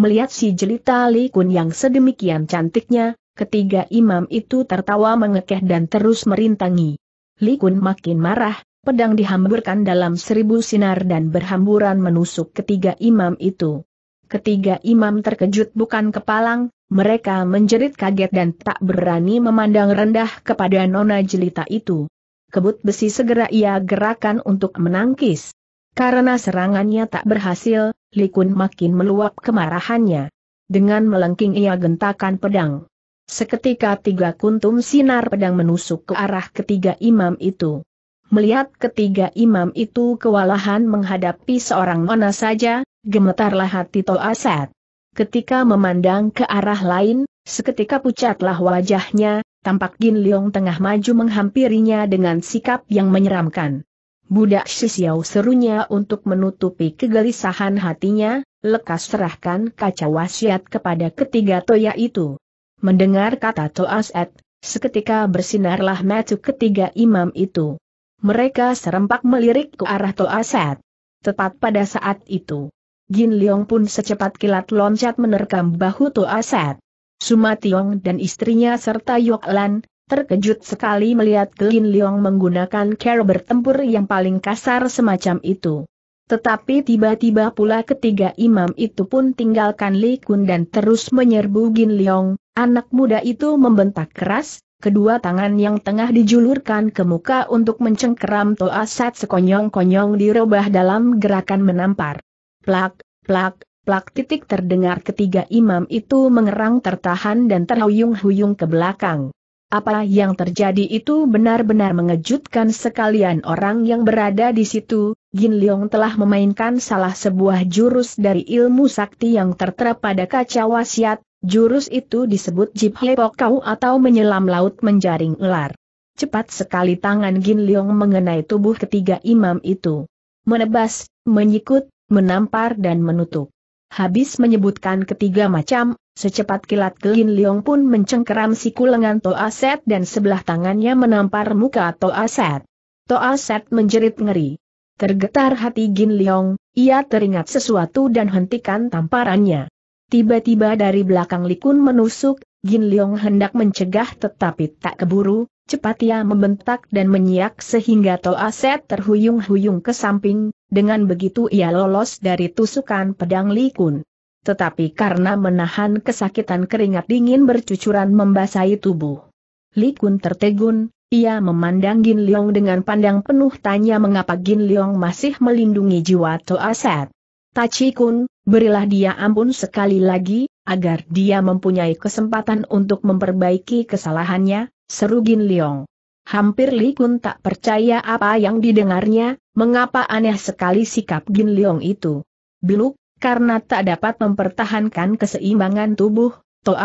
Melihat si jelita Li Kun yang sedemikian cantiknya, Ketiga imam itu tertawa mengekeh dan terus merintangi. Li Kun makin marah, pedang dihamburkan dalam seribu sinar dan berhamburan menusuk ketiga imam itu. Ketiga imam terkejut bukan kepalang, mereka menjerit kaget dan tak berani memandang rendah kepada nona jelita itu. Kebut besi segera ia gerakan untuk menangkis. Karena serangannya tak berhasil, Likun makin meluap kemarahannya. Dengan melengking ia gentakan pedang. Seketika tiga kuntum sinar pedang menusuk ke arah ketiga imam itu. Melihat ketiga imam itu kewalahan menghadapi seorang mana saja, gemetarlah hati Tol Asad. Ketika memandang ke arah lain, seketika pucatlah wajahnya, tampak Gin Leong tengah maju menghampirinya dengan sikap yang menyeramkan. Budak Shisiao serunya untuk menutupi kegelisahan hatinya, lekas serahkan kaca wasiat kepada ketiga toya itu. Mendengar kata Toaset, seketika bersinarlah mata ketiga imam itu. Mereka serempak melirik ke arah Toaset. Tepat pada saat itu, Jin Leong pun secepat kilat loncat menerkam bahu Toaset. Tiong dan istrinya serta Yok Lan, terkejut sekali melihat Jin Leong menggunakan cara bertempur yang paling kasar semacam itu. Tetapi tiba-tiba pula ketiga imam itu pun tinggalkan Li Kun dan terus menyerbu Gin Leong, anak muda itu membentak keras, kedua tangan yang tengah dijulurkan ke muka untuk mencengkeram toasat sekonyong-konyong dirobah dalam gerakan menampar. Plak, plak, plak titik terdengar ketiga imam itu mengerang tertahan dan terhuyung-huyung ke belakang. Apa yang terjadi itu benar-benar mengejutkan sekalian orang yang berada di situ, Gin Leong telah memainkan salah sebuah jurus dari ilmu sakti yang tertera pada kaca wasiat, jurus itu disebut Jip Kau atau menyelam laut menjaring ular. Cepat sekali tangan Gin Leong mengenai tubuh ketiga imam itu. Menebas, menyikut, menampar dan menutup. Habis menyebutkan ketiga macam, secepat kilat Gin Leong pun mencengkeram siku lengan Set dan sebelah tangannya menampar muka Toa Set. Toa Set menjerit ngeri. Tergetar hati Gin Leong, ia teringat sesuatu dan hentikan tamparannya. Tiba-tiba dari belakang Likun menusuk, Gin Leong hendak mencegah tetapi tak keburu, cepat ia membentak dan menyiak sehingga Toa Aset terhuyung-huyung ke samping, dengan begitu ia lolos dari tusukan pedang Likun. Tetapi karena menahan kesakitan keringat dingin bercucuran membasahi tubuh. Likun tertegun, ia memandang Gin Leong dengan pandang penuh tanya mengapa Gin Leong masih melindungi jiwa Set. Tachi Kun, berilah dia ampun sekali lagi, agar dia mempunyai kesempatan untuk memperbaiki kesalahannya, seru Gin Leong. Hampir Li Kun tak percaya apa yang didengarnya, mengapa aneh sekali sikap Gin Leong itu. Beluk, karena tak dapat mempertahankan keseimbangan tubuh,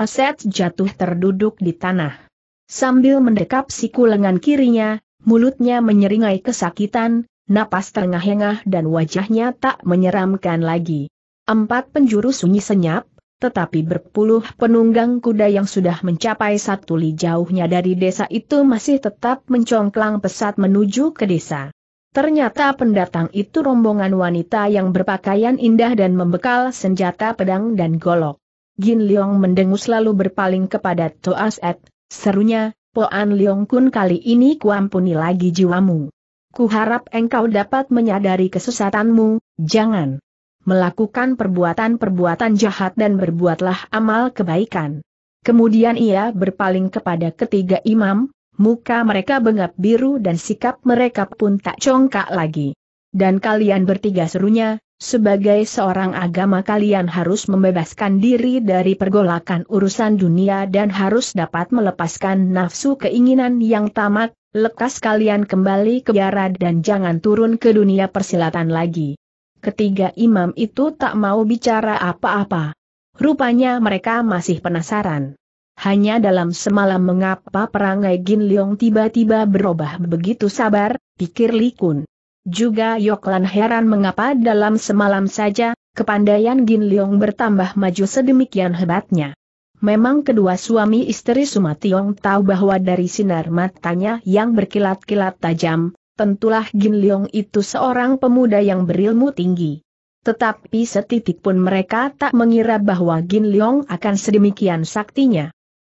Set jatuh terduduk di tanah. Sambil mendekap siku lengan kirinya, mulutnya menyeringai kesakitan, napas terengah-engah dan wajahnya tak menyeramkan lagi. Empat penjuru sunyi senyap, tetapi berpuluh penunggang kuda yang sudah mencapai satu li jauhnya dari desa itu masih tetap mencongklang pesat menuju ke desa. Ternyata pendatang itu rombongan wanita yang berpakaian indah dan membekal senjata pedang dan golok. Gin Leong mendengus lalu berpaling kepada Toas Ed. Serunya, Poan Leong Kun kali ini kuampuni lagi jiwamu. Kuharap engkau dapat menyadari kesesatanmu, jangan melakukan perbuatan-perbuatan jahat dan berbuatlah amal kebaikan. Kemudian ia berpaling kepada ketiga imam, muka mereka bengap biru dan sikap mereka pun tak congkak lagi. Dan kalian bertiga serunya, sebagai seorang agama kalian harus membebaskan diri dari pergolakan urusan dunia dan harus dapat melepaskan nafsu keinginan yang tamat. lekas kalian kembali ke biara dan jangan turun ke dunia persilatan lagi. Ketiga imam itu tak mau bicara apa-apa. Rupanya mereka masih penasaran. Hanya dalam semalam mengapa perangai Gin Leong tiba-tiba berubah begitu sabar, pikir Likun. Juga Yoklan heran mengapa dalam semalam saja, kepandaian Gin Leong bertambah maju sedemikian hebatnya. Memang kedua suami istri Sumationg tahu bahwa dari sinar matanya yang berkilat-kilat tajam, tentulah Gin Leong itu seorang pemuda yang berilmu tinggi. Tetapi setitik pun mereka tak mengira bahwa Gin Leong akan sedemikian saktinya.